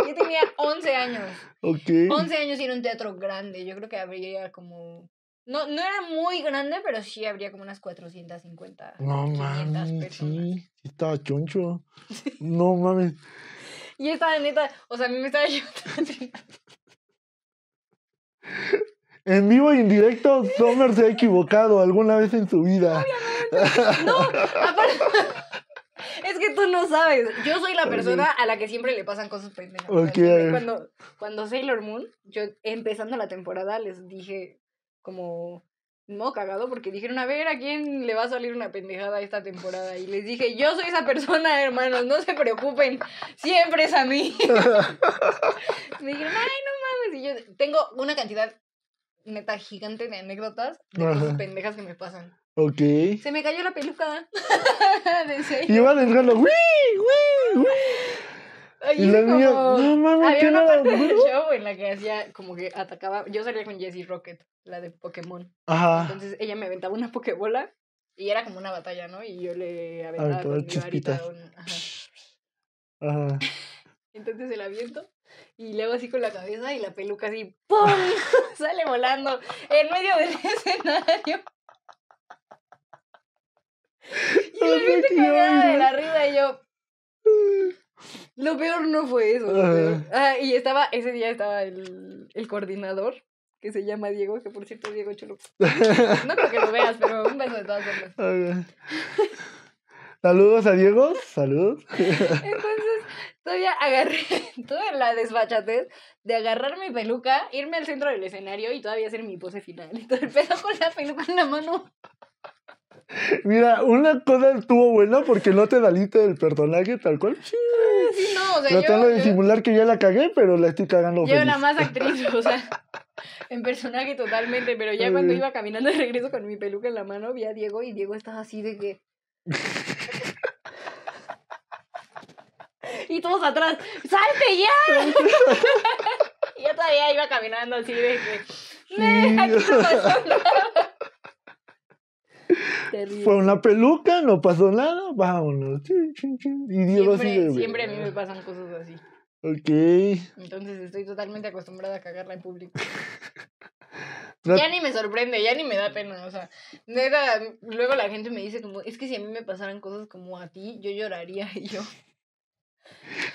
yo tenía 11 años. Ok. 11 años y era un teatro grande. Yo creo que habría como no, no era muy grande, pero sí habría como unas 450. No mames, sí, sí estaba choncho. No mames. Y estaba neta, o sea, a mí me estaba En vivo y en directo, Summer se ha equivocado alguna vez en su vida. No, aparte. Es que tú no sabes. Yo soy la persona a la que siempre le pasan cosas pendejas. Okay. Cuando, cuando Sailor Moon, yo empezando la temporada les dije, como no cagado porque dijeron, a ver, ¿a quién le va a salir una pendejada esta temporada? Y les dije, yo soy esa persona, hermanos, no se preocupen, siempre es a mí. me dijeron, ay, no mames, y yo tengo una cantidad neta gigante de anécdotas de las pendejas que me pasan. Ok. Se me cayó la peluca. Y van a ¡Wii! ¡Wii! Y lo mío, no mames, había una parte del show en la que hacía como que atacaba. Yo salía con Jessie Rocket, la de Pokémon. Ajá. Entonces ella me aventaba una Pokébola y era como una batalla, ¿no? Y yo le aventaba Un... Ajá. Ajá. Entonces el aviento y le hago así con la cabeza y la peluca así ¡pum! sale volando en medio del escenario. Y la gente cagada de la risa y yo. Lo peor no fue eso. Ah, y estaba, ese día estaba el, el coordinador, que se llama Diego, que por cierto, Diego Cholo. No creo que lo veas, pero un beso de todas formas. Saludos a Diego, saludos. Entonces, todavía agarré toda la desfachatez de agarrar mi peluca, irme al centro del escenario y todavía hacer mi pose final. Y todo el pedo con la peluca en la mano. Mira, una cosa estuvo buena porque no te daliste del personaje tal cual. Sí, no, o sea, Tratando de disimular que ya la cagué, pero la estoy cagando. Yo era más actriz, o sea, en personaje totalmente, pero ya cuando iba caminando de regreso con mi peluca en la mano, vi a Diego y Diego estaba así de que... y todos atrás, ¡salte ya! y yo todavía iba caminando así de que... Fue una peluca, no pasó nada, vámonos. Y Dios siempre, así siempre a mí me pasan cosas así. Ok. Entonces estoy totalmente acostumbrada a cagarla en público. Ya ni me sorprende, ya ni me da pena, o sea, neta, luego la gente me dice como, es que si a mí me pasaran cosas como a ti, yo lloraría y yo...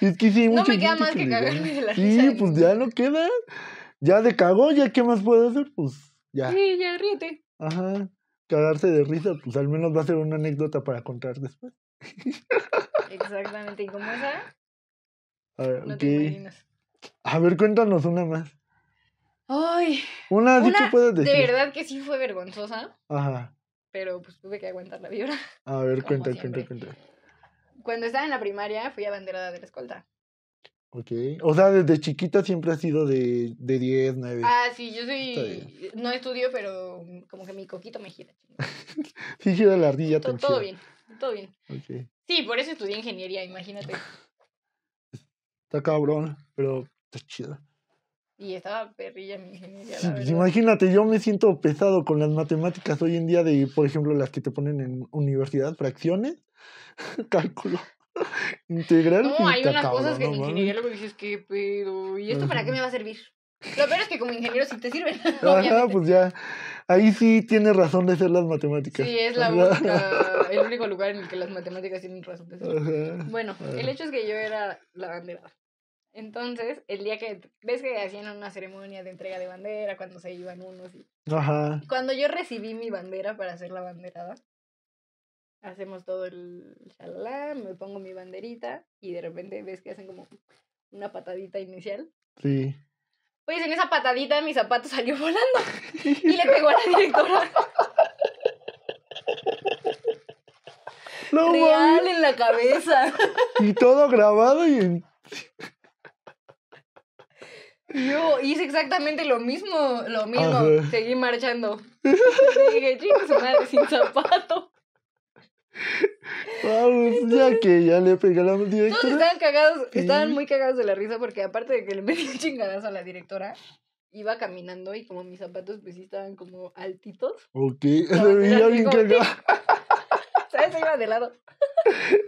Es que sí, no me queda más que, cagarme de la risa. Sí, pues ya no queda, ya de cagó, ya qué más puedo hacer, pues ya. Sí, ya ríete. Ajá cagarse de risa, pues al menos va a ser una anécdota para contar después. Exactamente, ¿y cómo es A ver, no A ver, cuéntanos una más. Ay. Una, puedes decir. De verdad que sí fue vergonzosa. Ajá. Pero pues tuve que aguantar la vibra. A ver, cuenta, cuenta, Cuando estaba en la primaria fui abanderada de la escolta. Ok. O sea, desde chiquita siempre ha sido de, de 10, 9. Ah, sí, yo soy. No estudio, pero como que mi coquito me gira. sí, gira la ardilla también. Todo bien, todo bien. Okay. Sí, por eso estudié ingeniería, imagínate. Está cabrón, pero está chido. Y estaba perrilla mi ingeniería. sí, imagínate, yo me siento pesado con las matemáticas hoy en día de, por ejemplo, las que te ponen en universidad, fracciones, cálculo. Integrar. No, hay unas cosas que en ingeniería que dices, que pero ¿Y esto para qué me va a servir? Lo peor es que como ingeniero sí te sirve Ajá, pues ya. Ahí sí tienes razón de ser las matemáticas. Sí, es la única, el único lugar en el que las matemáticas tienen razón de ser. Bueno, el hecho es que yo era la bandera. Entonces, el día que ves que hacían una ceremonia de entrega de bandera, cuando se iban unos y... Ajá. Cuando yo recibí mi bandera para hacer la banderada, hacemos todo el me pongo mi banderita y de repente ves que hacen como una patadita inicial. Sí. Pues en esa patadita mi zapato salió volando y le pegó a la directora. Real en la cabeza. Y todo grabado y en... Yo hice exactamente lo mismo, lo mismo. Seguí marchando. Y dije, chicos, madre, sin zapato. Vamos, ya que ya le pegaron a la directora. Todos estaban cagados, estaban muy cagados de la risa porque aparte de que le metí chingadazo a la directora, iba caminando y como mis zapatos pues sí estaban como altitos. Ok, se veía bien cagado. ¿Sabes? Se iba de lado.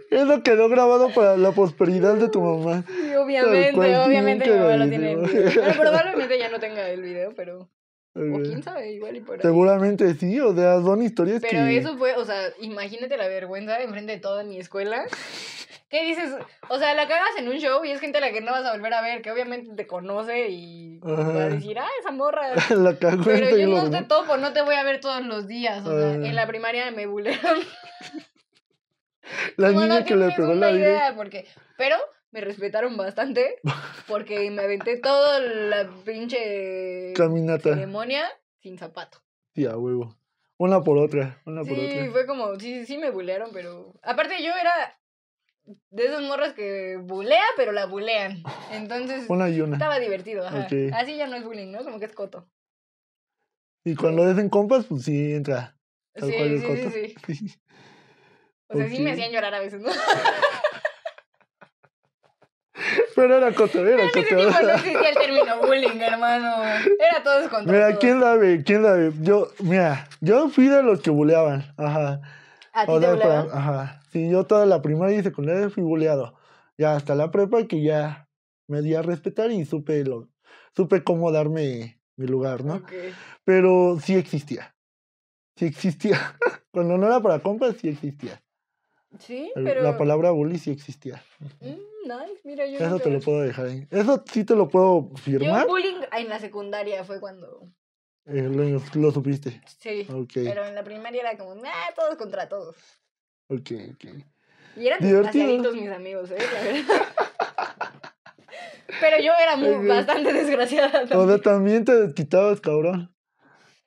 Eso quedó grabado para la prosperidad de tu mamá. Sí, obviamente, obviamente mi mamá lo tiene. probablemente ya no tenga el video, pero o eh, quién sabe, igual y por ahí. Seguramente sí, o sea, son historias Pero eso fue, o sea, imagínate la vergüenza enfrente de toda mi escuela. ¿Qué dices? O sea, la cagas en un show y es gente a la que no vas a volver a ver, que obviamente te conoce y va a decir, ah, esa morra. la cago Pero este yo no te topo, no te voy a ver todos los días. O sea, ah. en la primaria me bulearon. la niña que le pegó la idea. Porque... Pero me respetaron bastante porque me aventé toda la pinche caminata ceremonia sin zapato. Tía, huevo. Una por otra, sí, Sí, fue como, sí, sí me bulearon, pero. Aparte, yo era de esos morros que bulea, pero la bulean. Entonces. Una y una. Estaba divertido, ajá. Así ya no es bullying, ¿no? Como que es coto. Y cuando dicen compas, pues sí entra. Tal sí, cual el coto. sí, sí, o sea, sí me hacían llorar a veces, ¿no? Pero era cotorreo, era ese Tipo no existía el término bullying, hermano. Era todo contra Mira, ¿quién la ¿Quién sabe? Yo, mira, yo fui de los que buleaban. Ajá. ¿A ti te ajá. Sí, yo toda la primaria y secundaria fui buleado. Ya hasta la prepa que ya me di a respetar y supe lo, supe cómo darme mi lugar, ¿no? Pero sí existía. Sí existía. Cuando no era para compras, sí existía. Sí, pero... La palabra bully sí existía. Mm, Eso te lo puedo dejar ahí. Eso sí te lo puedo firmar. Yo bullying en la secundaria fue cuando... Eh, lo, supiste. Sí. Pero en la primaria era como, todos contra todos. Ok, ok. Y eran desgraciaditos mis amigos, ¿eh? pero yo era muy, bastante desgraciada. También. O sea, también te quitabas, cabrón.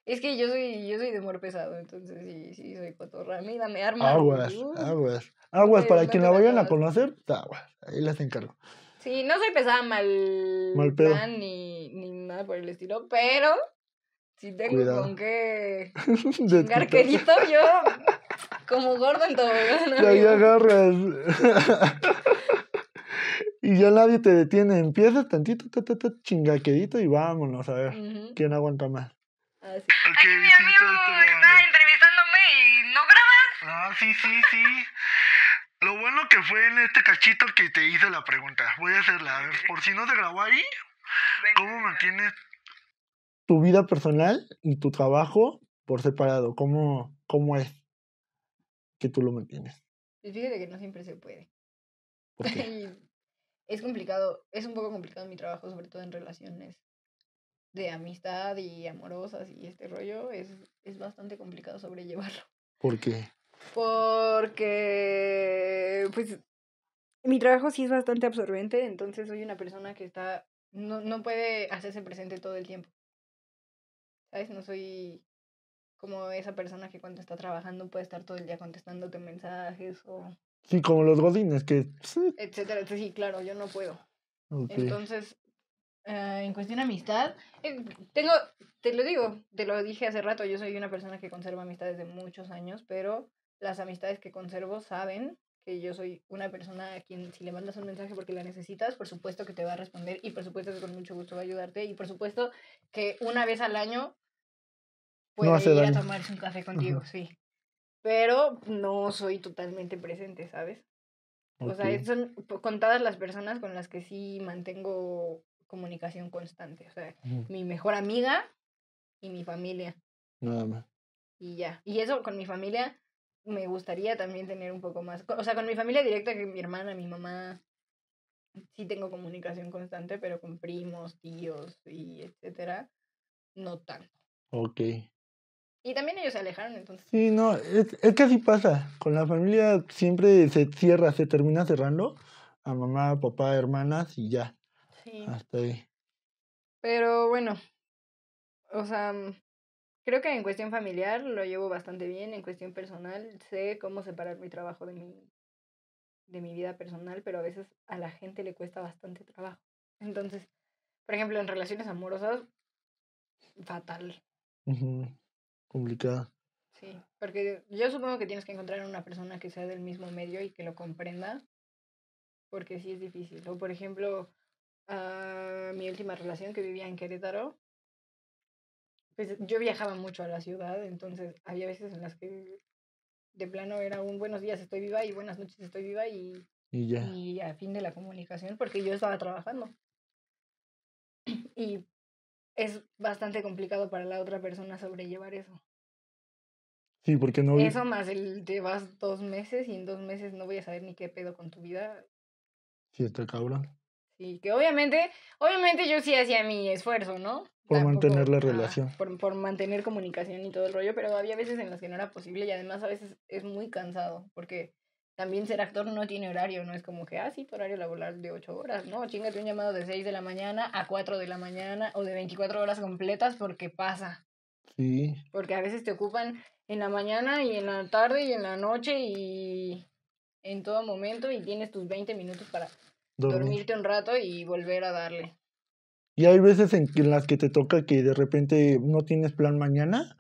Es que yo soy, yo soy de humor pesado, entonces sí, sí, soy cotorra. Mira, me arma. Aguas, aguas. Aguas, para quien la vayan a conocer, aguas. Ahí las encargo. Sí, no soy pesada mal, mal ni, nada por el estilo, pero si tengo con qué de yo como gordo en todo. Ahí ya, agarras. y ya nadie te detiene. Empiezas tantito, ta, ta, chingaquerito y vámonos a ver quién aguanta más. Ah, mi amigo está entrevistándome y no grabas. Ah, sí, sí, sí. Lo bueno que fue en este cachito que te hice la pregunta. Voy a hacerla. por si no te grabó ahí, ¿cómo mantienes tu vida personal y tu trabajo por separado? ¿Cómo, cómo es que tú lo mantienes? Pues fíjate que no siempre se puede. es complicado, es un poco complicado mi trabajo, sobre todo en relaciones de amistad y amorosas y este rollo, es, es bastante complicado sobrellevarlo. ¿Por qué? Porque, pues, mi trabajo sí es bastante absorbente, entonces soy una persona que está, no, no puede hacerse presente todo el tiempo. ¿Sabes? No soy como esa persona que cuando está trabajando puede estar todo el día contestándote mensajes o... Sí, como los godines que... Etcétera, sí, claro, yo no puedo. Entonces, eh, en cuestión de amistad, eh, tengo, te lo digo, te lo dije hace rato, yo soy una persona que conserva amistades de muchos años, pero las amistades que conservo saben que yo soy una persona a quien si le mandas un mensaje porque la necesitas, por supuesto que te va a responder y por supuesto que con mucho gusto va a ayudarte y por supuesto que una vez al año puede ir a tomarse un café contigo, sí. Pero no soy totalmente presente, ¿sabes? O sea, son contadas las personas con las que sí mantengo comunicación constante. O sea, mi mejor amiga y mi familia. Nada más. Y ya. Y eso con mi familia me gustaría también tener un poco más. O sea, con mi familia directa, que mi hermana, mi mamá, sí tengo comunicación constante, pero con primos, tíos y etcétera, no tanto. Ok. Y también ellos se alejaron, entonces. Sí, no, pues, es, es que así pasa. Con la familia siempre se cierra, se termina cerrando a mamá, papá, hermanas y ya. Hasta ahí. Pero bueno, o sea, mm, creo que en cuestión familiar lo llevo bastante bien, en cuestión personal sé cómo separar mi trabajo de mi, de mi vida personal, pero a veces a la gente le cuesta bastante trabajo. Entonces, por ejemplo, en relaciones amorosas, fatal. Complicada. Sí, porque yo supongo que tienes que encontrar una persona que sea del mismo medio y que lo comprenda, porque sí es difícil. O por ejemplo, a ah, mi última relación que vivía en Querétaro, pues yo viajaba mucho a la ciudad, entonces había veces en las que de plano era un buenos días estoy viva y buenas noches estoy viva y, y, ya. y a fin de la comunicación porque yo estaba trabajando. Y es bastante complicado para la otra persona sobrellevar eso. Sí, porque no... Eso más el te vas dos meses y en dos meses no voy a saber ni qué pedo con tu vida. Sí, está cabrón. Y que obviamente, obviamente yo sí hacía mi esfuerzo, ¿no? Por mantener la relación. Por, por, mantener comunicación y todo el rollo, pero había veces en las que no era posible y además a veces es muy cansado, porque también ser actor no tiene horario, no es como que, ah, sí, tu horario laboral de ocho horas, ¿no? Chingate un llamado de seis de la mañana a cuatro de la mañana o de veinticuatro horas completas porque pasa. Sí. Porque a veces te ocupan en la mañana y en la tarde y en la noche y en todo momento y tienes tus 20 minutos para dormirte un rato y volver a darle. Y hay veces en, en, las que te toca que de repente no tienes plan mañana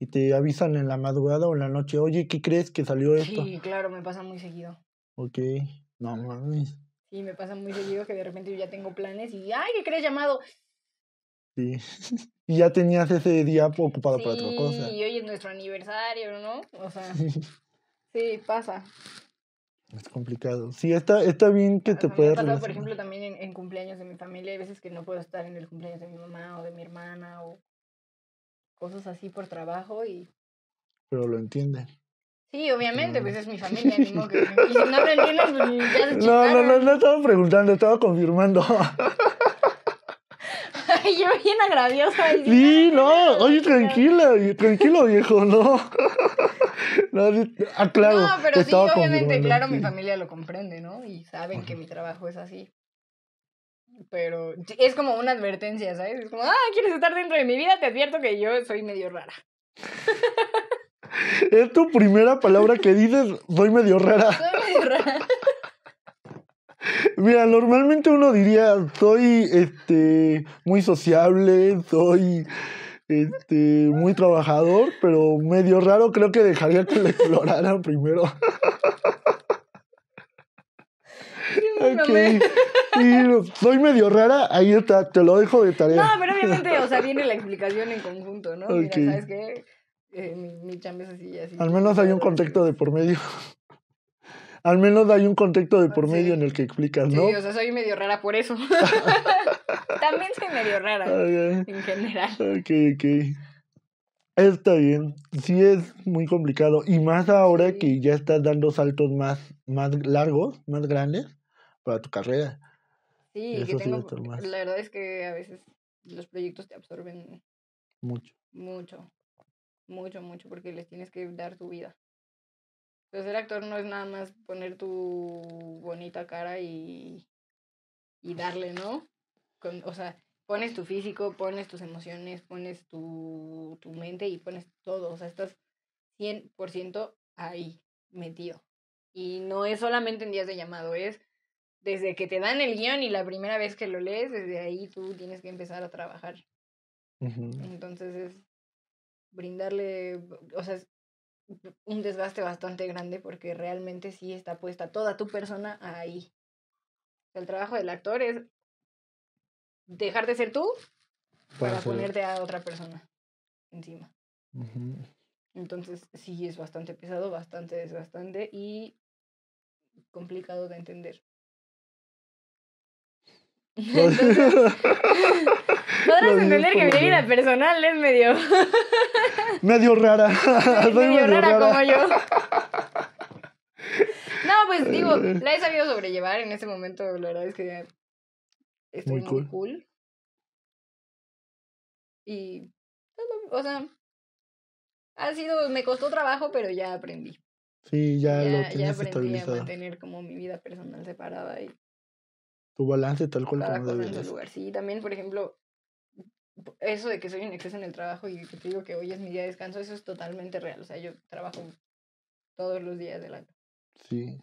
y te avisan en la madrugada o en la noche, oye, ¿qué crees que salió esto? Sí, claro, me pasa muy seguido. Ok, no mames. Sí, me pasa muy seguido que de repente yo ya tengo planes y, ay, ¿qué crees llamado? Sí. Y ya tenías ese día ocupado por otra cosa. Y hoy es nuestro aniversario, ¿no? O sea, sí, pasa. Es complicado. Sí, está, está bien que te pueda por ejemplo, también en, cumpleaños de mi familia. Hay veces que no puedo estar en el cumpleaños de mi mamá o de mi hermana o cosas así por trabajo y... Pero lo entienden. Sí, obviamente, pues es mi familia, que... si pues, no No, no, no, no estaba preguntando, estaba confirmando. Ay, yo bien agraviosa. Sí, no, oye, tranquila, tranquilo viejo, no. No, ah, claro. pero sí, obviamente, claro, mi familia lo comprende, ¿no? Y saben que mi trabajo es así. Pero es como una advertencia, ¿sabes? Es como, ah, ¿quieres estar dentro de mi vida? Te advierto que yo soy medio rara. Es tu primera palabra que dices, soy medio rara. Soy medio rara. Mira, normalmente uno diría, soy este muy sociable, soy este, muy trabajador, pero medio raro, creo que dejaría que lo exploraran primero. Okay. Y soy medio rara, ahí está, te lo dejo de tarea. No, pero obviamente, o sea, viene la explicación en conjunto, ¿no? Okay. Mira, ¿sabes qué? Eh, mi, mi es así, así. Al menos hay un contexto de por medio al menos hay un contexto de por medio en el que explicas, ¿no? Sí, o sea, soy medio rara por eso. También soy medio rara ah, en general. Ok, ok. Está bien, sí es muy complicado. Y más ahora que ya estás dando saltos más, más largos, más grandes para tu carrera. Sí, que tengo, la verdad es que a veces los proyectos te absorben mucho. Mucho, mucho, mucho, porque les tienes que dar tu vida. Entonces, el actor no es nada más poner tu bonita cara y, darle, ¿no? o sea, pones tu físico, pones tus emociones, pones tu, mente y pones todo. O sea, estás 100% ahí metido. Y no es solamente en días de llamado, es desde que te dan el guión y la primera vez que lo lees, desde ahí tú tienes que empezar a trabajar. Entonces es brindarle, o sea, un desgaste bastante grande porque realmente sí está puesta toda tu persona ahí. El trabajo del actor es dejar de ser tú para, ponerte a otra persona encima. Entonces sí es bastante pesado, bastante desgastante y complicado de entender. Podrás entender que mi vida personal es medio. medio rara. medio, rara, como yo. No, pues digo, eh. la he sabido sobrellevar en ese momento, la verdad es que estoy muy, cool. Y, pues, o sea, ha sido, me costó trabajo, pero ya aprendí. Sí, ya, lo tienes ya aprendí a mantener como mi vida personal separada y... Tu balance tal cual como Sí, también, por ejemplo, eso de que soy un exceso en el trabajo y que te digo que hoy es mi día de descanso, eso es totalmente real. O sea, yo trabajo todos los días del año. Sí.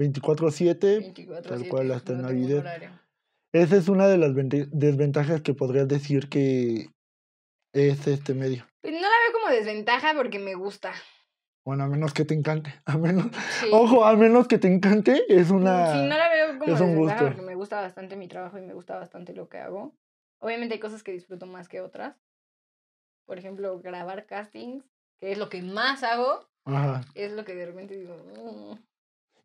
24-7, tal cual hasta Navidad. Esa es una de las desventajas que podrías decir que es este medio. Pues, no la veo como desventaja porque me gusta. Bueno, a menos que te encante. A menos, Ojo, a menos que te encante, es mm, una. Sí, no la veo como es un porque me gusta bastante mi trabajo y me gusta bastante lo que hago. Obviamente hay cosas que disfruto más que otras. Por ejemplo, grabar castings, que es lo que más hago. Es lo que de repente digo. Mm".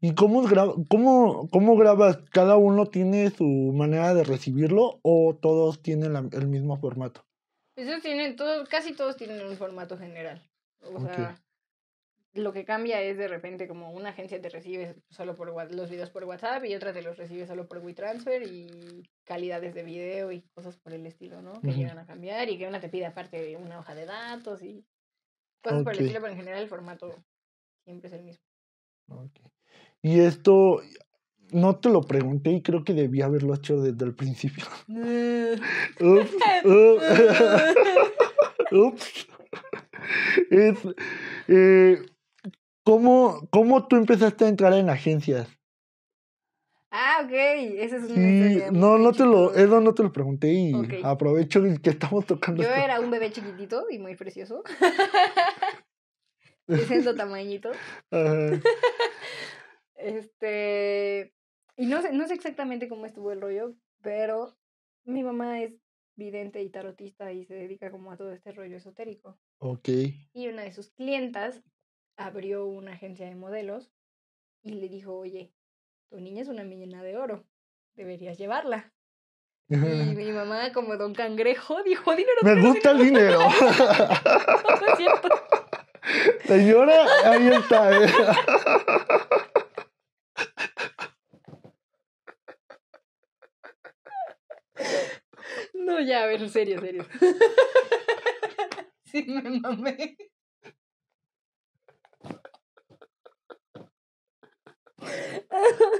¿Y cómo, graba, cómo, cómo grabas? ¿Cada uno tiene su manera de recibirlo o todos tienen el mismo formato? Eso tienen, todos, casi todos tienen un formato general. O sea, lo que cambia es de repente como una agencia te recibe solo por los videos por WhatsApp y otra te los recibe solo por WeTransfer y calidades de video y cosas por el estilo, ¿no? Que llegan a cambiar y que una te pide aparte una hoja de datos y cosas por el estilo, pero en general el formato siempre es el mismo. Y esto no te lo pregunté y creo que debía haberlo hecho desde el principio. ups, ups, ups. Es, eh, ¿Cómo, tú empezaste a entrar en agencias? Ah, ok, ese es una No, no te lo, Edo no te lo pregunté y aprovecho que estamos tocando. Yo era un bebé chiquitito y muy precioso. Ese tamañito. este. Y no sé, no sé exactamente cómo estuvo el rollo, pero mi mamá es vidente y tarotista y se dedica como a todo este rollo esotérico. Ok. Y una de sus clientas abrió una agencia de modelos y le dijo, oye, tu niña es una millena de oro, deberías llevarla. Y mi mamá, como don cangrejo, dijo, dinero. Me gusta el dinero. no, es Señora, ahí está. Eh". No, ya, a ver, serio, serio. Sí, me mamé.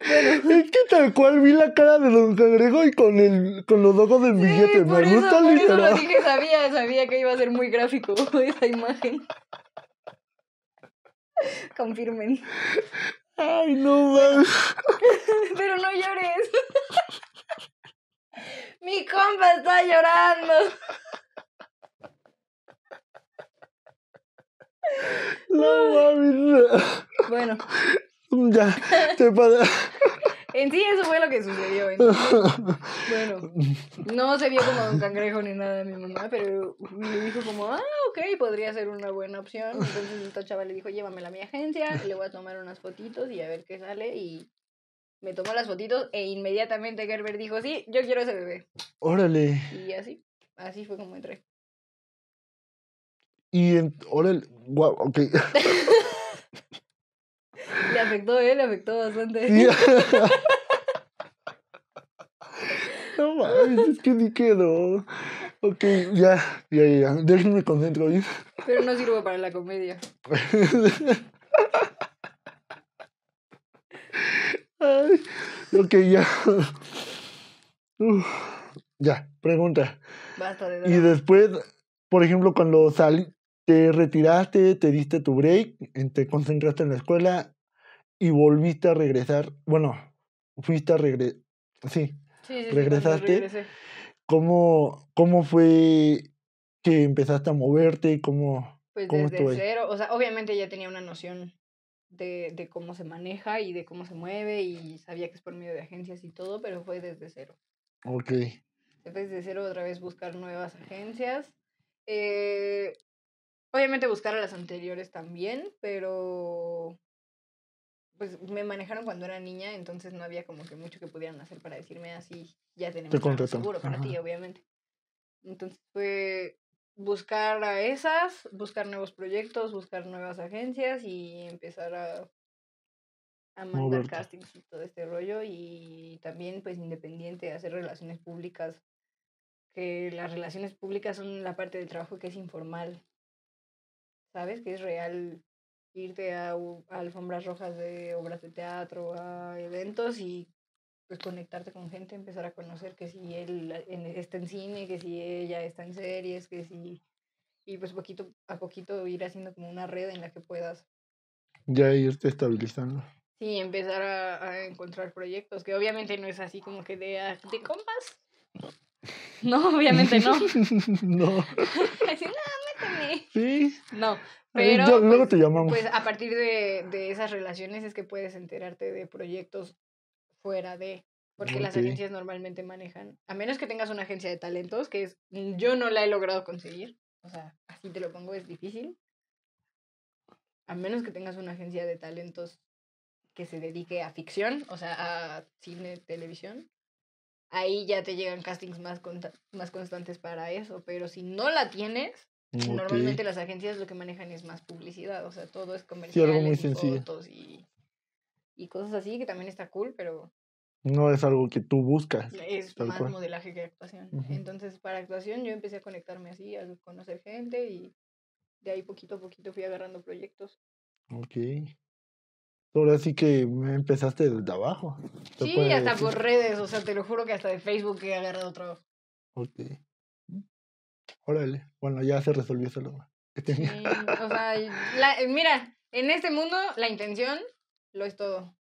Es que tal cual vi la cara de Don Cangrejo y con, el, con los ojos del billete. Por Me eso, lo dije, sabía, sabía que iba a ser muy gráfico esa imagen. Confirmen. Ay, no mames. Pero no llores. Mi compa está llorando. No mames. Bueno ya, te pasa En sí, eso fue lo que sucedió. bueno, no se vio como un cangrejo ni nada de mi mamá, pero me dijo como, ah, ok, podría ser una buena opción. Entonces esta chava le dijo, llévamela a mi agencia, le voy a tomar unas fotitos y a ver qué sale. Y me tomó las fotitos e inmediatamente Gerber dijo, sí, yo quiero ese bebé. Órale. Y así, así fue como entré. Y en, órale, wow, ok. Le afectó, ¿eh? Le afectó bastante. no mames, es que ni quedó. Ok, ya, ya, ya. Déjenme concentro Pero no sirvo para la comedia. Ay, ok, ya. ya, pregunta. Basta de y después, por ejemplo, cuando salí, te retiraste, te diste tu break, te concentraste en la escuela, y volviste a regresar, bueno, fuiste a regresar, sí, regresaste. ¿Cómo, fue que empezaste a moverte? ¿Cómo, pues desde cero, o sea, obviamente ya tenía una noción de, cómo se maneja y de cómo se mueve y sabía que es por medio de agencias y todo, pero fue desde cero. Ok. Desde cero otra vez buscar nuevas agencias. Eh, obviamente buscar a las anteriores también, pero pues me manejaron cuando era niña, entonces no había como que mucho que pudieran hacer para decirme así, ah, ya tenemos seguro para ti, obviamente. Entonces fue buscar a esas, buscar nuevos proyectos, buscar nuevas agencias y empezar a, a mandar castings y todo este rollo y también pues independiente, hacer relaciones públicas, que las relaciones públicas son la parte del trabajo que es informal, ¿sabes? Que es real irte a, alfombras rojas de obras de teatro, a eventos y pues conectarte con gente, empezar a conocer que si él está en cine, que si ella está en series, que si... Y pues poquito a poquito ir haciendo como una red en la que puedas. Ya irte estabilizando. Sí, empezar a, encontrar proyectos, que obviamente no es así como que de, ah, de compas. No, obviamente no. no. Así, no, méteme. Sí. No, eh, pero luego pues, te llamamos. Pues a partir de, esas relaciones es que puedes enterarte de proyectos fuera de. Porque las agencias normalmente manejan. A menos que tengas una agencia de talentos, que es. Mm, yo no la he logrado conseguir. O sea, así te lo pongo, es difícil. A menos que tengas una agencia de talentos que se dedique a ficción, o sea, a cine, televisión. Ahí ya te llegan castings más, más constantes para eso. Pero si no la tienes, Normalmente las agencias lo que manejan es más publicidad, o sea, todo es comercial, algo muy sencillo. y, cosas así, que también está cool, pero... No es algo que tú buscas. Es más modelaje que actuación. Entonces, para actuación yo empecé a conectarme así, a conocer gente y de ahí poquito a poquito fui agarrando proyectos. Ok. Ahora sí que empezaste desde abajo. Sí, hasta por redes, o sea, te lo juro que hasta de Facebook he agarrado otro. Ok órale, bueno, ya se resolvió ese o sea, eh, mira, en este mundo la intención lo es todo.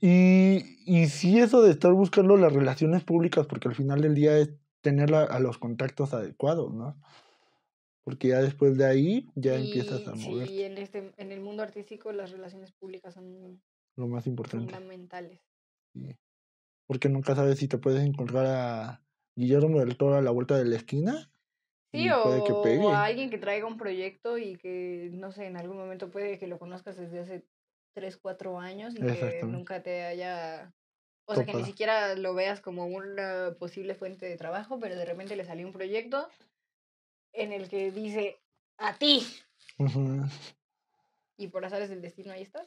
Y, y sí, eso de estar buscando las relaciones públicas, porque al final del día es tener a los contactos adecuados, ¿no? Porque ya después de ahí ya empiezas a mover. Sí, en, este, en el mundo artístico las relaciones públicas son lo más importante. Fundamentales. Porque nunca sabes si te puedes encontrar a Guillermo del Toro a la vuelta de la esquina Sí, o, a alguien que traiga un proyecto y que, no sé, en algún momento puede que lo conozcas desde hace 3, 4 años y que nunca te haya... O sea, que ni siquiera lo veas como una posible fuente de trabajo, pero de repente le salió un proyecto en el que dice, a ti. Y por azares del destino ahí estás.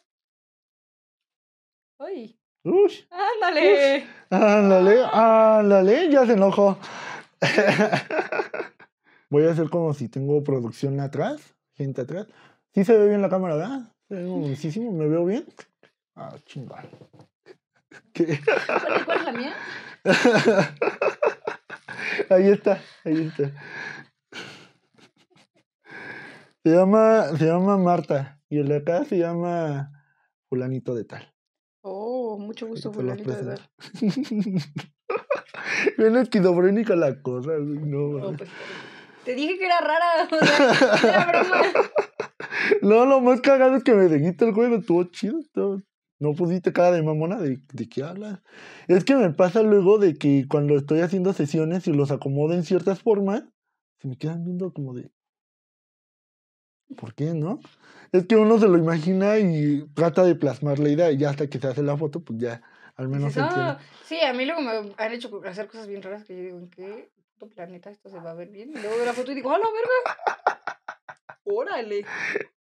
¡Uy! ¡Ush! ¡Ándale! ¡Ándale! ¡Ah! ¡Ándale! Ya se enojó. Voy a hacer como si tengo producción atrás, gente atrás. Sí se ve bien la cámara, ¿verdad? Se ve muchísimo, ¿me veo bien? Ah, chingada. ¿Qué? ¿Cuál es la mía? ahí está, ahí está. Se llama, se llama Marta y el de acá se llama fulanito de tal. Oh, mucho gusto, fulanito de tal. Viene esquizofrénica la cosa, no. no oh, pues, te dije que era rara, o sea, No, lo más cagado es que me deguiste el juego, estuvo chido, No pusiste cara de mamona de, de qué hablas. Es que me pasa luego de que cuando estoy haciendo sesiones y los acomodo en ciertas formas, se me quedan viendo como de. ¿Por qué no? Es que uno se lo imagina y trata de plasmar la idea y ya hasta que se hace la foto, pues ya al menos. No, oh, sí, a mí luego me han hecho hacer cosas bien raras que yo digo, ¿en qué planeta, esto se va a ver bien. Y luego veo la foto y digo, ¡ah, verga! ¡Órale!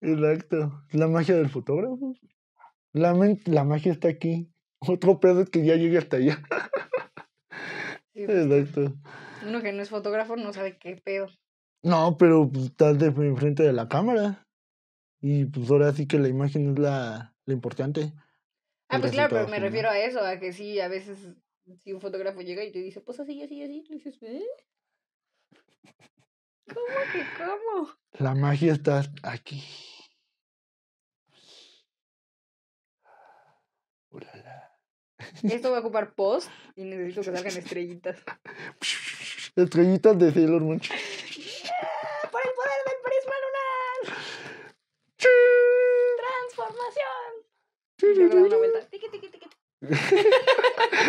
Exacto. La magia del fotógrafo. La, la magia está aquí. Otro pedo es que ya llegue hasta allá. Exacto. Uno que no es fotógrafo no sabe qué pedo. No, pero pues, estás de frente de la cámara. Y pues ahora sí que la imagen es la, la importante. Ah, pues claro, pero me refiero a eso, a que sí, a veces si un fotógrafo llega y te dice, pues así, así, así, le dices, ¿eh? ¿Cómo que cómo? La magia está aquí. Esto va a ocupar post y necesito que salgan estrellitas. Estrellitas de Sailor Moon. ¡Por el poder del prisma lunar! ¡Transformación! Y luego da una vuelta.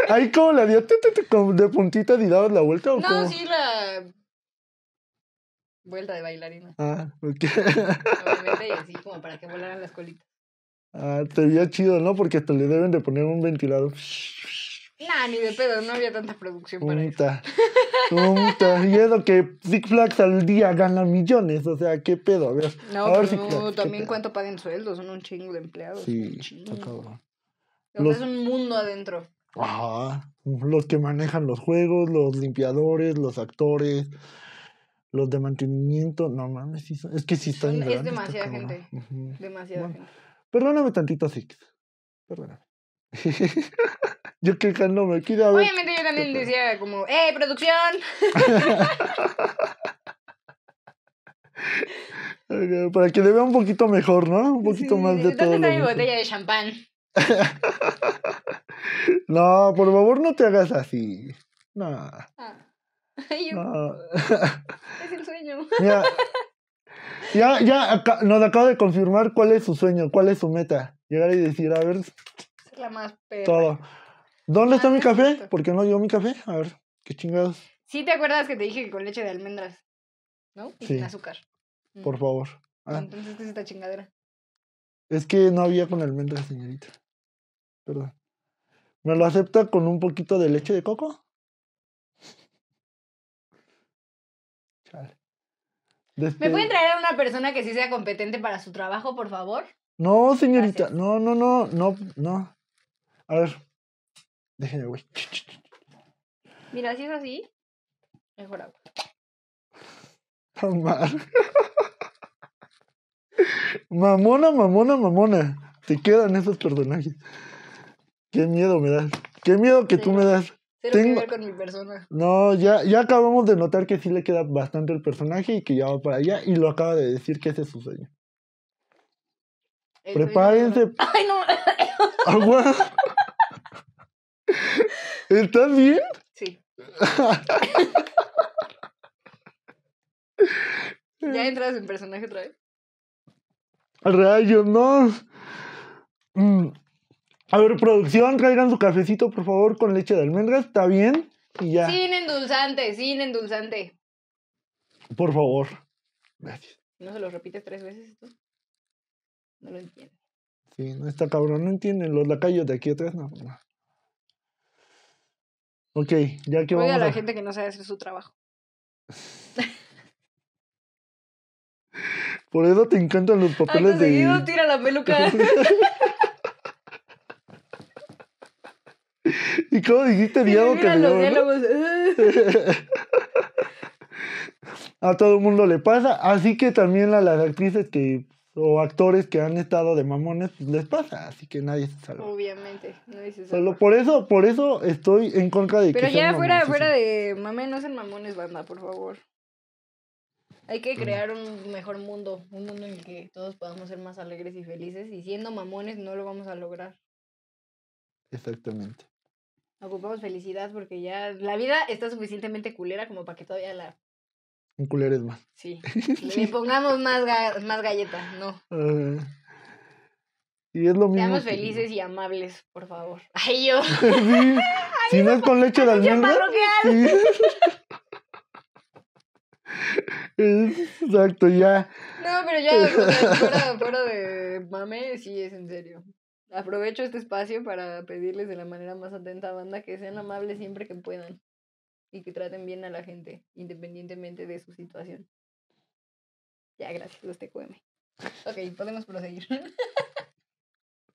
Ahí como la dio de puntita y dabas la vuelta o No, sí, la vuelta de bailarina. Ah, ok. como para que volaran las colitas. Ah, te veía chido, ¿no? Porque hasta le deben de poner un ventilador. Nah, ni de pedo, no había tanta producción Punta. para eso. que Big Flags al día gana millones, o sea, qué pedo, a ver. No, a ver, pero pues no también cuánto pagan sueldos, son un chingo de empleados. Sí, chingo. Es un mundo adentro. Ajá. Los que manejan los juegos, los limpiadores, los actores, los de mantenimiento. No mames, es que sí están. Es demasiada gente. Demasiada gente. Perdóname tantito, Six. Perdóname. yo quejándome, aquí ver. Obviamente yo también decía como, ¡eh, producción! Para que le vea un poquito mejor, ¿no? Un poquito más de todo. ¿Dónde está mi botella de champán? no, por favor, no te hagas así. No. Ah. es el sueño. ya, ya nos acaba de confirmar cuál es su sueño, cuál es su meta. Llegar y decir, a ver. Todo. ¿Dónde está ah, mi café? ¿Por qué no dio mi café? A ver, qué chingados. Sí, te acuerdas que te dije que con leche de almendras, ¿no? Y sin azúcar. Mm. Por favor. Ah. Entonces, ¿qué es esta chingadera? Es que no había con almendras, señorita. Perdón. ¿Me lo acepta con un poquito de leche de coco? ¿Me pueden este traer a una persona que sí sea competente para su trabajo, por favor? No, señorita. No, no, no, no, no. A ver. Déjenme, güey. Mira, si es así, mejor agua. mamona, mamona, mamona. Te quedan esos personajes. Qué miedo me das. Qué miedo que tú me das. Tengo... Que con mi persona. No, ya, ya acabamos de notar que sí le queda bastante el personaje y que ya va para allá y lo acaba de decir que ese es su sueño. Prepárense. Ay, no. ¿Estás bien? Sí. ¿Ya entras en personaje otra vez? Al Rayo, no. Mm. A ver, producción, traigan su cafecito, por favor, con leche de almendras, ¿está bien? Y ya. Sin endulzante, sin endulzante. Por favor. Gracias. ¿No se lo repites tres veces esto? No lo entiende Sí, no está cabrón, no entienden los lacayos de aquí atrás, no. Ok, ya que Oiga a... la gente que no sabe hacer su trabajo. Por eso te encantan los papeles de... tira la peluca. ¿Y cómo dijiste diago que a todo el mundo le pasa, así que también a las actrices que o actores que han estado de mamones pues, les pasa, así que nadie se salva. Obviamente, nadie se Solo por eso, por eso estoy en contra de Pero que ya fuera fuera de mamé, no sean mamones banda, por favor. Hay que crear un mejor mundo, un mundo en el que todos podamos ser más alegres y felices y siendo mamones no lo vamos a lograr. Exactamente. Ocupamos felicidad porque ya la vida está suficientemente culera como para que todavía la... Un culero es más. Sí. Le pongamos más, más galletas, no. y es lo mismo. Seamos felices y amables, por favor. Ay, yo. si no es con leche de almendra. Sí. Exacto, ya. No, pero ya, fuera, de mame, sí es en serio. Aprovecho este espacio para pedirles de la manera más atenta a banda que sean amables siempre que puedan y que traten bien a la gente, independientemente de su situación. Ya, gracias, los TQM. Ok, podemos proseguir.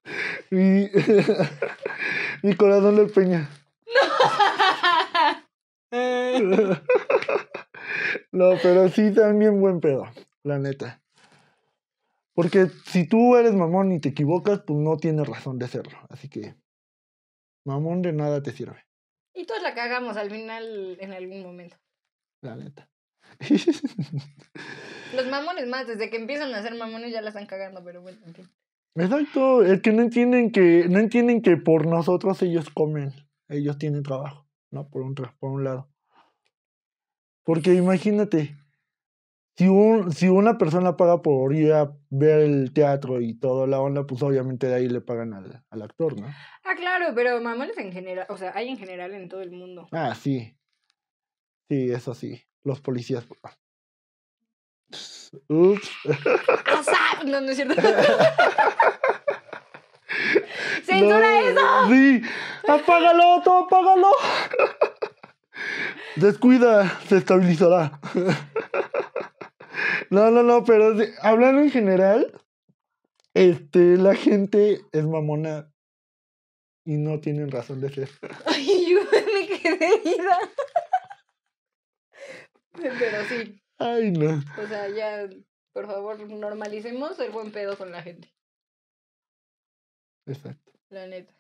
Mi, corazón le peña. No. no, pero sí, también buen pedo, la neta. Porque si tú eres mamón y te equivocas, pues no tienes razón de hacerlo. Así que mamón de nada te sirve. Y todos la cagamos al final en algún momento. La neta. Los mamones más, desde que empiezan a ser mamones ya la están cagando, pero bueno, en fin. Exacto, es que no entienden que, no entienden que por nosotros ellos comen, ellos tienen trabajo, ¿no? Por un, por un lado. Porque imagínate, si, una persona paga por ir a ver el teatro y toda la onda, pues obviamente de ahí le pagan al, actor, ¿no? Ah, claro, pero mamones en general, o sea, hay en general en todo el mundo. Ah, sí. Sí, eso sí. Los policías. Ups. no, no es cierto. ¡Censura eso! Sí. ¡Apágalo, todo apágalo! Descuida, se estabilizará. No, no, no, pero hablando en general, este, la gente es mamona y no tienen razón de ser. Ay, yo me quedé Pero sí. Ay, no. O sea, ya, por favor, normalicemos el buen pedo con la gente. Exacto. La neta.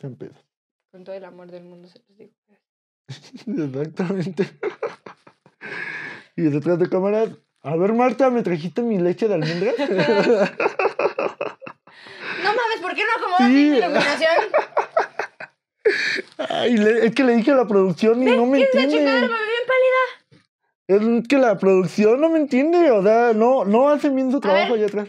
Se pedo. Con todo el amor del mundo se los digo. Exactamente. y detrás de cámaras, a ver Marta, ¿me trajiste mi leche de almendras? no mames, ¿por qué no acomodas sí. mi iluminación? Ay, es que le dije a la producción y no me entiende. Chica, me bien pálida. Es que la producción no me entiende, o sea, no, no hacen bien su trabajo allá atrás.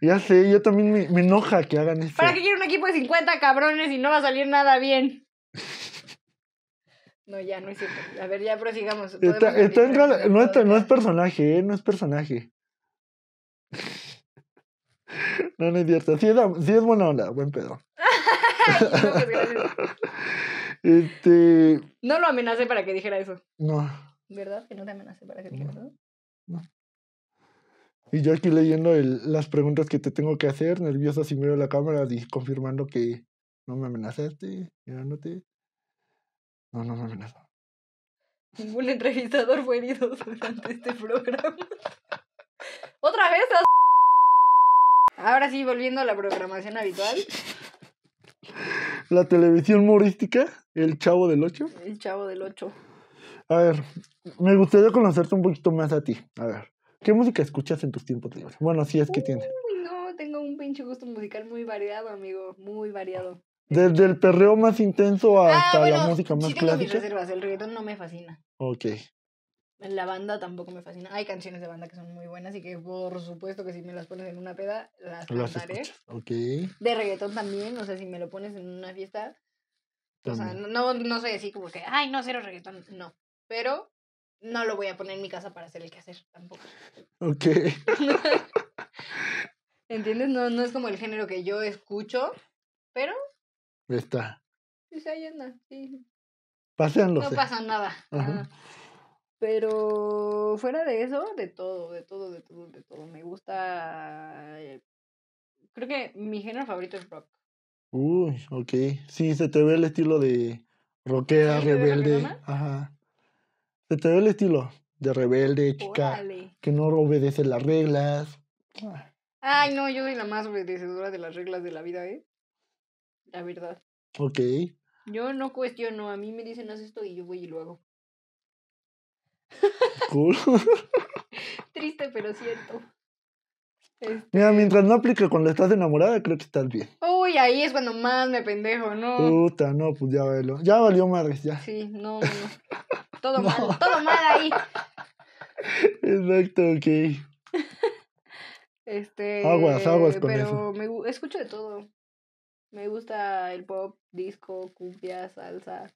ya sé, yo también me, me enoja que hagan eso. ¿Para qué quiero un equipo de 50 cabrones y no va a salir nada bien? No, ya no es cierto. A ver, ya prosigamos. no, es personaje, ¿eh? no es personaje. No, no es cierto. Sí es, buena onda, buen pedo. Pues, este... No lo amenacé para que dijera eso. No. ¿Verdad? Que no te amenacé para que dijera eso. No. Y yo aquí leyendo las preguntas que te tengo que hacer, nerviosa, si miro la cámara, confirmando que no me amenazaste, mirándote. No, no, no, nada. Ningún entrevistador fue herido durante este programa. Otra vez. Ahora sí, volviendo a la programación habitual. La televisión humorística, El Chavo del 8. El Chavo del 8. A ver, me gustaría conocerte un poquito más a ti. A ver, ¿qué música escuchas en tus tiempos libres? Bueno, si es que tiene. tienes. Uy, no, tengo un pinche gusto musical muy variado, amigo, muy variado. Desde el perreo más intenso ah, hasta la música más sí tengo Mis reservas. El reggaetón no me fascina. Ok. La banda tampoco me fascina. Hay canciones de banda que son muy buenas y que por supuesto que si me las pones en una peda, las, las Okay. De reggaetón también, o sea, si me lo pones en una fiesta. O sea, no, no soy así como que, ay, no, cero reggaetón. No. Pero no lo voy a poner en mi casa para hacer el quehacer tampoco. Ok. ¿Entiendes? No, no es como el género que yo escucho, pero está. Sí, sí. No pasa nada. Pero fuera de eso, de todo, de todo, de todo, de todo. Me gusta. Eh, creo que mi género favorito es rock. Uy, ok. Sí, se te ve el estilo de rockera, rebelde. Ajá. Se te ve el estilo de rebelde, chica. Que no obedece las reglas. Ah. Ay, no, yo soy la más obedecedora de las reglas de la vida, ¿eh? la verdad. Ok. Yo no cuestiono, a mí me dicen haz esto y yo voy y lo hago. Cool. Triste, pero cierto. Mira, este mientras no aplica cuando estás enamorada, creo que estás bien. Uy, ahí es cuando más me pendejo, ¿no? Puta, no, pues ya velo Ya valió madres, ya. Sí, no, no. Todo mal, todo mal ahí. Exacto, ok. Este. Aguas, aguas con eso. Pero me escucho de todo. Me gusta el pop, disco, cumbia, salsa.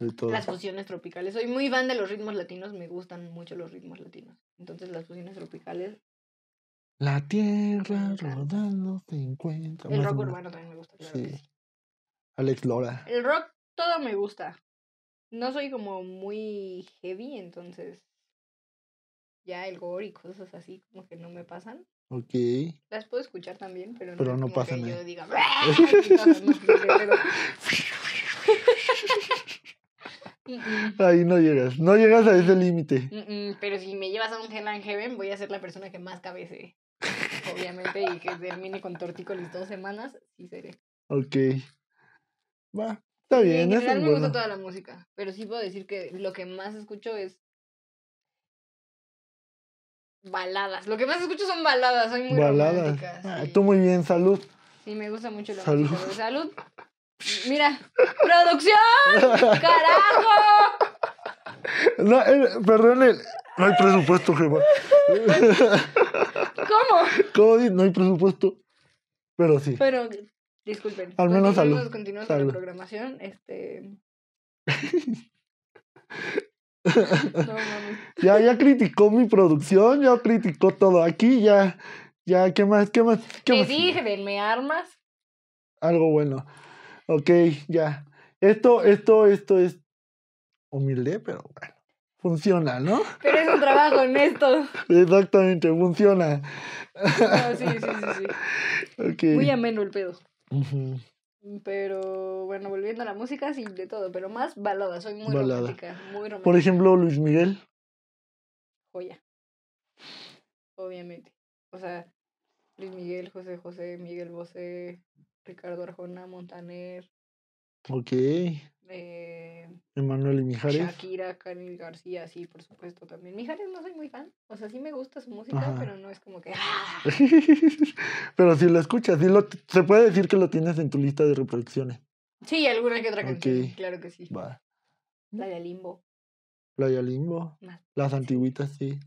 Las fusiones tropicales. Soy muy fan de los ritmos latinos, me gustan mucho los ritmos latinos. Entonces las fusiones tropicales. La tierra rodando se encuentra. El rock urbano también me gusta. Claro Alex Lora. El rock todo me gusta. No soy como muy heavy, entonces ya el gore y cosas así como que no me pasan. Ok. Las puedo escuchar también, pero no, pero no pasa nada. Mm, mm. Ahí no llegas, no llegas a ese límite. Mm, pero si me llevas a un Gen Heaven, voy a ser la persona que más cabece. Obviamente, y que termine con tortícolis dos semanas, sí seré. Ok. Va, está bien. en general me gusta toda la música, pero sí puedo decir que lo que más escucho es baladas. Lo que más escucho son baladas, soy muy baladas. Ah, tú muy bien, salud. Sí, me gusta mucho la salud. salud. Mira, producción, carajo. No, eh, perdón, eh, no hay presupuesto, Gemma. ¿Cómo? ¿Cómo no hay presupuesto? Pero sí. Pero disculpen. Al menos salud. Continuamos con la programación, este ya, ya criticó mi producción, ya criticó todo aquí, ya, ya, ¿qué más? ¿Qué más? ¿Qué dije, me armas. Algo bueno. Ok, ya. Esto, esto, esto es humilde, pero bueno. Funciona, ¿no? Pero es un trabajo honesto. Exactamente, funciona. sí, sí, sí, sí. Okay. Muy ameno el pedo. Pero bueno, volviendo a la música, sí, de todo, pero más balada, soy muy romántica, muy romántica. Por ejemplo, Luis Miguel. Joya. Obviamente. O sea, Luis Miguel, José José, Miguel Bosé, Ricardo Arjona, Montaner, Ok. Eh, Emanuel y Mijares. Shakira, Karen García, sí, por supuesto también. Mijares no soy muy fan. O sea, sí me gusta su música, pero no es como que. ¡ah! pero si lo escuchas, se puede decir que lo tienes en tu lista de reproducciones. Sí, alguna que otra canción. Claro que sí. Va. Playa Limbo. Playa Limbo. Las antiguitas, sí.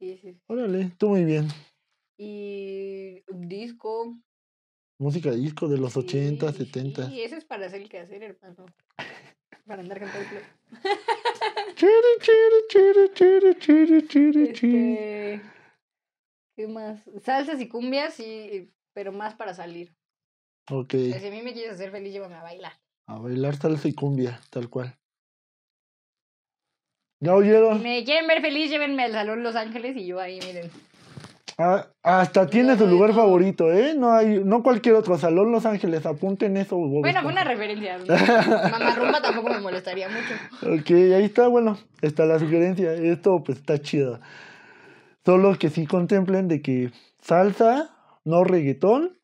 Sí, sí. Órale, tú muy bien. Y disco, Música de disco de los 80, 70. Y eso es para hacer el quehacer, hermano. Para andar cantando. chiri. ¿Qué más? Salsas y cumbias, y, pero más para salir. Ok. si a mí me quieres hacer feliz, llévame a bailar. A bailar salsa y cumbia, tal cual. ¿Ya oyeron? me quieren ver feliz, llévenme al Salón Los Ángeles y yo ahí, miren. Ah, hasta tiene su lugar favorito, ¿eh? No hay, no cualquier otro salón Los Ángeles, apunten eso. bueno, buena referencia. Mamá Rumba tampoco me molestaría mucho. Ok, ahí está, bueno, está la sugerencia. Esto pues está chido. Solo que sí contemplen de que salsa, no reggaetón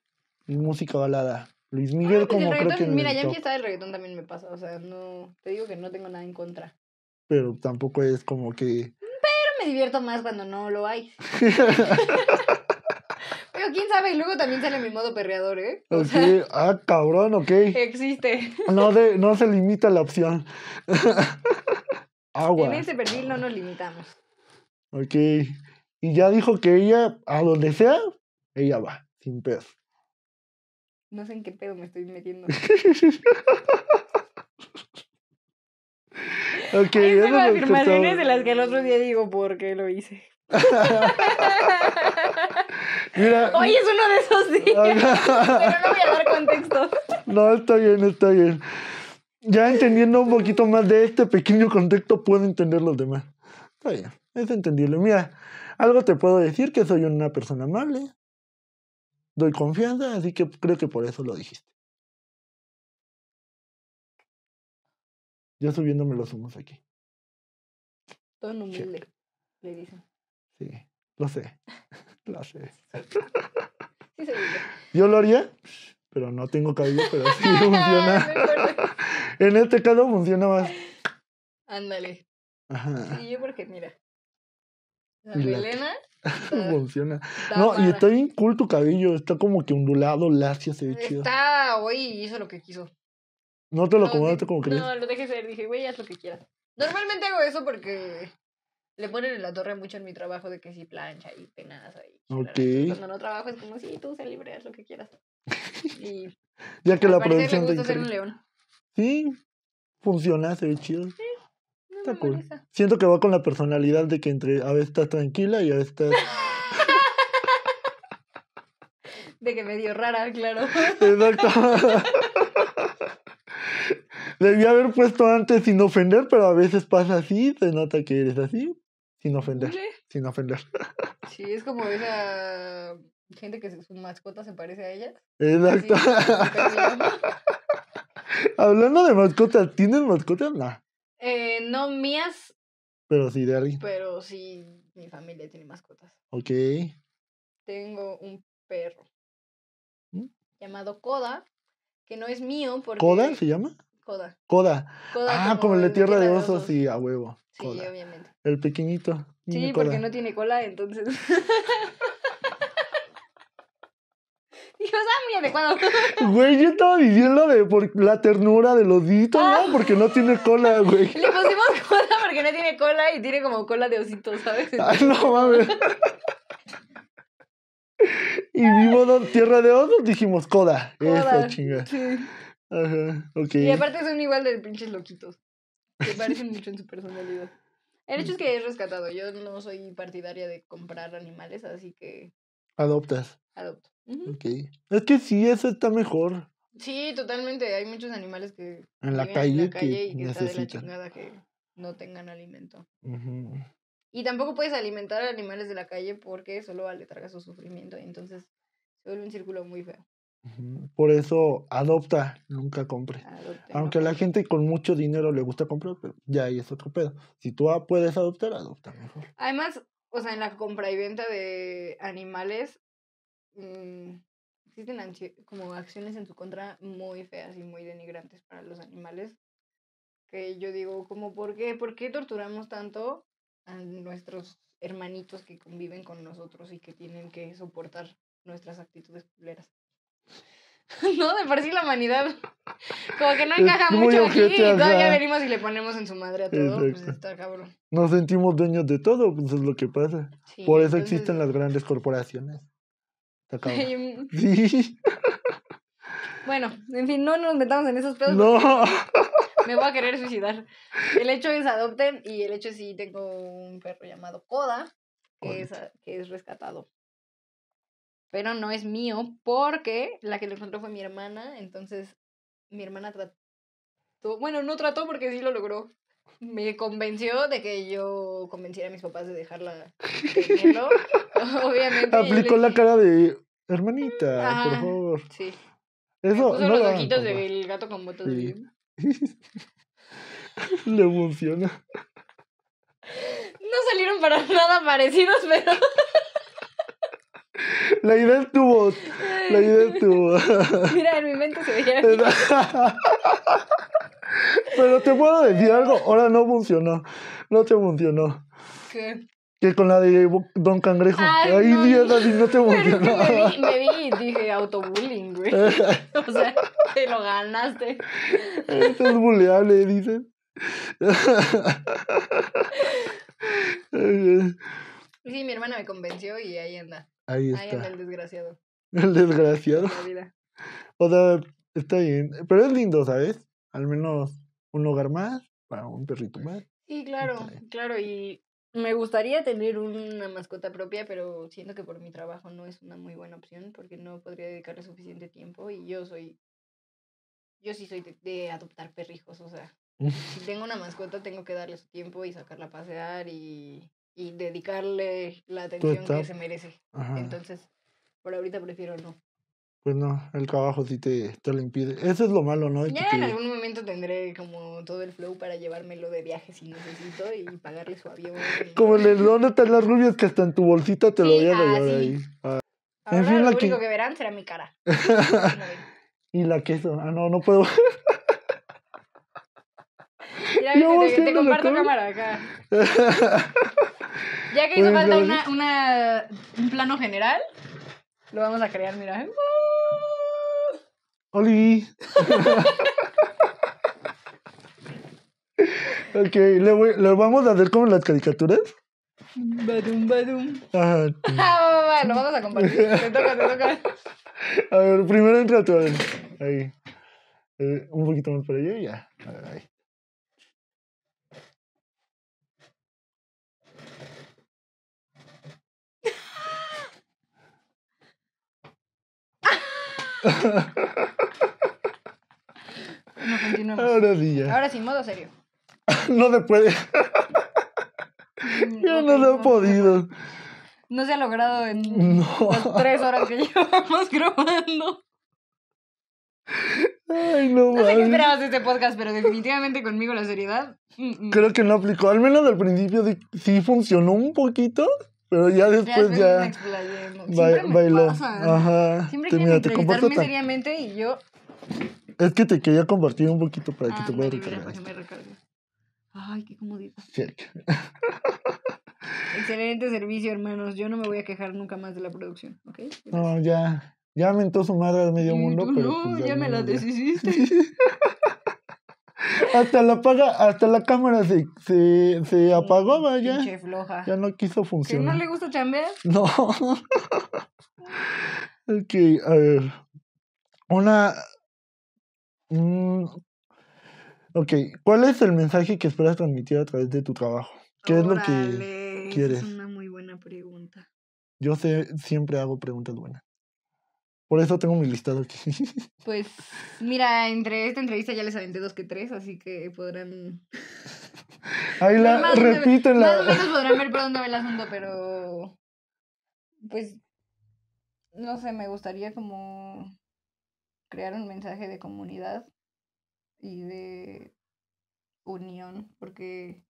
y música balada. Luis ah, Miguel pues como creo que Mira, ya ya empieza el reggaetón también me pasa, o sea, no te digo que no tengo nada en contra. Pero tampoco es como que me divierto más cuando no lo hay. Pero quién sabe, y luego también sale mi modo perreador, ¿eh? ah, cabrón, ok. Existe. No, de, no se limita la opción. Agua. En ese perfil no nos limitamos. Ok. Y ya dijo que ella, a donde sea, ella va, sin pez No sé en qué pedo me estoy metiendo. afirmaciones de las que el otro día digo, ¿por qué lo hice? Hoy es uno de esos días. pero no voy a dar contexto. No, está bien, está bien. Ya entendiendo un poquito más de este pequeño contexto, puedo entender los demás. Está bien, es entendible. Mira, algo te puedo decir que soy una persona amable. Doy confianza, así que creo que por eso lo dijiste. Yo subiéndome los humos aquí. Todo humilde, le dicen. Sí, lo sé. lo sé. Sí, yo. lo haría, pero no tengo cabello, pero sí funciona. en este caso funciona más. Ándale. Ajá. Sí, yo porque mira. La Funciona. no, y está bien cool tu cabello. Está como que ondulado, lacio, se ve chido. Está, hoy hizo lo que quiso. No te lo acomodaste como querías. No, lo dejé ser. Dije, güey, haz lo que quieras. Normalmente hago eso porque le ponen en la torre mucho en mi trabajo de que sí plancha y penadas ahí. Ok. Cuando no trabajo es como, sí, tú se libre, haz lo que quieras. Y ya que la producción me gusta ser un león. Sí, funciona, se ve chido. Sí. No Está me cool. Siento que va con la personalidad de que entre a veces estás tranquila y a veces de que medio rara, claro. Exacto. Debía haber puesto antes sin ofender, pero a veces pasa así, se nota que eres así, sin ofender. Sin ofender. Sí, es como esa gente que su mascota se parece a ella. Exacto. Hablando de mascotas, ¿tienen mascotas? Eh, no mías. Pero sí de alguien. Pero sí, mi familia tiene mascotas. Ok. Tengo un perro. Mm. Llamado Koda que no es mío. Porque... ¿Coda se llama? Coda. Coda. ah, como, el de Tierra de Osos, y a huevo. Sí, obviamente. El pequeñito. Sí, porque no tiene cola, entonces. Dijo, ah, muy adecuado. Güey, yo estaba diciendo de por la ternura del odito, ¿no? Ah. Porque no tiene cola, güey. Le pusimos cola porque no tiene cola y tiene como cola de osito, ¿sabes? no mames. y vivo en Tierra de Osos, dijimos Coda. Eso, chinga. Ajá, Y aparte son igual de pinches loquitos. Se parecen mucho en su personalidad. El hecho es que es rescatado. Yo no soy partidaria de comprar animales, así que. Adoptas. Adopto. Es que sí, eso está mejor. Sí, totalmente. Hay muchos animales que. En la calle. que necesitan. la chingada que no tengan alimento. Y tampoco puedes alimentar a animales de la calle porque solo le traga su sufrimiento. Y entonces se vuelve un círculo muy feo. Por eso adopta, nunca compre. Aunque a la gente con mucho dinero le gusta comprar, pero ya ahí es otro pedo. Si tú puedes adoptar, adopta mejor. Además, o sea, en la compra y venta de animales mm, existen como acciones en su contra muy feas y muy denigrantes para los animales. Que yo digo, como, ¿por qué? ¿Por qué torturamos tanto a nuestros hermanitos que conviven con nosotros y que tienen que soportar nuestras actitudes culeras. no, de por la humanidad como que no encaja mucho aquí y todavía venimos y le ponemos en su madre a todo, pues, está cabrón. Nos sentimos dueños de todo, pues es lo que pasa. por eso existen las grandes corporaciones. Está cabrón. sí. Bueno, en fin, no nos metamos en esos pedos. No me voy a querer suicidar. El hecho es adopten y el hecho es sí tengo un perro llamado Koda, que es, que es rescatado. Pero no es mío porque la que lo encontró fue mi hermana, entonces mi hermana trató, bueno, no trató porque sí lo logró. Me convenció de que yo convenciera a mis papás de dejarla Obviamente. Aplicó la cara de hermanita, por favor. Sí. Eso, los ojitos gato con botas de Le funciona No salieron para nada parecidos, pero. La idea estuvo. La idea estuvo. Mira, en mi mente se veía. Pero te puedo decir algo, ahora no funcionó. No te funcionó. ¿Qué? Que con la de Don Cangrejo. Ay, Dios, no, no, te voy Me vi, me vi y dije autobullying, güey. o sea, te lo ganaste. Eso es buleable, dicen. sí, mi hermana me convenció y ahí anda. Ahí está. Ahí anda el desgraciado. El desgraciado. O sea, está bien. Pero es lindo, ¿sabes? Al menos un hogar más para un perrito más. Sí, claro, claro. Y me gustaría tener una mascota propia, pero siento que por mi trabajo no es una muy buena opción porque no podría dedicarle suficiente tiempo y yo soy, yo sí soy de, adoptar perrijos, o sea, si tengo una mascota tengo que darle su tiempo y sacarla a pasear y, dedicarle la atención que se merece. Entonces, por ahorita prefiero no pues no, el trabajo sí te, te lo impide. Eso es lo malo, ¿no? ya en algún momento tendré como todo el flow para llevármelo de viaje si necesito y pagarle su avión. Como el de dónde están las rubias que hasta en tu bolsita te lo voy a llevar ahí. Ah. Ahora en fin, lo único que... verán será mi cara. y la queso. Ah, no, no puedo. te, comparto cámara acá. ya que hizo falta pues, una, una, un plano general, lo vamos a crear, mira. Oli. ok, ¿le, ¿le vamos a hacer como las caricaturas? Badum, badum. Ajá. bueno, ah, vamos a compartir. Te toca, te toca. A ver, primero entra tú. Ahí. Eh, un poquito más para allá y ya. A ver, ahí. continuemos. Ahora sí Ahora sí, modo serio. no se puede. Mm, yo no, lo he podido. No se ha logrado en las tres horas que llevamos grabando. Ay, no, no sé qué esperabas de este podcast, pero definitivamente conmigo la seriedad. Mm, mm. Creo que no aplicó. Al menos al principio sí funcionó un poquito, pero ya después ya. bailó. Ajá. Siempre quieren entrevistarme seriamente y yo es que te quería compartir un poquito para que ah, te puedas recargar. me Ay, qué comodidad. Excelente servicio, hermanos. Yo no me voy a quejar nunca más de la producción, ¿ok? No, ya. Ya mentó su madre al medio mm, mundo, pero. No, pues ya, me la deshiciste. hasta la apaga, hasta la cámara se, mm, apagó, vaya. floja. Ya no quiso funcionar. ¿Que no le gusta chambear? No. Ah. ok, a ver. Una Mm, ok, ¿cuál es el mensaje que esperas transmitir a través de tu trabajo? ¿Qué es lo que quieres? Es una muy buena pregunta. Yo sé, siempre hago preguntas buenas. Por eso tengo mi listado aquí. Pues, mira, entre esta entrevista ya les aventé dos que tres, así que podrán. Ahí la repítenla. Más o menos podrán ver por dónde va el asunto, pero. Pues. No sé, me gustaría como crear un mensaje de comunidad y de unión, porque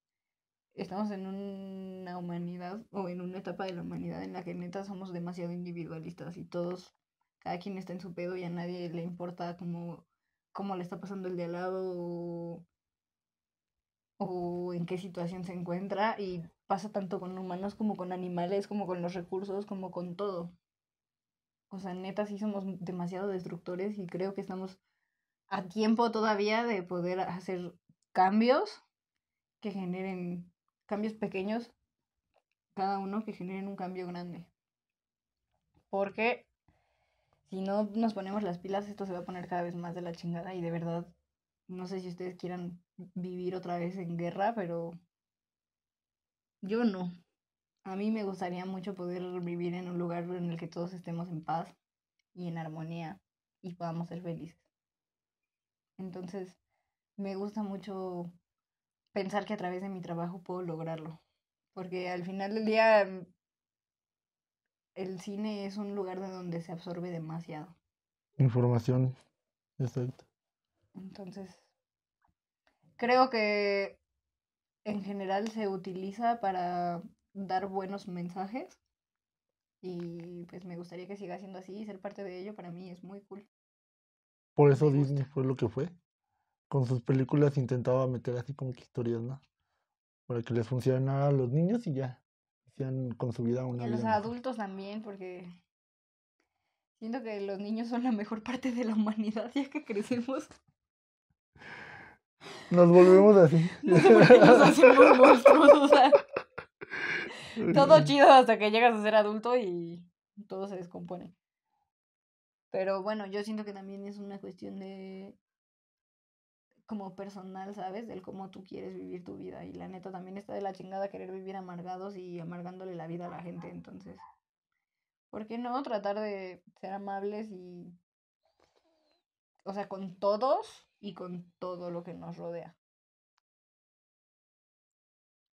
estamos en una humanidad o en una etapa de la humanidad en la que neta somos demasiado individualistas y todos, cada quien está en su pedo y a nadie le importa cómo, le está pasando el de al lado o en qué situación se encuentra y pasa tanto con humanos como con animales, como con los recursos, como con todo. O sea, neta, sí somos demasiado destructores y creo que estamos a tiempo todavía de poder hacer cambios que generen cambios pequeños, cada uno que generen un cambio grande. Porque si no nos ponemos las pilas, esto se va a poner cada vez más de la chingada y de verdad, no sé si ustedes quieran vivir otra vez en guerra, pero yo no a mí me gustaría mucho poder vivir en un lugar en el que todos estemos en paz y en armonía y podamos ser felices. Entonces, me gusta mucho pensar que a través de mi trabajo puedo lograrlo, porque al final del día el cine es un lugar de donde se absorbe demasiado. Información, exacto. Entonces, creo que en general se utiliza para dar buenos mensajes. Y pues me gustaría que siga siendo así y ser parte de ello para mí es muy cool. Por eso Disney fue lo que fue. Con sus películas intentaba meter así como que historias, ¿no? Para que les funcionara a los niños y ya. Hacían con su vida una... Y a los adultos también, porque siento que los niños son la mejor parte de la humanidad ya que crecemos. Nos volvemos así. Nos hacemos monstruos, o sea todo chido hasta que llegas a ser adulto y todo se descompone. Pero bueno, yo siento que también es una cuestión de como personal, ¿sabes? Del cómo tú quieres vivir tu vida. Y la neta también está de la chingada querer vivir amargados y amargándole la vida a la gente. Entonces, ¿por qué no tratar de ser amables y... O sea, con todos y con todo lo que nos rodea.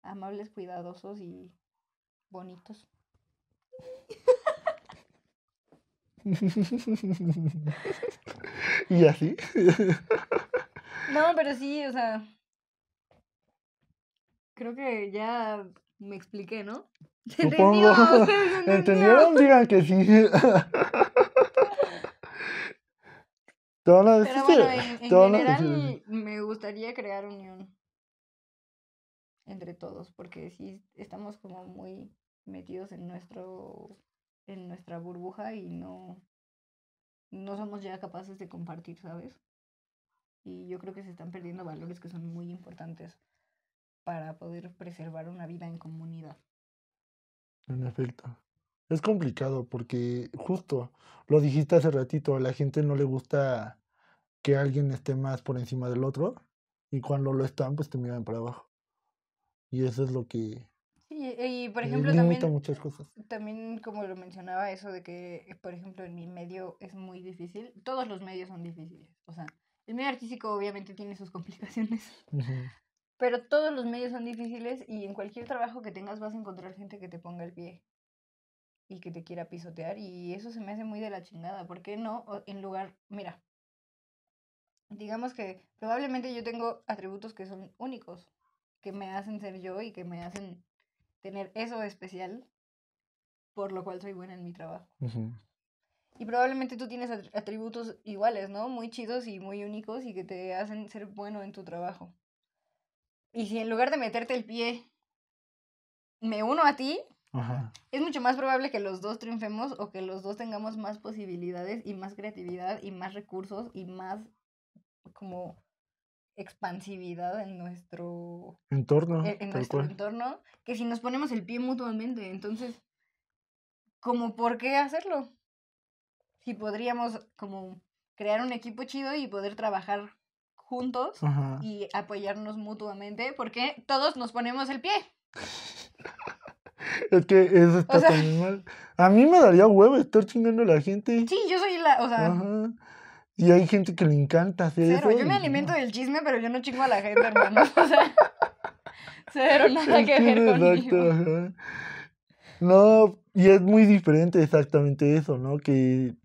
Amables, cuidadosos y bonitos. ¿Y así? no, pero sí, o sea. Creo que ya me expliqué, ¿no? ¿Entendieron? Digan que sí. Todo lo Pero bueno, en, general me gustaría crear unión entre todos, porque sí estamos como muy metidos en nuestro en nuestra burbuja y no no somos ya capaces de compartir, ¿sabes? Y yo creo que se están perdiendo valores que son muy importantes para poder preservar una vida en comunidad. En efecto. Es complicado porque justo lo dijiste hace ratito, a la gente no le gusta que alguien esté más por encima del otro y cuando lo están pues te miran para abajo. Y eso es lo que y, por ejemplo, también, también como lo mencionaba, eso de que, eh, por ejemplo, en mi medio es muy difícil. Todos los medios son difíciles. O sea, el medio artístico obviamente tiene sus complicaciones. Pero todos los medios son difíciles y en cualquier trabajo que tengas vas a encontrar gente que te ponga el pie y que te quiera pisotear. Y eso se me hace muy de la chingada. ¿Por qué no? En lugar, mira, digamos que probablemente yo tengo atributos que son únicos, que me hacen ser yo y que me hacen tener eso de especial, por lo cual soy buena en mi trabajo. Y probablemente tú tienes atributos iguales, ¿no? Muy chidos y muy únicos y que te hacen ser bueno en tu trabajo. Y si en lugar de meterte el pie, me uno a ti, es mucho más probable que los dos triunfemos o que los dos tengamos más posibilidades y más creatividad y más recursos y más como expansividad en nuestro entorno, e, en, entorno, que si nos ponemos el pie mutuamente, entonces, como por qué hacerlo? Si podríamos como crear un equipo chido y poder trabajar juntos y apoyarnos mutuamente, porque todos nos ponemos el pie. Es que eso está tan mal. A mí me daría huevo estar chingando a la gente. Sí, yo soy la. O sea. Y hay gente que le encanta hacer Cero, yo me alimento del chisme, pero yo no chingo a la gente, hermano. O sea, cero, nada que ver conmigo. Exacto, no, y es muy diferente exactamente eso, ¿no? Que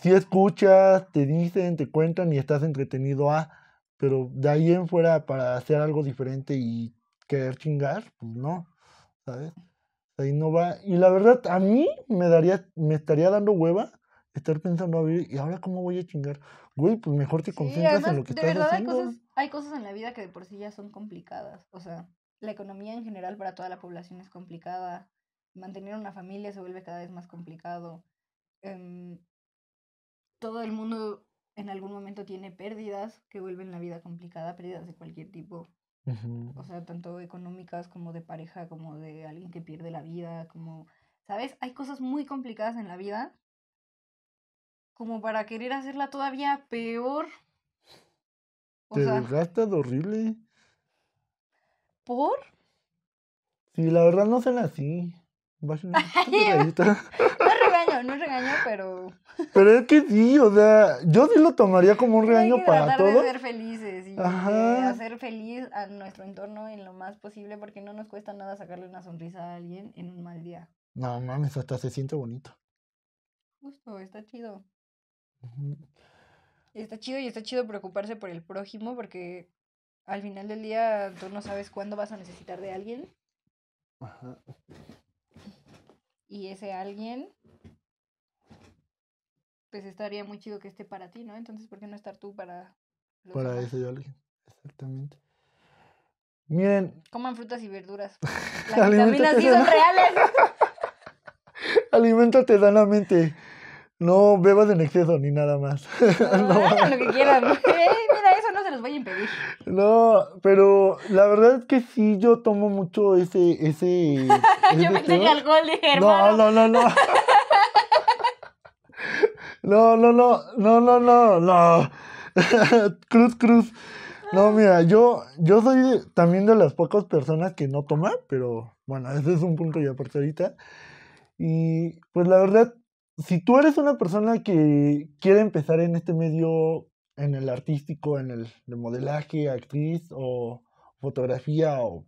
si escuchas, te dicen, te cuentan y estás entretenido, ah, pero de ahí en fuera para hacer algo diferente y querer chingar, pues no, ¿sabes? Ahí no va. Y la verdad, a mí me daría, me estaría dando hueva estar pensando, a ver, ¿y ahora cómo voy a chingar? Güey, pues mejor te concentras en lo que de verdad, Hay cosas, hay cosas en la vida que de por sí ya son complicadas. O sea, la economía en general para toda la población es complicada. Mantener una familia se vuelve cada vez más complicado. Em, todo el mundo en algún momento tiene pérdidas que vuelven la vida complicada, pérdidas de cualquier tipo. O sea, tanto económicas como de pareja, como de alguien que pierde la vida, como, ¿sabes? Hay cosas muy complicadas en la vida como para querer hacerla todavía peor. Te sea, horrible. ¿Por? Sí, la verdad no suena así. Vas regaño, no es regaño, pero. Pero es que sí, o sea, yo sí lo tomaría como un regaño Hay para tratar de ser felices y hacer feliz a nuestro entorno en lo más posible, porque no nos cuesta nada sacarle una sonrisa a alguien en un mal día. No mames, hasta se siente bonito. Justo, está chido está chido y está chido preocuparse por el prójimo porque al final del día tú no sabes cuándo vas a necesitar de alguien. Ajá. Y ese alguien, pues estaría muy chido que esté para ti, ¿no? Entonces, ¿por qué no estar tú para... para ese alguien, exactamente. Miren. Coman frutas y verduras. Las vitaminas sí son reales. Alimentate sanamente. No bebas en exceso ni nada más. No, lo que quieran. Eh, mira, eso no se los voy a impedir. No, pero la verdad es que sí, yo tomo mucho ese. ese yo pensé que alcohol de hermano. No, no, no, no. no, no, no, no, no, no, cruz, cruz. No, ah. mira, yo, yo soy también de las pocas personas que no toma pero bueno, ese es un punto ya por ahorita. Y pues la verdad, si tú eres una persona que quiere empezar en este medio, en el artístico, en el de modelaje, actriz o fotografía o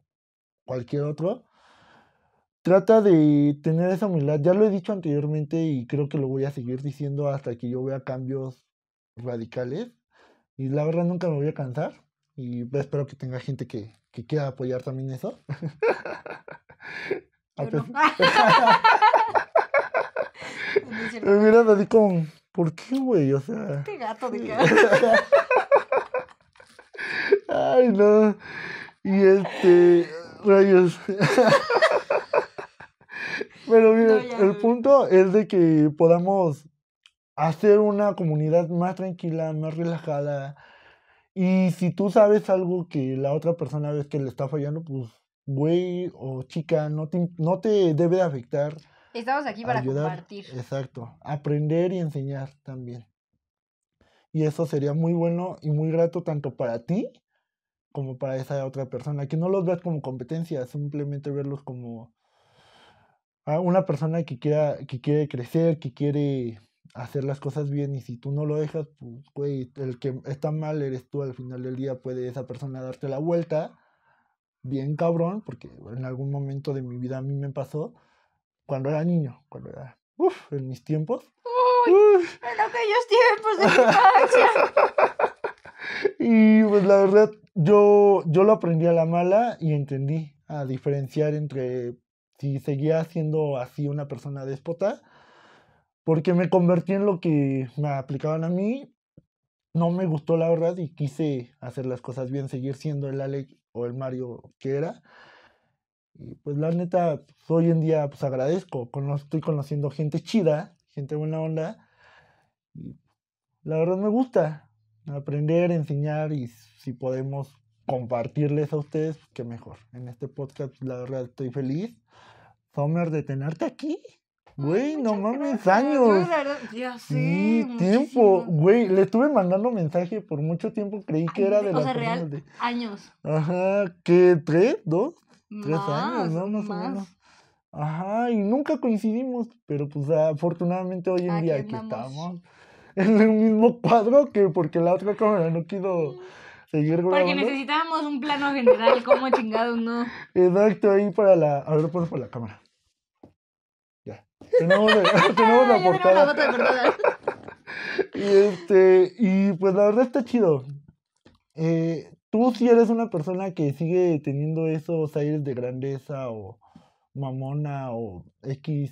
cualquier otro, trata de tener esa humildad. Ya lo he dicho anteriormente y creo que lo voy a seguir diciendo hasta que yo vea cambios radicales. Y la verdad nunca me voy a cansar. Y espero que tenga gente que, quiera apoyar también eso. Me miran así como, ¿por qué, güey? O sea. Qué gato de cara. Ay, no. Y este. Rayos. Pero mira, el punto es de que podamos hacer una comunidad más tranquila, más relajada. Y si tú sabes algo que la otra persona ves que le está fallando, pues, güey o chica, no te, no te debe afectar. Estamos aquí para compartir. Exacto, aprender y enseñar también. Y eso sería muy bueno y muy grato tanto para ti como para esa otra persona. Que no los veas como competencia, simplemente verlos como una persona que, quiera, que quiere crecer, que quiere hacer las cosas bien y si tú no lo dejas, pues, güey, el que está mal eres tú al final del día, puede esa persona darte la vuelta, bien cabrón, porque en algún momento de mi vida a mí me pasó cuando era niño, cuando era, Uf, en mis tiempos. Uy, en aquellos tiempos de infancia. y pues la verdad, yo, yo lo aprendí a la mala y entendí a diferenciar entre si seguía siendo así una persona déspota, porque me convertí en lo que me aplicaban a mí, no me gustó la verdad y quise hacer las cosas bien, seguir siendo el Alex o el Mario que era pues la neta, pues, hoy en día pues agradezco, estoy conociendo gente chida, gente buena onda. Y la verdad me gusta aprender, enseñar y si podemos compartirles a ustedes, Que pues, qué mejor. En este podcast la verdad estoy feliz. Sommer, de tenerte aquí. Güey, no mames, años. Ya sí, tiempo. Güey, le estuve mandando mensaje por mucho tiempo, creí que era de los años. Ajá, ¿qué? ¿Tres? ¿Dos? Tres años, ¿no? Más, o menos. Ajá, y nunca coincidimos, pero pues afortunadamente hoy en día aquí estamos. En el mismo cuadro que porque la otra cámara no quiso seguir grabando. Porque necesitábamos un plano general, como chingado, ¿no? Exacto, ahí para la... A ver, pongo por la cámara. Ya. Tenemos, la, ah, tenemos la portada. y este, y pues la verdad está chido. Eh, tú si eres una persona que sigue teniendo esos aires de grandeza o mamona o X,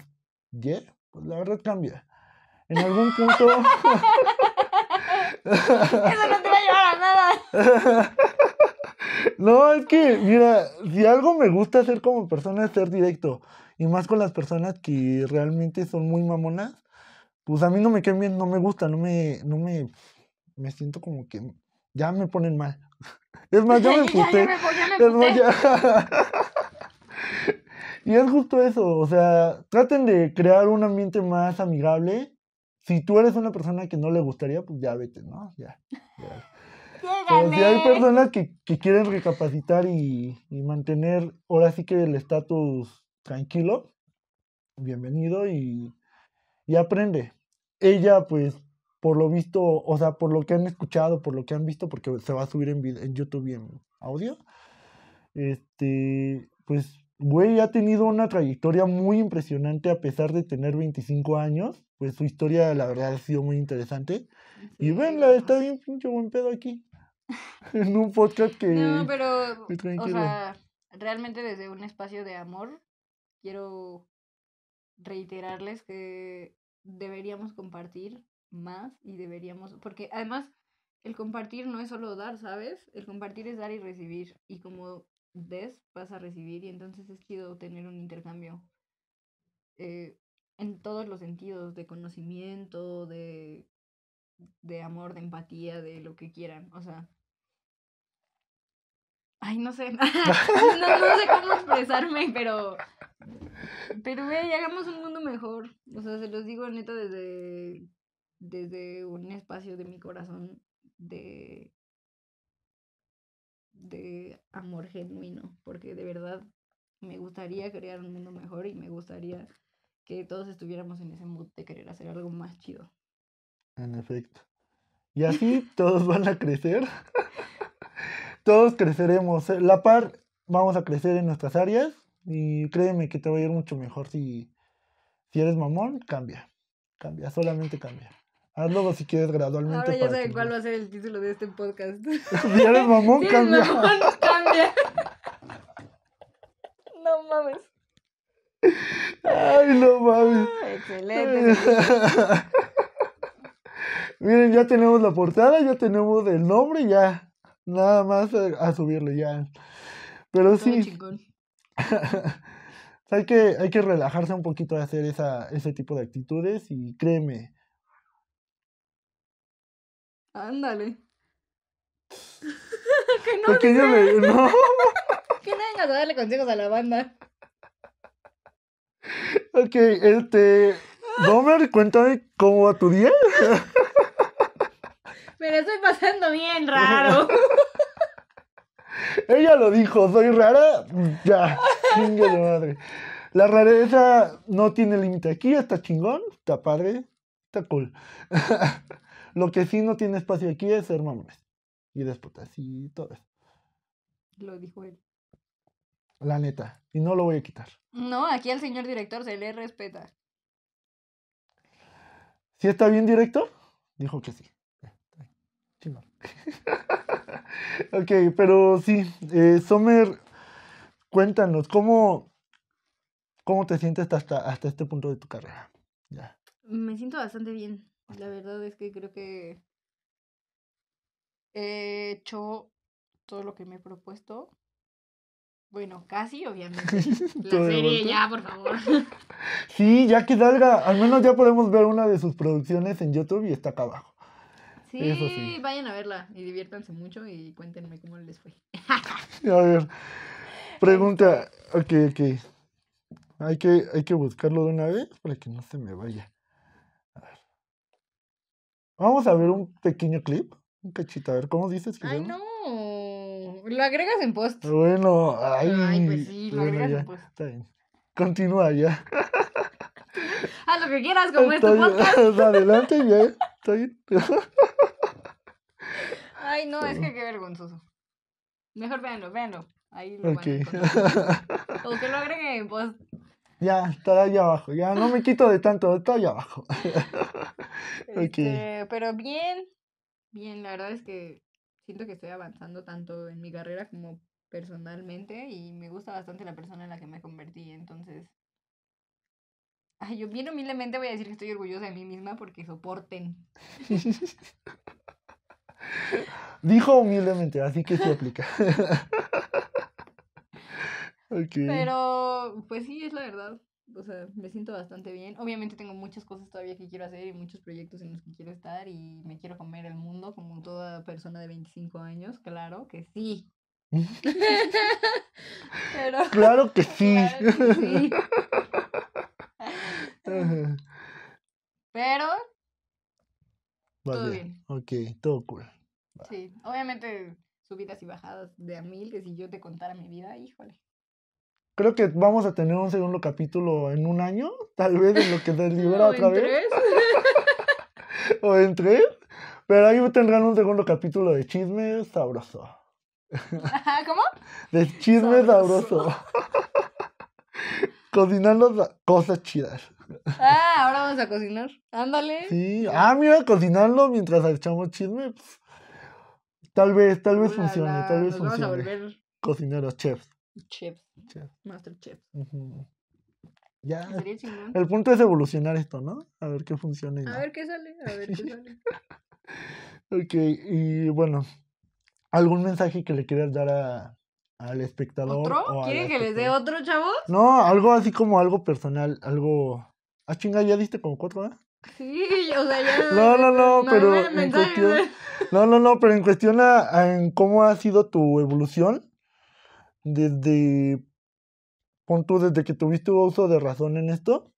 Y, pues la verdad cambia. En algún punto... Eso no te va a llevar a nada. no, es que, mira, si algo me gusta hacer como persona es ser directo. Y más con las personas que realmente son muy mamonas. Pues a mí no me caen bien, no me gusta, no me, no me, me siento como que ya me ponen mal. Es más, ya me puse. y es justo eso, o sea, traten de crear un ambiente más amigable. Si tú eres una persona que no le gustaría, pues ya vete, ¿no? Ya. Pero si hay personas que, quieren recapacitar y, y, mantener ahora sí que el estatus tranquilo, bienvenido y, y aprende. Ella pues por lo visto, o sea, por lo que han escuchado, por lo que han visto, porque se va a subir en, YouTube y en audio, este, pues, güey, ha tenido una trayectoria muy impresionante a pesar de tener 25 años. Pues su historia, la verdad, ha sido muy interesante. y venla, está bien pinche buen pedo aquí. en un podcast que... No, pero, o sea, realmente desde un espacio de amor, quiero reiterarles que deberíamos compartir más y deberíamos, porque además el compartir no es solo dar, ¿sabes? El compartir es dar y recibir. Y como des, vas a recibir. Y entonces es chido tener un intercambio eh, en todos los sentidos, de conocimiento, de, amor, de empatía, de lo que quieran. O sea... Ay, no sé. no, no sé cómo expresarme, pero... Pero, güey, hagamos un mundo mejor. O sea, se los digo neta desde desde un espacio de mi corazón de, de amor genuino, porque de verdad me gustaría crear un mundo mejor y me gustaría que todos estuviéramos en ese mood de querer hacer algo más chido. En efecto. Y así todos van a crecer. todos creceremos. Eh, la par, vamos a crecer en nuestras áreas. Y créeme que te va a ir mucho mejor si, si eres mamón, cambia. Cambia, solamente cambia. Hazlo si quieres gradualmente. Ahora ya saben cuál va a ser el título de este podcast. Si eres mamón, cambia. mamón, cambia. no mames. Ay, no mames. Ah, excelente. Miren, ya tenemos la portada, ya tenemos el nombre, ya. Nada más a, subirle subirlo, ya. Pero sí. hay, que, hay que relajarse un poquito de hacer esa, ese tipo de actitudes y créeme, Ándale. que no. Porque pues que no vengas a darle consejos a la banda. Ok, este. Domer, cuéntame cómo va tu día. me la estoy pasando bien raro. Ella lo dijo, soy rara. Ya, de madre. La rareza no tiene límite aquí, está chingón, está padre, está cool. Lo que sí no tiene espacio aquí es ser mamones y despotas y todo eso. Lo dijo él. La neta. Y no lo voy a quitar. No, aquí al señor director se le respeta. ¿Sí está bien, director? Dijo que sí. sí ok, pero sí. Somer, eh, Sommer, cuéntanos, ¿cómo, ¿cómo te sientes hasta, hasta este punto de tu carrera? Ya. Me siento bastante bien. La verdad es que creo que he hecho todo lo que me he propuesto. Bueno, casi, obviamente. La serie ya, por favor. Sí, ya que salga, al menos ya podemos ver una de sus producciones en YouTube y está acá abajo. Sí, sí. vayan a verla y diviértanse mucho y cuéntenme cómo les fue. a ver, pregunta, ok, ok. Hay que, hay que buscarlo de una vez para que no se me vaya. Vamos a ver un pequeño clip, un cachito, a ver cómo dices. ay, no. Lo agregas en post. Ah, bueno, ay. Pues ay pues sí, lo agregas en post. Está bien. Continúa ya. Haz lo que quieras, con es este podcast. Adelante, ya. Está bien. Ay, no, es que qué vergonzoso. Mejor véanlo, véanlo. Ahí lo van a que lo agreguen en post ya, está allá abajo, ya no me quito de tanto, está allá abajo. Este, pero bien, bien, la verdad es que siento que estoy avanzando tanto en mi carrera como personalmente y me gusta bastante la persona en la que me convertí, entonces... Ay, yo bien humildemente voy a decir que estoy orgullosa de mí misma porque soporten. Dijo humildemente, así que se aplica. Pero, pues sí, es la verdad. O sea, me siento bastante bien. Obviamente tengo muchas cosas todavía que quiero hacer y muchos proyectos en los que quiero estar y me quiero comer el mundo como toda persona de 25 años. Claro que sí. claro que sí. Pero vale, todo bien. Ok, todo cool. Sí, obviamente subidas y bajadas de a mil, que si yo te contara mi vida, híjole. Creo que vamos a tener un segundo capítulo en un año, tal vez en lo que se libera otra vez. Tres. o en tres. Pero ahí tendrán un segundo capítulo de chisme sabroso. ¿Cómo? De chisme sabroso. Cocinando cosas chidas. Ah, ahora vamos a cocinar. Ándale. Sí. Ah, mira, cocinarlo mientras echamos chisme. Pues, tal vez, tal vez funcione, tal vez funcione. Vamos a volver. Cocineros, chefs. Chefs. Masterchef. Ya. El punto es evolucionar esto, ¿no? A ver qué funciona. Y a ver qué sale, a ver qué sale. ok, y bueno, ¿algún mensaje que le quieras dar al espectador? ¿Otro? ¿Quieren que les dé otro, chavos? No, algo así como algo personal, algo... Ah, chinga, ya diste como cuatro, ¿eh? Sí, o sea, ya... no, no, no, pero en cuestión... No, no, no, pero en cuestión en cómo ha sido tu evolución desde pon tú desde que tuviste uso de razón en esto,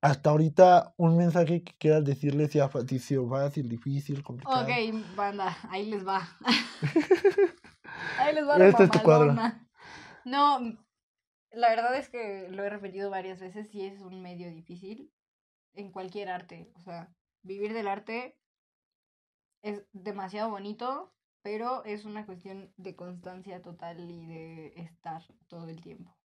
hasta ahorita un mensaje que quieras decirle sea fácil, difícil, complicado. Ok, banda, ahí les va. ahí les va. Este es tu cuadro. No, la verdad es que lo he repetido varias veces y es un medio difícil en cualquier arte. O sea, vivir del arte es demasiado bonito, pero es una cuestión de constancia total y de estar todo el tiempo.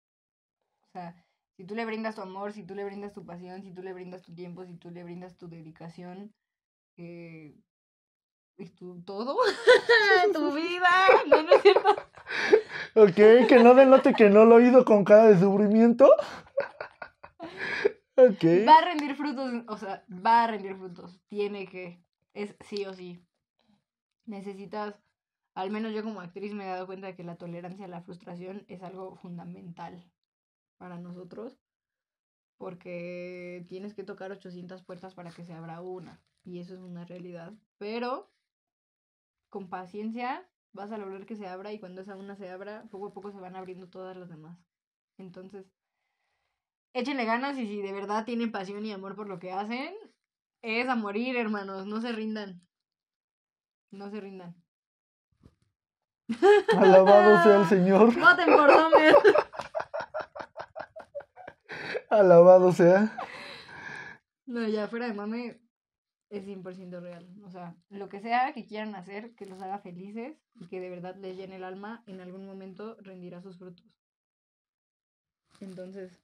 O sea, si tú le brindas tu amor, si tú le brindas tu pasión, si tú le brindas tu tiempo, si tú le brindas tu dedicación, eh, y tu todo, tu vida, no, es cierto. Ok, que no denote que no lo he ido con cada descubrimiento. Va a rendir frutos, o sea, va a rendir frutos. Tiene que, es sí o sí. Necesitas, al menos yo como actriz me he dado cuenta de que la tolerancia a la frustración es algo fundamental para nosotros, porque tienes que tocar 800 puertas para que se abra una, y eso es una realidad. Pero con paciencia vas a lograr que se abra y cuando esa una se abra, poco a poco se van abriendo todas las demás. Entonces, échenle ganas y si de verdad tienen pasión y amor por lo que hacen, es a morir, hermanos, no se rindan. No se rindan. Alabado sea el Señor. por Alabado sea. No, ya fuera de mame, es 100% real. O sea, lo que sea que quieran hacer, que los haga felices y que de verdad les llene el alma, en algún momento rendirá sus frutos. Entonces,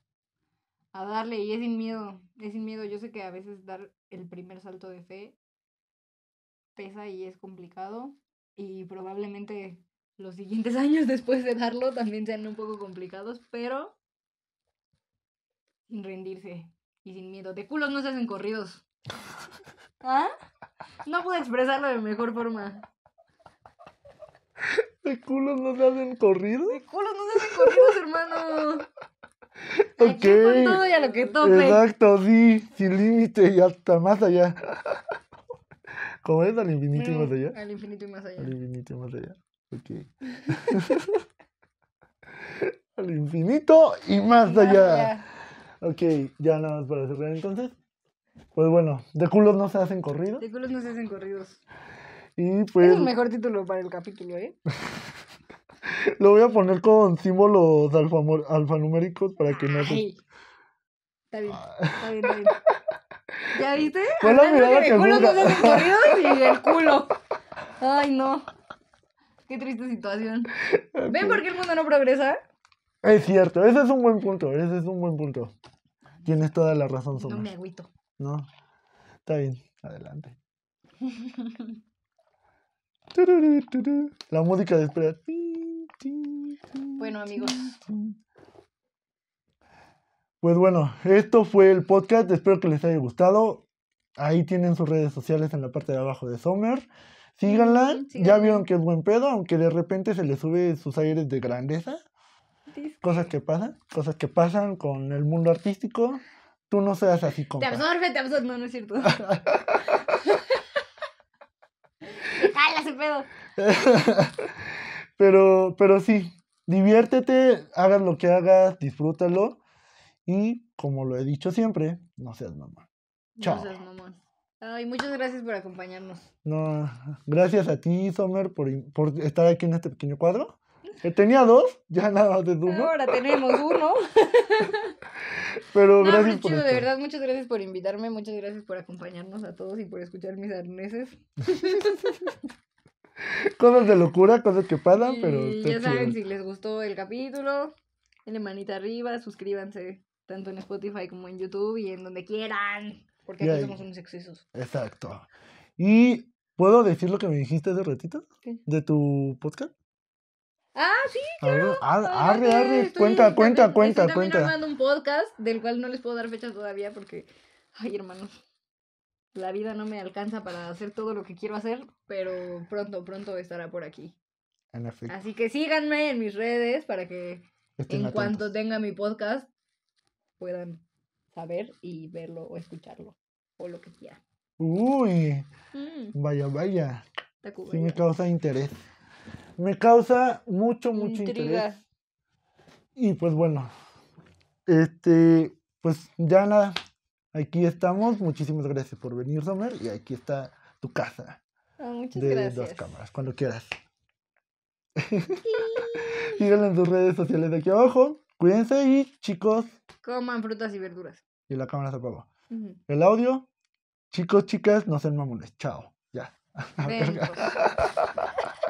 a darle y es sin miedo, es sin miedo. Yo sé que a veces dar el primer salto de fe pesa y es complicado y probablemente los siguientes años después de darlo también sean un poco complicados, pero sin rendirse y sin miedo. De culos no se hacen corridos. ¿Ah? No pude expresarlo de mejor forma. De culos no se hacen corridos. De culos no se hacen corridos, hermano. todo y a lo que Exacto, sí. Sin límite y hasta más allá. ¿Cómo es al infinito y mm, más allá. Al infinito y más allá. Al infinito y más allá. Ok. al infinito y más, allá. Ok, ya nada más para cerrar entonces. Pues bueno, de culos no se hacen corridos. De culos no se hacen corridos. Y pues... Es el pues mejor título para el capítulo, ¿eh? Lo voy a poner con símbolos alfanuméricos para que no Sí. Está bien, está bien, está bien. ¿Ya viste? Fue la mirada que, no se hacen corridos y el culo. Ay, no. Qué triste situación. ¿Ven por qué el mundo no progresa? Es cierto, ese es un buen punto, ese es un buen punto. Tienes toda la razón, Sommer. No me agüito. No. Está bien, adelante. La música de espera. Bueno, amigos. Pues bueno, esto fue el podcast. Espero que les haya gustado. Ahí tienen sus redes sociales en la parte de abajo de Sommer. Síganla. ya vieron que es buen pedo, aunque de repente se le sube sus aires de grandeza. Cosas que pasan, cosas que pasan con el mundo artístico. Tú no seas así como. Te absorbe, te absorbe. No, es cierto. su pedo! pero, pero sí, diviértete, hagas lo que hagas, disfrútalo. Y como lo he dicho siempre, no seas mamá. Chao. No seas Ay, muchas gracias por acompañarnos. gracias a ti, Sommer, por estar aquí en este pequeño cuadro. Tenía dos, ya nada de uno. Ahora tenemos uno. Pero gracias por de verdad, muchas gracias por invitarme, muchas gracias por acompañarnos a todos y por escuchar mis arneses. cosas de locura, cosas que pasan, pero. Ya saben, si les gustó el capítulo, denle manita arriba, suscríbanse tanto en Spotify como en YouTube y en donde quieran, porque aquí somos unos excesos. Exacto. Y ¿Puedo decir lo que me dijiste de ratito? ¿De tu podcast? Ah, sí, claro. arre, arre, cuenta, cuenta, cuenta, estoy cuenta. un podcast del cual no les puedo dar fecha todavía porque, ay, hermanos, la vida no me alcanza para hacer todo lo que quiero hacer, pero pronto, pronto estará por aquí. Así que síganme en mis redes para que en cuanto tenga mi podcast puedan saber y verlo o escucharlo o lo que quieran. Uy, mm. vaya, vaya. Tiene sí me causa interés me causa mucho, mucho interés. Y pues bueno, este, pues ya nada, aquí estamos. Muchísimas gracias por venir, Somer, y aquí está tu casa. Ah, de dos cámaras, cuando quieras. Síganla en sus redes sociales de aquí abajo. Cuídense y chicos. Coman frutas y verduras. Y la cámara se apagó. El audio. Chicos, chicas, no sean mamones. Chao. Ya.